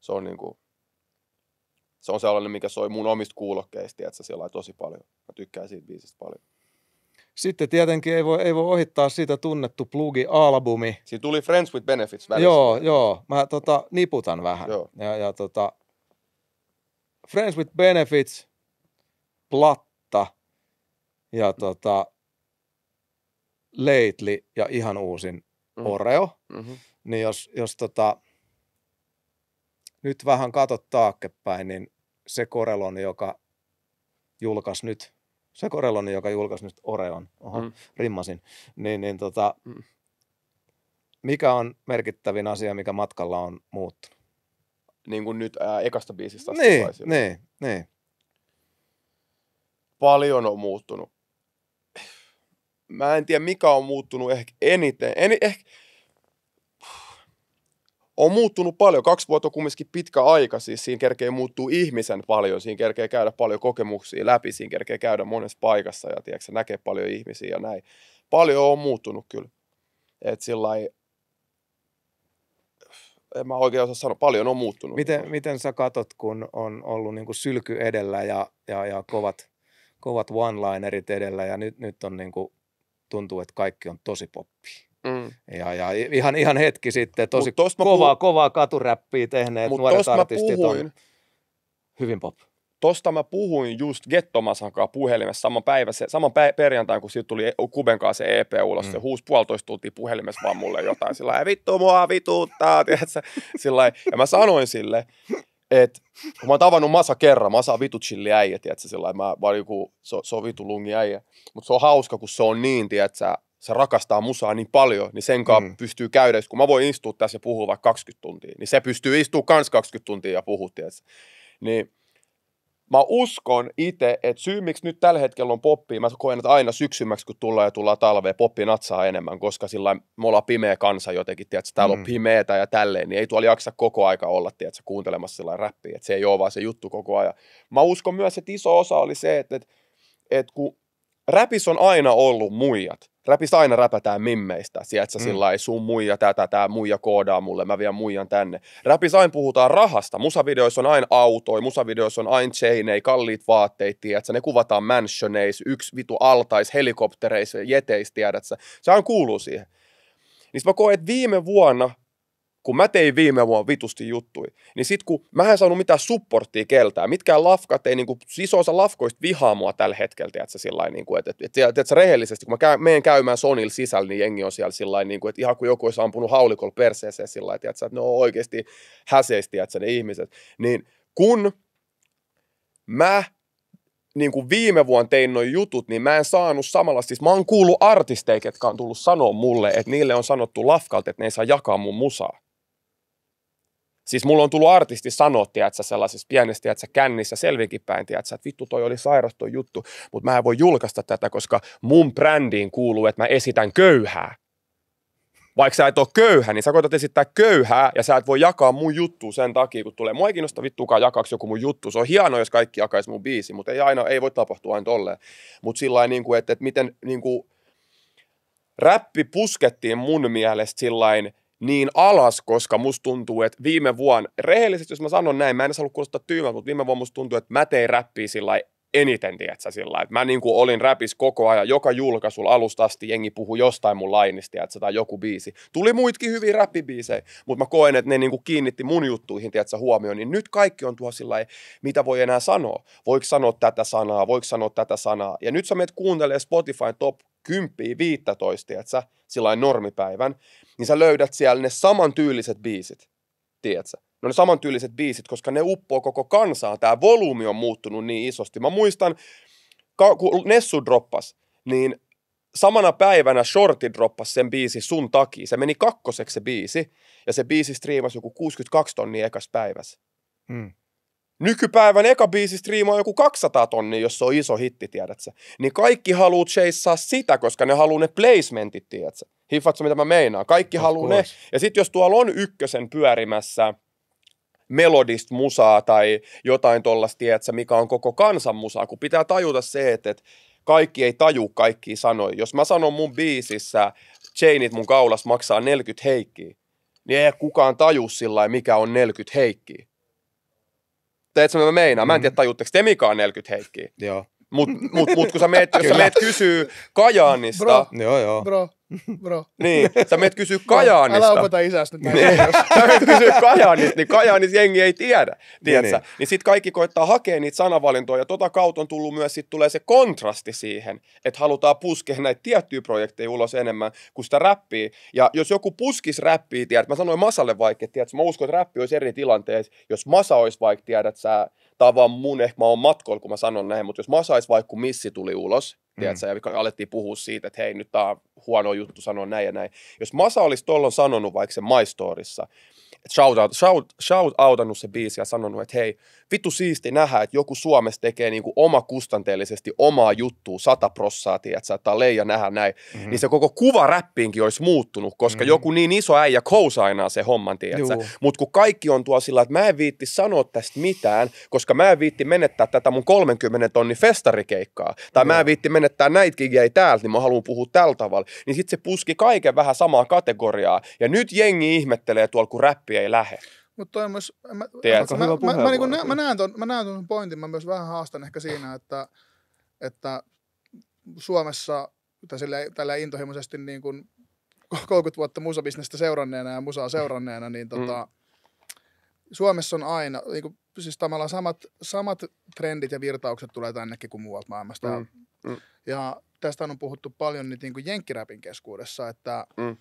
Se on niinku, se on sellainen, mikä soi mun omista kuulokkeista, että sillä tosi paljon. Mä tykkään siitä biisistä paljon. Sitten tietenkin ei voi, ei voi ohittaa siitä tunnettu plugi-albumi. Siinä tuli Friends with Benefits välissä. Joo, joo. Mä tota, niputan vähän. Joo. Ja, ja tota, Friends with Benefits, Plat ja tota, Leitli ja ihan uusin mm. Oreo. Mm-hmm. Niin jos, jos tota, nyt vähän katot taaksepäin, niin se Korelon, joka julkaisi nyt, se Korelon, joka julkaisi nyt Oreon, oho, mm. rimmasin, niin, niin tota, mm. mikä on merkittävin asia, mikä matkalla on muuttunut? Niin kuin nyt ää, ekasta biisistä Niin, niin, niin. Paljon on muuttunut mä en tiedä mikä on muuttunut ehkä eniten. En, ehkä, on muuttunut paljon. Kaksi vuotta on kumminkin pitkä aika, siis siinä kerkee muuttuu ihmisen paljon, siinä kerkee käydä paljon kokemuksia läpi, siinä kerkee käydä monessa paikassa ja tiedätkö, näkee paljon ihmisiä ja näin. Paljon on muuttunut kyllä. Et sillai, en mä oikein osaa sanoa, paljon on muuttunut. Miten, miten sä katot, kun on ollut niin sylky edellä ja, ja, ja kovat, kovat one-linerit edellä ja nyt, nyt on niin kuin tuntuu, että kaikki on tosi poppi. Mm. Ja, ja ihan, ihan hetki sitten tosi kovaa, puhun, kovaa katuräppiä tehneet mut nuoret artistit puhuin, on hyvin pop. Tosta mä puhuin just Gettomasankaa puhelimessa saman, päivä, se, saman pä, perjantain, kun siitä tuli e- Kuben kanssa se EP ulos. Mm. Se huusi puolitoista tuntia puhelimessa vaan mulle jotain. Sillä vittu mua vituuttaa, <laughs> tiedätkö? Sillä ja mä sanoin sille, et, kun mä oon tavannut Masa kerran, Masa on vitu chilli äijä, tiiätsä, sillä mä vaan joku, se, se on vitu lungi äijä, mutta se on hauska, kun se on niin, tiiätsä, se rakastaa musaa niin paljon, niin sen kanssa mm. pystyy käydä, kun mä voin istua tässä ja puhua vaikka 20 tuntia, niin se pystyy istua kans 20 tuntia ja puhua, tiiätsä. Niin mä uskon itse, että syy miksi nyt tällä hetkellä on poppi, mä koen, että aina syksymäksi kun tullaan ja tullaan talveen, poppi natsaa enemmän, koska sillä me ollaan pimeä kansa jotenkin, tiedätkö, täällä mm. on pimeetä ja tälleen, niin ei tuolla jaksa koko aika olla, tiedätkö, kuuntelemassa sillä räppiä, että se ei ole vaan se juttu koko ajan. Mä uskon myös, että iso osa oli se, että, että, että kun räpis on aina ollut muijat, räpistä aina räpätään mimmeistä, sieltä mm. sillä sun muija tätä, tää muija koodaa mulle, mä vien muijan tänne. Räpissä aina puhutaan rahasta, musavideoissa on aina autoja, musavideoissa on aina chainei, kalliit vaatteet, tiedätkö, ne kuvataan mansioneis, yksi vitu altais, helikoptereis, jeteis, tiedätkö, se on kuuluu siihen. Niin mä koen, että viime vuonna kun mä tein viime vuonna vitusti juttui, niin sit kun mä en saanut mitään supporttia keltään, mitkään lafkat ei, niin kuin, iso osa lafkoista vihaa mua tällä hetkellä, tiedätkö, sillä niin kuin, että, että, että, että rehellisesti, kun mä käyn, menen käymään Sonil sisällä, niin jengi on siellä sillä niin kuin, että ihan kuin joku olisi ampunut haulikolla perseeseen sillä että ne on oikeasti häseisti, että ne ihmiset, niin kun mä niin kuin viime vuonna tein noin jutut, niin mä en saanut samalla, siis mä oon kuullut artisteja, jotka on tullut sanoa mulle, että niille on sanottu lafkalta, että ne ei saa jakaa mun musaa. Siis mulla on tullut artisti sanoa, tiedätkö, sellaisessa pienessä, tiedätkö, kännissä selvinkin päin, tiedätkö, että vittu toi oli sairas toi juttu, mutta mä en voi julkaista tätä, koska mun brändiin kuuluu, että mä esitän köyhää. Vaikka sä et ole köyhä, niin sä koetat esittää köyhää ja sä et voi jakaa mun juttu sen takia, kun tulee. Mua ei kiinnosta vittukaan jakaksi joku mun juttu. Se on hienoa, jos kaikki jakaisi mun biisi, mutta ei aina, ei voi tapahtua aina tolleen. Mutta sillä niin kuin, että, että miten niin kuin, räppi puskettiin mun mielestä tavalla, niin alas, koska musta tuntuu, että viime vuonna, rehellisesti jos mä sanon näin, mä en halua kuulostaa tyymältä, mutta viime vuonna musta tuntuu, että mä tein räppiä sillä eniten, tiedätkö, sillä että mä niin kuin olin räpis koko ajan, joka julkaisu alusta asti jengi puhu jostain mun lainista, tiedätkö, tai joku biisi. Tuli muitkin hyviä räppibiisejä, mutta mä koen, että ne niin kuin kiinnitti mun juttuihin, tiedätkö, huomioon, niin nyt kaikki on tuo sillä mitä voi enää sanoa. Voiko sanoa tätä sanaa, voiko sanoa tätä sanaa. Ja nyt sä menet kuuntelemaan Spotify top 10-15, tiedätkö, sillä normipäivän, niin sä löydät siellä ne samantyyliset biisit, tiedätkö? No ne samantyyliset biisit, koska ne uppoo koko kansaan. Tämä volyymi on muuttunut niin isosti. Mä muistan, kun Nessu droppas, niin samana päivänä Shorty droppas sen biisi sun takia. Se meni kakkoseksi se biisi, ja se biisi striimasi joku 62 tonnia ekas päivässä. Hmm. Nykypäivän eka biisi striimaa joku 200 tonnia, jos se on iso hitti, tiedätkö? Niin kaikki haluaa chaseaa sitä, koska ne haluaa ne placementit, tiedätkö? Hiffatko mitä mä meinaan? Kaikki of haluaa course. ne. Ja sitten jos tuolla on ykkösen pyörimässä melodist musaa tai jotain tuollaista, mikä on koko kansan musaa, kun pitää tajuta se, että, että kaikki ei taju kaikki sanoja. Jos mä sanon mun biisissä, chainit mun kaulas maksaa 40 heikkiä, niin ei kukaan taju sillä mikä on 40 heikkiä. Teetkö mä meinaan? Mä en tiedä, mm-hmm. tajutteko te mikä on 40 heikkiä. Joo. Mutta mut, mut, kun sä meet, jos sä meet kysyy Kajaanista. Bro, joo, joo. Bro, bro. Niin, sä meet kysyy Kajaanista. Älä opeta isästä Niin, sä meet kysyy Kajaanista, niin Kajaanista jengi ei tiedä, niin, Niin, niin. sit kaikki koittaa hakea niitä sanavalintoja, ja tota kautta on tullut myös, sit tulee se kontrasti siihen, että halutaan puskea näitä tiettyjä projekteja ulos enemmän kuin sitä räppiä. Ja jos joku puskis räppiä, tiedät, mä sanoin Masalle vaikka, tiedät, mä uskon, että räppi olisi eri tilanteessa, jos Masa olisi vaikka, tiedät, sä, Tämä on vaan mun, ehkä mä oon matkoilla, kun mä sanon näin, mutta jos mä sais vaikka missi tuli ulos, mm. tiedätkö, ja alettiin puhua siitä, että hei, nyt tämä on huono juttu sanoa näin ja näin. Jos Masa olisi tuolloin sanonut vaikka se My Storyssa, shout, out, shout, shout outannut se biisi ja sanonut, että hei, vittu siisti nähdä, että joku Suomessa tekee niinku omakustanteellisesti omaa juttua, sata prossaa, tiedät sä, leija nähdä näin, mm-hmm. niin se koko kuva räppiinkin olisi muuttunut, koska mm-hmm. joku niin iso äijä kousainaa se homman, Mutta kun kaikki on tuo sillä, että mä en viitti sanoa tästä mitään, koska mä en viitti menettää tätä mun 30 tonni festarikeikkaa, tai mm-hmm. mä en viitti menettää näitäkin ei täältä, niin mä haluan puhua tällä tavalla, niin sitten se puski kaiken vähän samaa kategoriaa, ja nyt jengi ihmettelee tuolla, kun räppi ei lähe. Mutta toi on myös... Mä, Tiedätkö, mä, hyvä mä, mä, niin mä, näen ton, mä näen ton pointin, mä myös vähän haastan ehkä siinä, että, että Suomessa sille, tällä intohimoisesti niin kuin 30 vuotta musabisnestä seuranneena ja musaa seuranneena, niin mm. tota, mm. Suomessa on aina, niin kuin, siis tavallaan samat, samat trendit ja virtaukset tulee tännekin kuin muualta maailmasta. Mm. Mm. Ja tästä on puhuttu paljon niin, niin kuin jenkkiräpin keskuudessa, että, mm.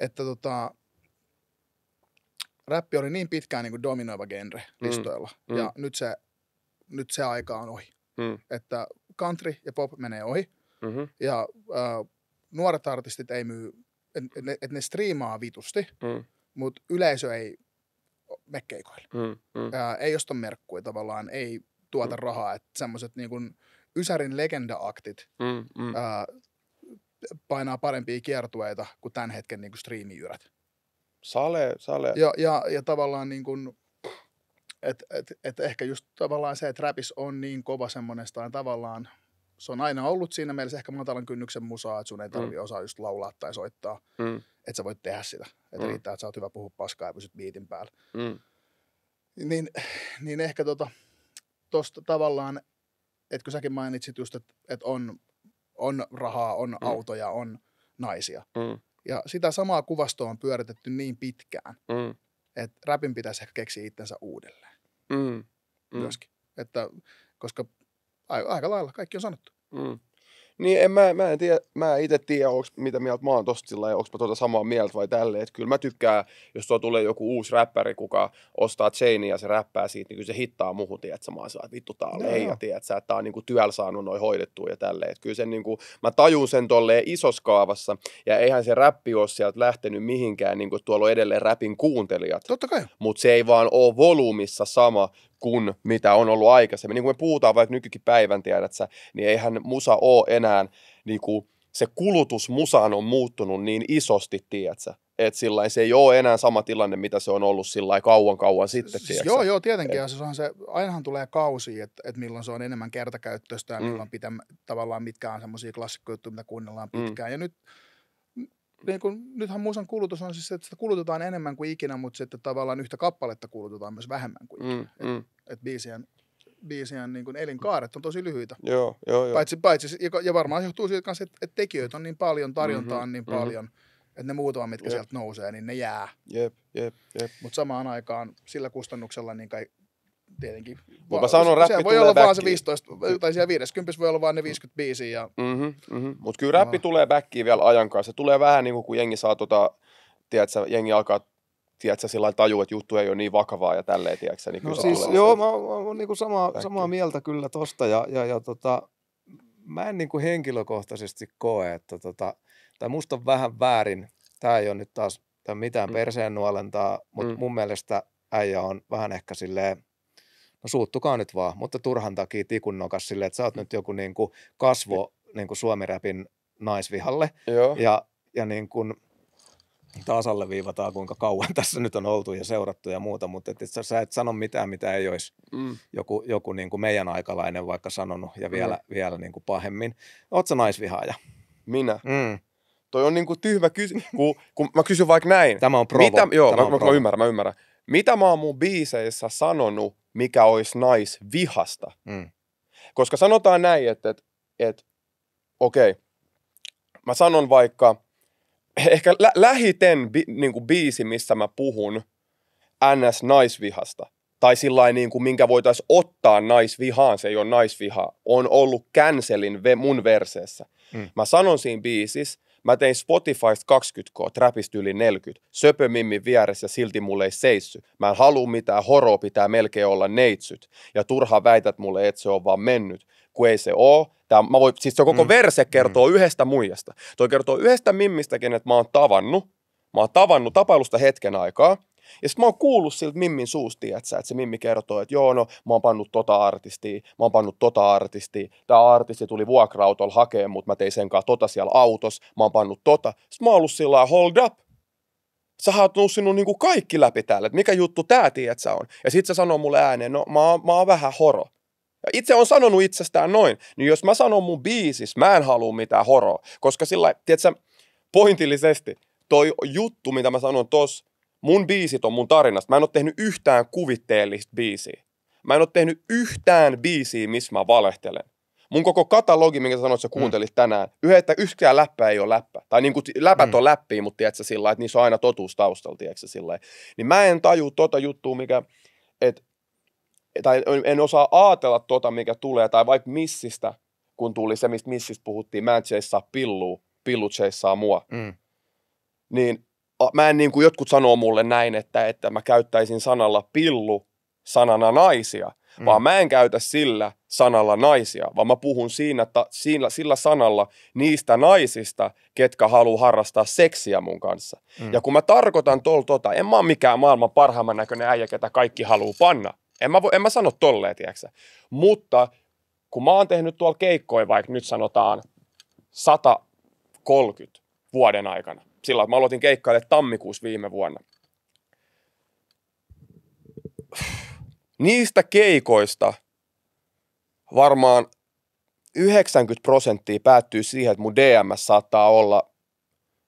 että tota, räppi oli niin pitkään niin kuin dominoiva genre mm. listoilla. Mm. Ja mm. nyt se, nyt se aika on ohi. Mm. Että country ja pop menee ohi. Mm-hmm. Ja äh, nuoret artistit ei myy, että ne, et ne striimaa vitusti, mm. mutta yleisö ei me keikoille. Mm, mm. Äh, ei osta merkkuja tavallaan, ei tuota mm. rahaa. Että semmoiset niin kuin Ysärin legenda-aktit mm, mm. Äh, painaa parempia kiertueita kuin tämän hetken niin kuin striimijyrät. Sale, sale. Ja, ja, ja tavallaan niin kuin, et, et, et ehkä just tavallaan se, että rapis on niin kova semmoinen, tavallaan se on aina ollut siinä mielessä ehkä matalan kynnyksen musaa, että sun ei tarvitse mm. osaa just laulaa tai soittaa, mm. että sä voit tehdä sitä. Että mm. riittää, että sä oot hyvä puhua paskaa ja pysyt biitin päällä. Mm. Niin, niin ehkä tota, tosta tavallaan, että kun säkin mainitsit just, että et on, on rahaa, on mm. autoja, on naisia, mm. Ja sitä samaa kuvastoa on pyöritetty niin pitkään, mm. että räpin pitäisi ehkä keksiä itsensä uudelleen. Mm. Mm. Myöskin. Että, koska aika lailla kaikki on sanottu. Mm. Niin en, mä, mä en tiedä, mä itse tiedä, onks, mitä mieltä mä oon tosta sillä ja onko mä tuota samaa mieltä vai tälleen. Että kyllä mä tykkään, jos tuo tulee joku uusi räppäri, kuka ostaa chainia ja se räppää siitä, niin kyllä se hittaa muhun, tiedätkö, mä oon sillä, että vittu tää on no. tiedät tiedätkö, että tää on niinku työllä saanut noin hoidettua ja tälleen. Että kyllä sen niinku, mä tajun sen tolleen isossa kaavassa ja eihän se räppi ole sieltä lähtenyt mihinkään, niin kuin tuolla on edelleen räpin kuuntelijat. Totta kai. Mutta se ei vaan ole volyymissa sama kuin mitä on ollut aikaisemmin. Niin kuin me puhutaan vaikka nykykin päivän, tiedät sä, niin eihän musa ole enää, niin kuin, se kulutus musaan on muuttunut niin isosti, tiedät sä, että sillä se ei ole enää sama tilanne, mitä se on ollut sillä kauan kauan sitten. Siis joo, joo, tietenkin. Et... Se on se, ainahan tulee kausi, että et milloin se on enemmän kertakäyttöistä ja mm. milloin pitää, tavallaan mitkä on semmoisia klassikkoja, mitä kuunnellaan mm. pitkään. Mm. Ja nyt niin kun, nythän muusan kulutus on siis, että sitä kulutetaan enemmän kuin ikinä, mutta sitten tavallaan yhtä kappaletta kulutetaan myös vähemmän kuin ikinä. Mm, mm. Että et biisien, biisien niin kun elinkaaret on tosi lyhyitä. Joo, joo, joo. Paitsi, paitsi, ja varmaan johtuu siitä kanssa, että, että tekijöitä on niin paljon, tarjontaa mm-hmm, on niin mm-hmm. paljon, että ne muutama, mitkä jep. sieltä nousee, niin ne jää. Jep, jep, jep. Mutta samaan aikaan sillä kustannuksella niin kai tietenkin. Mutta mä sanon, rappi tulee voi olla vaan se 15, tai siellä 50 voi olla vaan ne 55. Ja... Mm-hmm, mm-hmm. Mutta kyllä rappi no. tulee backiin vielä ajan kanssa. Se tulee vähän niin kuin, kun jengi saa tota, tiedätkö, jengi alkaa tiedätkö, sillä tajua, että juttu ei ole niin vakavaa ja tälleen, tiedätkö, niin no, siis, Joo, mä oon niin samaa, samaa mieltä kyllä tosta ja, ja, ja tota, mä en niin kuin henkilökohtaisesti koe, että tota, tai musta on vähän väärin, tämä ei ole nyt taas mitään mm. perseen nuolentaa, mutta mm. mun mielestä äijä on vähän ehkä silleen no suuttukaa nyt vaan, mutta turhan takia tikun nokas silleen, että sä oot nyt joku niin kuin kasvo niin, niin kuin suomiräpin naisvihalle. Joo. Ja, ja niin kuin, taas alleviivataan, kuinka kauan <laughs> tässä nyt on oltu ja seurattu ja muuta, mutta et sä, sä et sano mitään, mitä ei olisi mm. joku, joku niin kuin meidän aikalainen vaikka sanonut ja vielä, mm. vielä niin kuin pahemmin. Oot sä naisvihaaja? Minä? Mm. Toi on niin kuin tyhmä kysymys, kun, kun mä kysyn vaikka näin. Tämä on provo. Mitä, joo, Tämä mä, on mä, provo. mä ymmärrän, mä ymmärrän mitä mä oon mun biiseissä sanonut, mikä olisi vihasta. Mm. Koska sanotaan näin, että, et, et, okei, okay, mä sanon vaikka, ehkä lä- lähiten bi- niinku biisi, missä mä puhun NS-naisvihasta, tai sillä niin kuin minkä voitaisiin ottaa naisvihaan, se ei ole naisviha, on ollut känselin ve- mun verseessä. Mm. Mä sanon siinä biisissä, Mä tein Spotifysta 20k, trapist yli 40, söpö mimmin vieressä ja silti mulle ei seissy. Mä en halua mitään horoa, pitää melkein olla neitsyt. Ja turha väität mulle, että se on vaan mennyt, kun ei se oo. Tää, mä voi, siis se koko mm. verse kertoo mm. yhdestä muijasta. Toi kertoo yhdestä mimmistäkin, että mä oon tavannut. Mä oon tavannut tapailusta hetken aikaa. Ja sitten mä oon kuullut siltä Mimmin suusti, että se Mimmi kertoo, että joo, no mä oon pannut tota artistia, mä oon pannut tota artistia, tämä artisti tuli vuokra-autolla hakemaan, mutta mä tein sen kanssa tota siellä autos, mä oon pannut tota. Sitten mä oon ollut sillä hold up, sä oot sinun niin kaikki läpi täällä, että mikä juttu tää tiedät sä on. Ja sitten se sanoo mulle ääneen, no mä, oon, mä oon vähän horo. Ja itse on sanonut itsestään noin, niin jos mä sanon mun biisis, mä en halua mitään horoa, koska sillä, tiedätkö, pointillisesti, toi juttu, mitä mä sanon tossa, mun biisit on mun tarinasta. Mä en ole tehnyt yhtään kuvitteellista biisiä. Mä en ole tehnyt yhtään biisiä, missä mä valehtelen. Mun koko katalogi, minkä sä sanoit, sä mm. kuuntelit mm. tänään, yhden, että yksikään läppä ei ole läppä. Tai niin kuin läpät mm. on läppiä, mutta tiedätkö sillä että niissä on aina totuus taustalla, tiedätkö sillä Niin mä en taju tota juttua, mikä, että tai en osaa ajatella tota, mikä tulee, tai vaikka missistä, kun tuli se, mistä missistä puhuttiin, mä en pillu chaseaa mua. Mm. Niin mä en niin kuin jotkut sanoo mulle näin, että, että mä käyttäisin sanalla pillu sanana naisia, mm. vaan mä en käytä sillä sanalla naisia, vaan mä puhun siinä, ta, siinä, sillä sanalla niistä naisista, ketkä haluaa harrastaa seksiä mun kanssa. Mm. Ja kun mä tarkoitan tuolla tota, en mä ole mikään maailman parhaimman näköinen äijä, ketä kaikki haluaa panna. En mä, en mä sano tolleen, tiiäksä. Mutta kun mä oon tehnyt tuolla keikkoja, vaikka nyt sanotaan 130 vuoden aikana, sillä, että mä aloitin keikkaille tammikuussa viime vuonna. Niistä keikoista varmaan 90 prosenttia päättyy siihen, että mun DM saattaa olla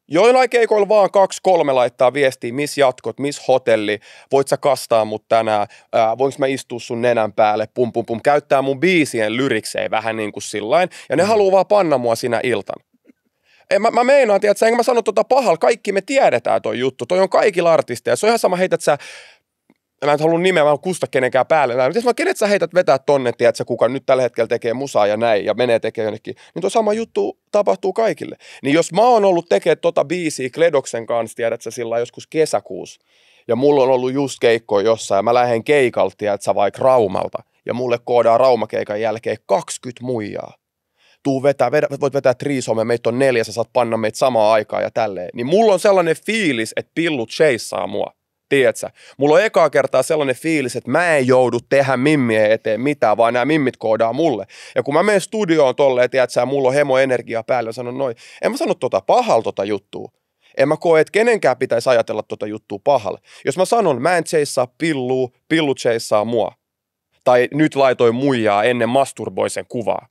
joillain keikoilla vaan kaksi, kolme laittaa viestiä, missä jatkot, missä hotelli, voit sä kastaa mut tänään, ää, voinko mä istua sun nenän päälle, pum pum pum, käyttää mun biisien lyrikseen vähän niin kuin sillain, ja ne mm. haluaa vaan panna mua sinä iltan. En, mä, mä meinaan, tiedätkö, enkä mä sano tota pahalla, kaikki me tiedetään toi juttu, toi on kaikilla artisteja, se on ihan sama, heität sä mä en halua nimeä, mä en kusta kenenkään päälle näin. Mutta mä kenet sä heität vetää tonne, että sä, kuka nyt tällä hetkellä tekee musaa ja näin, ja menee tekemään jonnekin. Niin tuo sama juttu tapahtuu kaikille. Niin jos mä oon ollut tekemään tota biisiä Kledoksen kanssa, tiedät sä, sillä joskus kesäkuussa, ja mulla on ollut just keikko jossain, ja mä lähden keikalta, tiedät sä, vaikka Raumalta, ja mulle koodaa Raumakeikan jälkeen 20 muijaa tuu vetää, vedä, voit vetää triisome, meitä on neljä, sä saat panna meitä samaan aikaan ja tälleen. Niin mulla on sellainen fiilis, että pillut seissaa mua. Tiedätkö? Mulla on ekaa kertaa sellainen fiilis, että mä en joudu tehdä mimmien eteen mitään, vaan nämä mimmit koodaa mulle. Ja kun mä menen studioon tolleen, tiedätkö, ja mulla on hemo energiaa päällä ja sanon noin, en mä sano tota pahal tota juttua. En mä koe, että kenenkään pitäisi ajatella tota juttua pahalle. Jos mä sanon, mä en chaseaa pillu, pillu chaseaa mua. Tai nyt laitoin muijaa ennen masturboisen kuvaa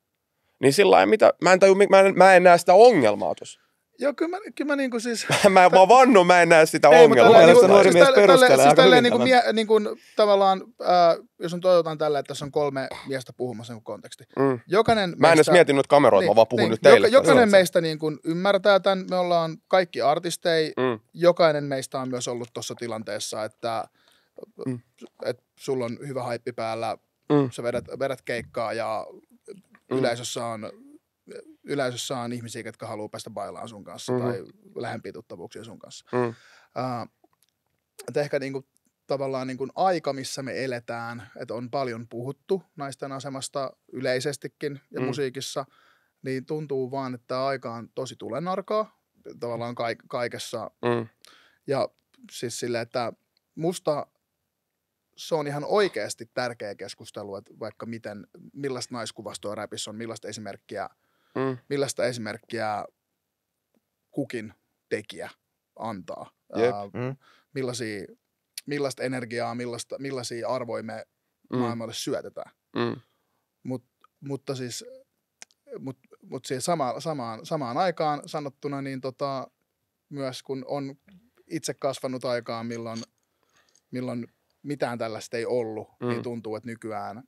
niin sillä lailla, mitä, mä en, taju, mä en, mä en näe sitä ongelmaa tuossa. Joo, kyllä mä, kyllä mä niinku siis... <laughs> mä, mä vannon, mä en näe sitä ei, ongelmaa. Ei, mutta tälle, niinku, siis tälle, siis tälleen niinku, mie, niinku, tavallaan, äh, jos on toivotan tällä, että tässä on kolme miestä puhumassa niin konteksti. Mm. Jokainen mä en meistä, edes mietin kameroita, niin, mä vaan puhun niin, nyt teille. Joka, jokainen meistä niin kun ymmärtää tämän, me ollaan kaikki artisteja, mm. jokainen meistä on myös ollut tuossa tilanteessa, että mm. et sulla on hyvä haippi päällä, mm. sä vedät, vedät keikkaa ja Mm. Yleisössä on yleisössä on ihmisiä, jotka haluaa päästä bailaan sun kanssa mm-hmm. tai tuttavuuksia sun kanssa. Mm. Uh, ehkä niinku, tavallaan niinku aika, missä me eletään, että on paljon puhuttu naisten asemasta yleisestikin ja mm. musiikissa, niin tuntuu vaan, että aika on tosi tulenarkaa tavallaan ka- kaikessa. Mm. Ja siis sille, että musta se on ihan oikeasti tärkeä keskustelu, että vaikka miten, millaista naiskuvastoa rapissa on, millaista esimerkkiä, mm. millaista esimerkkiä kukin tekijä antaa. Yep. Ää, mm. millaisia, millaista energiaa, millaista, millaisia arvoja me mm. maailmalle syötetään. Mm. Mut, mutta siis mut, mut siis sama, samaan, samaan aikaan sanottuna, niin tota, myös kun on itse kasvanut aikaan, milloin, milloin mitään tällaista ei ollut, niin mm. niin tuntuu, että nykyään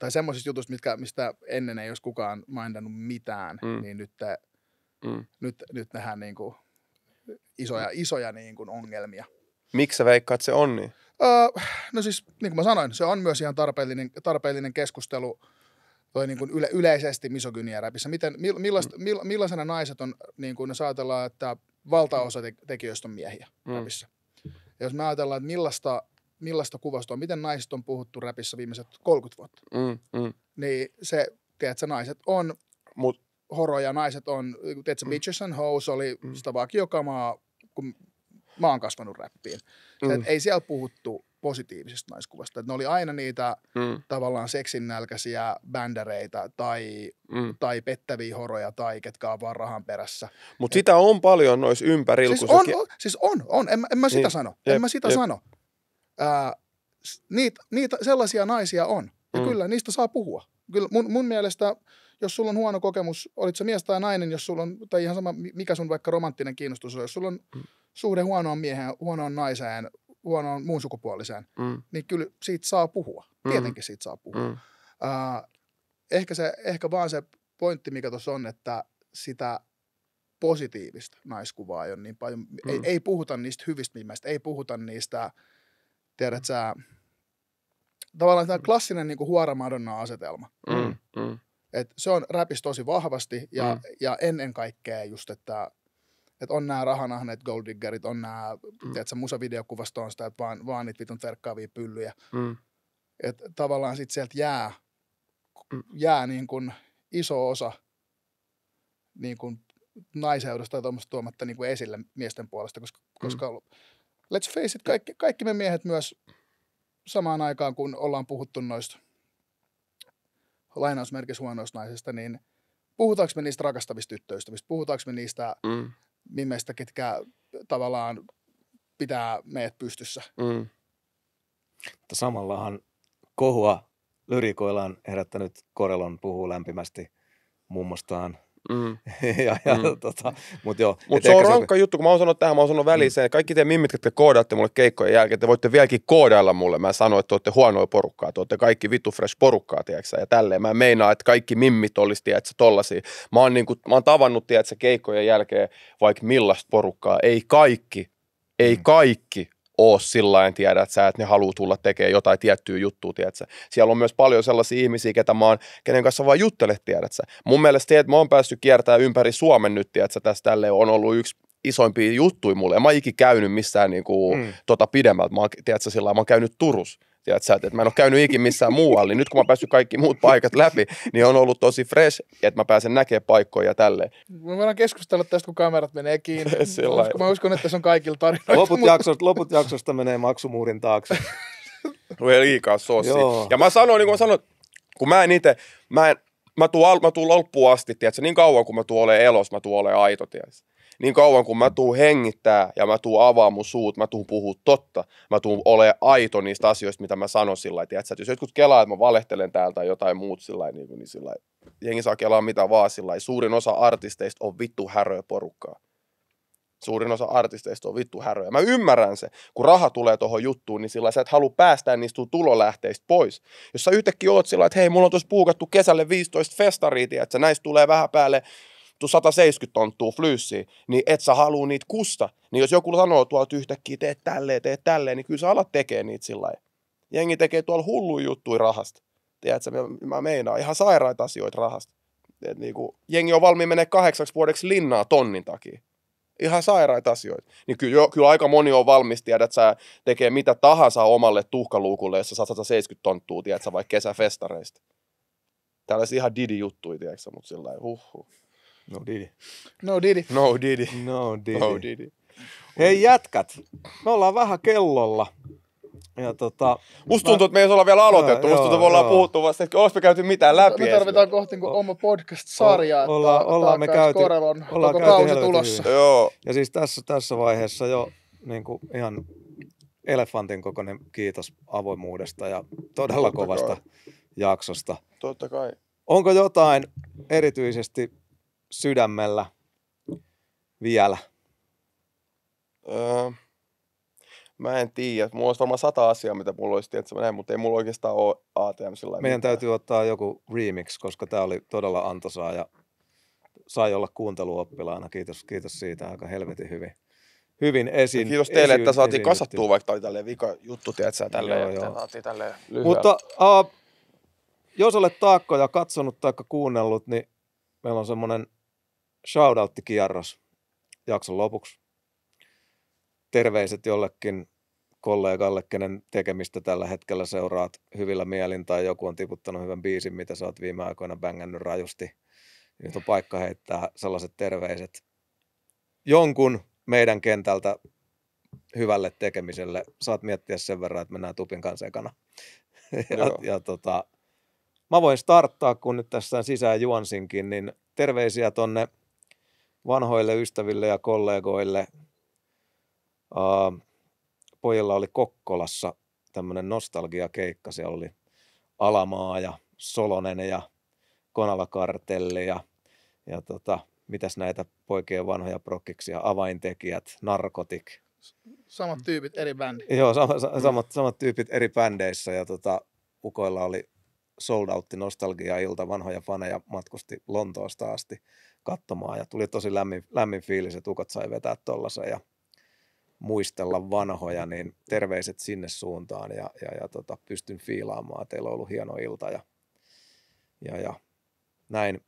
tai semmoisista jutuista, mitkä, mistä ennen ei olisi kukaan mainannut mitään, mm. niin nyt, te, mm. nyt, nyt nähdään niin kuin isoja, mm. isoja niin kuin ongelmia. Miksi sä veikkaat, se on niin? Öö, no siis, niin kuin mä sanoin, se on myös ihan tarpeellinen, tarpeellinen keskustelu toi niin kuin yle, yleisesti misogyniäräpissä. räpissä. mill, mm. mil, millaisena naiset on, niin kuin jos ajatellaan, että valtaosa te, tekijöistä on miehiä mm. räpissä jos me ajatellaan, että millaista, millaista kuvastoa, miten naiset on puhuttu räpissä viimeiset 30 vuotta, mm, mm. niin se, tiedätkö, naiset on Mut. horoja, naiset on, tiedätkö, mm. bitches and hoes oli mm. sitä vakiokamaa, kun mä oon kasvanut räppiin. Se, mm. Ei siellä puhuttu positiivisesta naiskuvasta. Et ne oli aina niitä mm. tavallaan seksinnälkäisiä bändäreitä tai, mm. tai pettäviä horoja tai ketkä on vaan rahan perässä. Mutta sitä on paljon nois ympärillä. Siis, on, on, siis on, on. En, en mä sitä niin. sano. Jep, en mä sitä jep. sano. Ää, niitä, niitä sellaisia naisia on. Ja mm. kyllä, niistä saa puhua. Kyllä mun, mun mielestä jos sulla on huono kokemus, olit se mies tai nainen, jos sulla on, tai ihan sama mikä sun vaikka romanttinen kiinnostus on, jos sulla on mm. suhde huonoon mieheen, huonoon naiseen, huonoon muun sukupuoliseen, mm. niin kyllä siitä saa puhua. Mm. Tietenkin siitä saa puhua. Mm. Uh, ehkä, se, ehkä vaan se pointti, mikä tuossa on, että sitä positiivista naiskuvaa ei ole niin paljon. Mm. Ei, ei puhuta niistä hyvistä nimistä, ei puhuta niistä, tiedät sä, tavallaan tämä klassinen niin huoramadonna asetelma mm, mm. Mm. Et se on räpis tosi vahvasti ja, mm. ja ennen kaikkea just, että että on nämä rahanahneet golddiggerit, on nämä, mm. se musavideokuvasto on sitä, että vaan, vaan niitä vitun terkkaavia pyllyjä. Mm. Että tavallaan sitten sieltä jää, mm. jää niin kuin iso osa niin kuin naiseudusta tai tuomatta niin kuin esille miesten puolesta, koska, mm. koska let's face it, kaikki, kaikki me miehet myös samaan aikaan, kun ollaan puhuttu noista lainausmerkissä huonoista naisista, niin puhutaanko me niistä rakastavista tyttöistä, puhutaanko me niistä mm mimeistä, ketkä tavallaan pitää meidät pystyssä. Mm. samallahan kohua lyrikoillaan herättänyt Korelon puhuu lämpimästi mummostaan Mm. <laughs> ja, mm. tota, mut joo. Mut se on rankka se... juttu, kun mä oon sanonut tähän, mä oon sanonut väliin sen, että mm. kaikki te mimmit, jotka koodaatte mulle keikkojen jälkeen, te voitte vieläkin koodailla mulle. Mä sanoin, että te olette huonoja porukkaa, te olette kaikki vitu fresh porukkaa, tiedätkö ja tälleen. Mä meinaan, että kaikki mimmit olisi, tiedätkö, tollasia. Mä oon, niinku, mä oon tavannut, tiedätkö, keikkojen jälkeen vaikka millaista porukkaa. Ei kaikki, ei mm. kaikki ole sillä että sä, että ne haluaa tulla tekemään jotain tiettyä juttua, tiedätkö? Siellä on myös paljon sellaisia ihmisiä, ketä mä oon, kenen kanssa vaan juttelet, tiedätkö? Mun mielestä se, että mä oon päässyt kiertämään ympäri Suomen nyt, tiedätkö, tässä tälle on ollut yksi isoimpia juttuja mulle. En mä ikinä käynyt missään kuin, niinku mm. tota pidemmältä. Mä oon, tiedätkö, sillä mä oon käynyt Turussa tiedätkö, että mä en ole käynyt ikin missään muualla, niin nyt kun mä oon päässyt kaikki muut paikat läpi, niin on ollut tosi fresh, että mä pääsen näkemään paikkoja tälle. tälleen. Me voidaan keskustella tästä, kun kamerat menee kiinni. Usko, <laughs> mä uskon, että se on kaikilla tarinoita. Loput, mutta... jaksosta, loput jaksosta menee maksumuurin taakse. Tulee <laughs> liikaa sossi. Ja mä sanoin, niin kuin mä sanoin, kun mä en itse, mä, en, mä tuun, mä tuun loppuun asti, tiedätkö, niin kauan kun mä tuun olemaan elos, mä tuun olemaan aito, tiedätkö niin kauan kun mä tuun hengittää ja mä tuun avaa mun suut, mä tuun puhuu totta, mä tuun ole aito niistä asioista, mitä mä sanon sillä lailla, että jos jotkut kelaa, että mä valehtelen täältä tai jotain muut sillä niin, niin sillä jengi saa kelaa mitä vaan sillä suurin osa artisteista on vittu häröä porukkaa. Suurin osa artisteista on vittu häröä. Mä ymmärrän se, kun raha tulee tuohon juttuun, niin sillä sä et halua päästä niistä tulolähteistä pois. Jos sä yhtäkkiä oot sillä että hei, mulla on tuossa puukattu kesälle 15 festariitia, että näistä tulee vähän päälle tuu 170 tonttua flyyssiä, niin et sä haluu niitä kusta. Niin jos joku sanoo tuolta yhtäkkiä, teet tälleen, teet tälleen, niin kyllä sä alat tekee niitä sillä lailla. Jengi tekee tuolla hullu juttuja rahasta. Tiedätkö, mä, mä meinaan ihan sairaita asioita rahasta. Et niinku, jengi on valmiin menee kahdeksaksi vuodeksi linnaa tonnin takia. Ihan sairaita asioita. Niin kyllä, kyllä aika moni on valmis, tiedä, että sä tekee mitä tahansa omalle tuhkaluukulle, jos sä saat 170 tonttua, tiedät, sä vaikka kesäfestareista tällaisia ihan didi-juttuja, tiedätkö, mutta sillä lailla, huh, huh. No Didi. No Didi. No Didi. No Didi. No Didi. Hei jätkät, me ollaan vähän kellolla. Ja tota, Musta tuntuu, mä... että me ei olla vielä aloitettu. Joo, Musta tuntuu, että me ollaan joo. puhuttu vasta, että me käyty mitään läpi. Me tarvitaan kohti o- oma podcast-sarja, olla, että ollaan me käyty, Korelon ollaan koko kausi tulossa. Hyvin. Joo. Ja siis tässä, tässä vaiheessa jo niin kuin ihan elefantin kokoinen kiitos avoimuudesta ja todella Totta kovasta kai. jaksosta. Totta kai. Onko jotain erityisesti sydämellä vielä? Öö, mä en tiedä. Mulla olisi varmaan sata asiaa, mitä mulla olisi tietysti näin, mutta ei mulla oikeastaan ole ATM sillä Meidän mitään. täytyy ottaa joku remix, koska tämä oli todella antoisaa ja sai olla kuunteluoppilaana. Kiitos, kiitos siitä aika helvetin hyvin. Hyvin esiin. kiitos teille, esiin, että saatiin esiin, kasattua, vaikka tämä oli tälleen vika juttu, tiedätkö, tälleen, joo, joo. tälleen Mutta uh, jos olet taakkoja katsonut tai kuunnellut, niin meillä on semmoinen shoutoutti kierros jakson lopuksi. Terveiset jollekin kollegalle, kenen tekemistä tällä hetkellä seuraat hyvillä mielin tai joku on tiputtanut hyvän biisin, mitä sä oot viime aikoina bängännyt rajusti. Nyt on paikka heittää sellaiset terveiset jonkun meidän kentältä hyvälle tekemiselle. Saat miettiä sen verran, että mennään tupin kanssa ekana. ja, ja tota, mä voin starttaa, kun nyt tässä sisään juonsinkin, niin terveisiä tonne vanhoille ystäville ja kollegoille. Äh, pojilla oli Kokkolassa tämmöinen nostalgiakeikka. Siellä oli Alamaa ja Solonen ja Konalakartelli ja, ja tota, mitäs näitä poikien vanhoja prokkiksia, avaintekijät, narkotik. Samat tyypit eri bändi. Joo, sama, sa, samat, samat tyypit eri bändeissä ja tota, ukoilla oli sold outti nostalgia ilta vanhoja faneja matkusti Lontoosta asti katsomaan ja tuli tosi lämmin, lämmin fiilis, että ukot sai vetää tuollaisen ja muistella vanhoja, niin terveiset sinne suuntaan ja, ja, ja tota, pystyn fiilaamaan. Teillä on ollut hieno ilta ja, ja, ja näin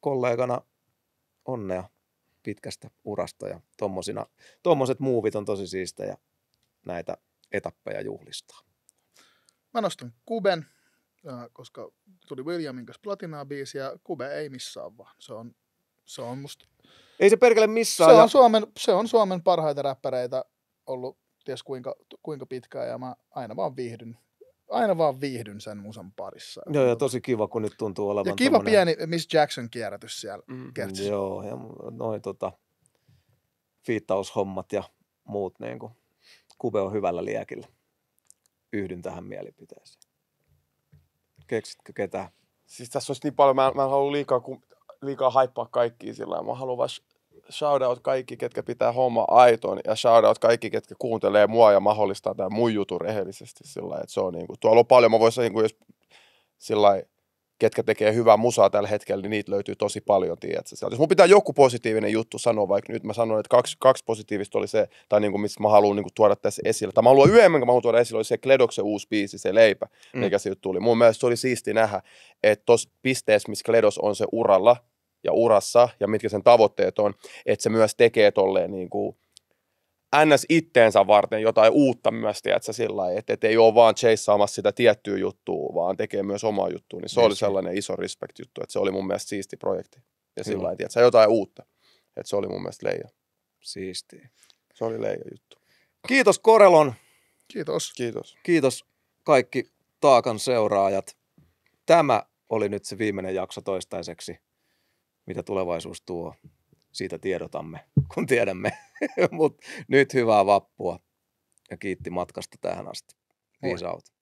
kollegana onnea pitkästä urasta ja tuommoiset muuvit on tosi siistä ja näitä etappeja juhlistaa. Mä nostan Kuben, koska tuli Williamin kanssa Platinaa-biisi ja Kube ei missään vaan. Se on, se on musta... Ei se perkele missään. Se on, Suomen, se on Suomen parhaita räppäreitä ollut ties kuinka, kuinka pitkään ja mä aina vaan viihdyn aina vaan viihdyn sen musan parissa. Joo, ja tosi kiva, kun nyt tuntuu olevan Ja kiva tommonen... pieni Miss Jackson-kierrätys siellä mm, Joo, ja noin tota, fiittaushommat ja muut, niin kuin, Kube on hyvällä liekillä. Yhdyn tähän mielipiteeseen. Keksitkö ketään? Siis tässä olisi niin paljon, mä, en, mä en halua liikaa, kun, liikaa haippaa kaikkiin sillä Mä haluan vaan shoutout kaikki, ketkä pitää homma aiton ja shoutout kaikki, ketkä kuuntelee mua ja mahdollistaa tämän mun jutun rehellisesti sillä että se on kuin niinku, tuolla on paljon, mä voisin niin kuin jos sillä lailla, ketkä tekee hyvää musaa tällä hetkellä, niin niitä löytyy tosi paljon, tiedätkö? Jos mun pitää joku positiivinen juttu sanoa, vaikka nyt mä sanoin, että kaksi, kaksi positiivista oli se, tai niin kuin, mistä mä haluan niin kuin, tuoda tässä esille, tai mä haluan yhden, mä haluan tuoda esille, oli se Kledoksen uusi biisi, se Leipä, mm. mikä siitä tuli. Mun mielestä se oli siisti nähdä, että tuossa pisteessä, missä Kledos on se uralla ja urassa, ja mitkä sen tavoitteet on, että se myös tekee tolleen niin kuin, ns. itteensä varten jotain uutta myös, tiedätkö, sillä lailla, että ei ole vaan chaseaamassa sitä tiettyä juttua, vaan tekee myös omaa juttua, niin se yes. oli sellainen iso respect-juttu, että se oli mun mielestä siisti projekti. Ja sillä lailla, tiedätkö, jotain uutta. Että se oli mun mielestä leija. siisti Se oli leija juttu. Kiitos Korelon. Kiitos. Kiitos. Kiitos kaikki Taakan seuraajat. Tämä oli nyt se viimeinen jakso toistaiseksi, mitä tulevaisuus tuo siitä tiedotamme, <laughs> kun tiedämme. <laughs> Mutta nyt hyvää vappua ja kiitti matkasta tähän asti. Peace out.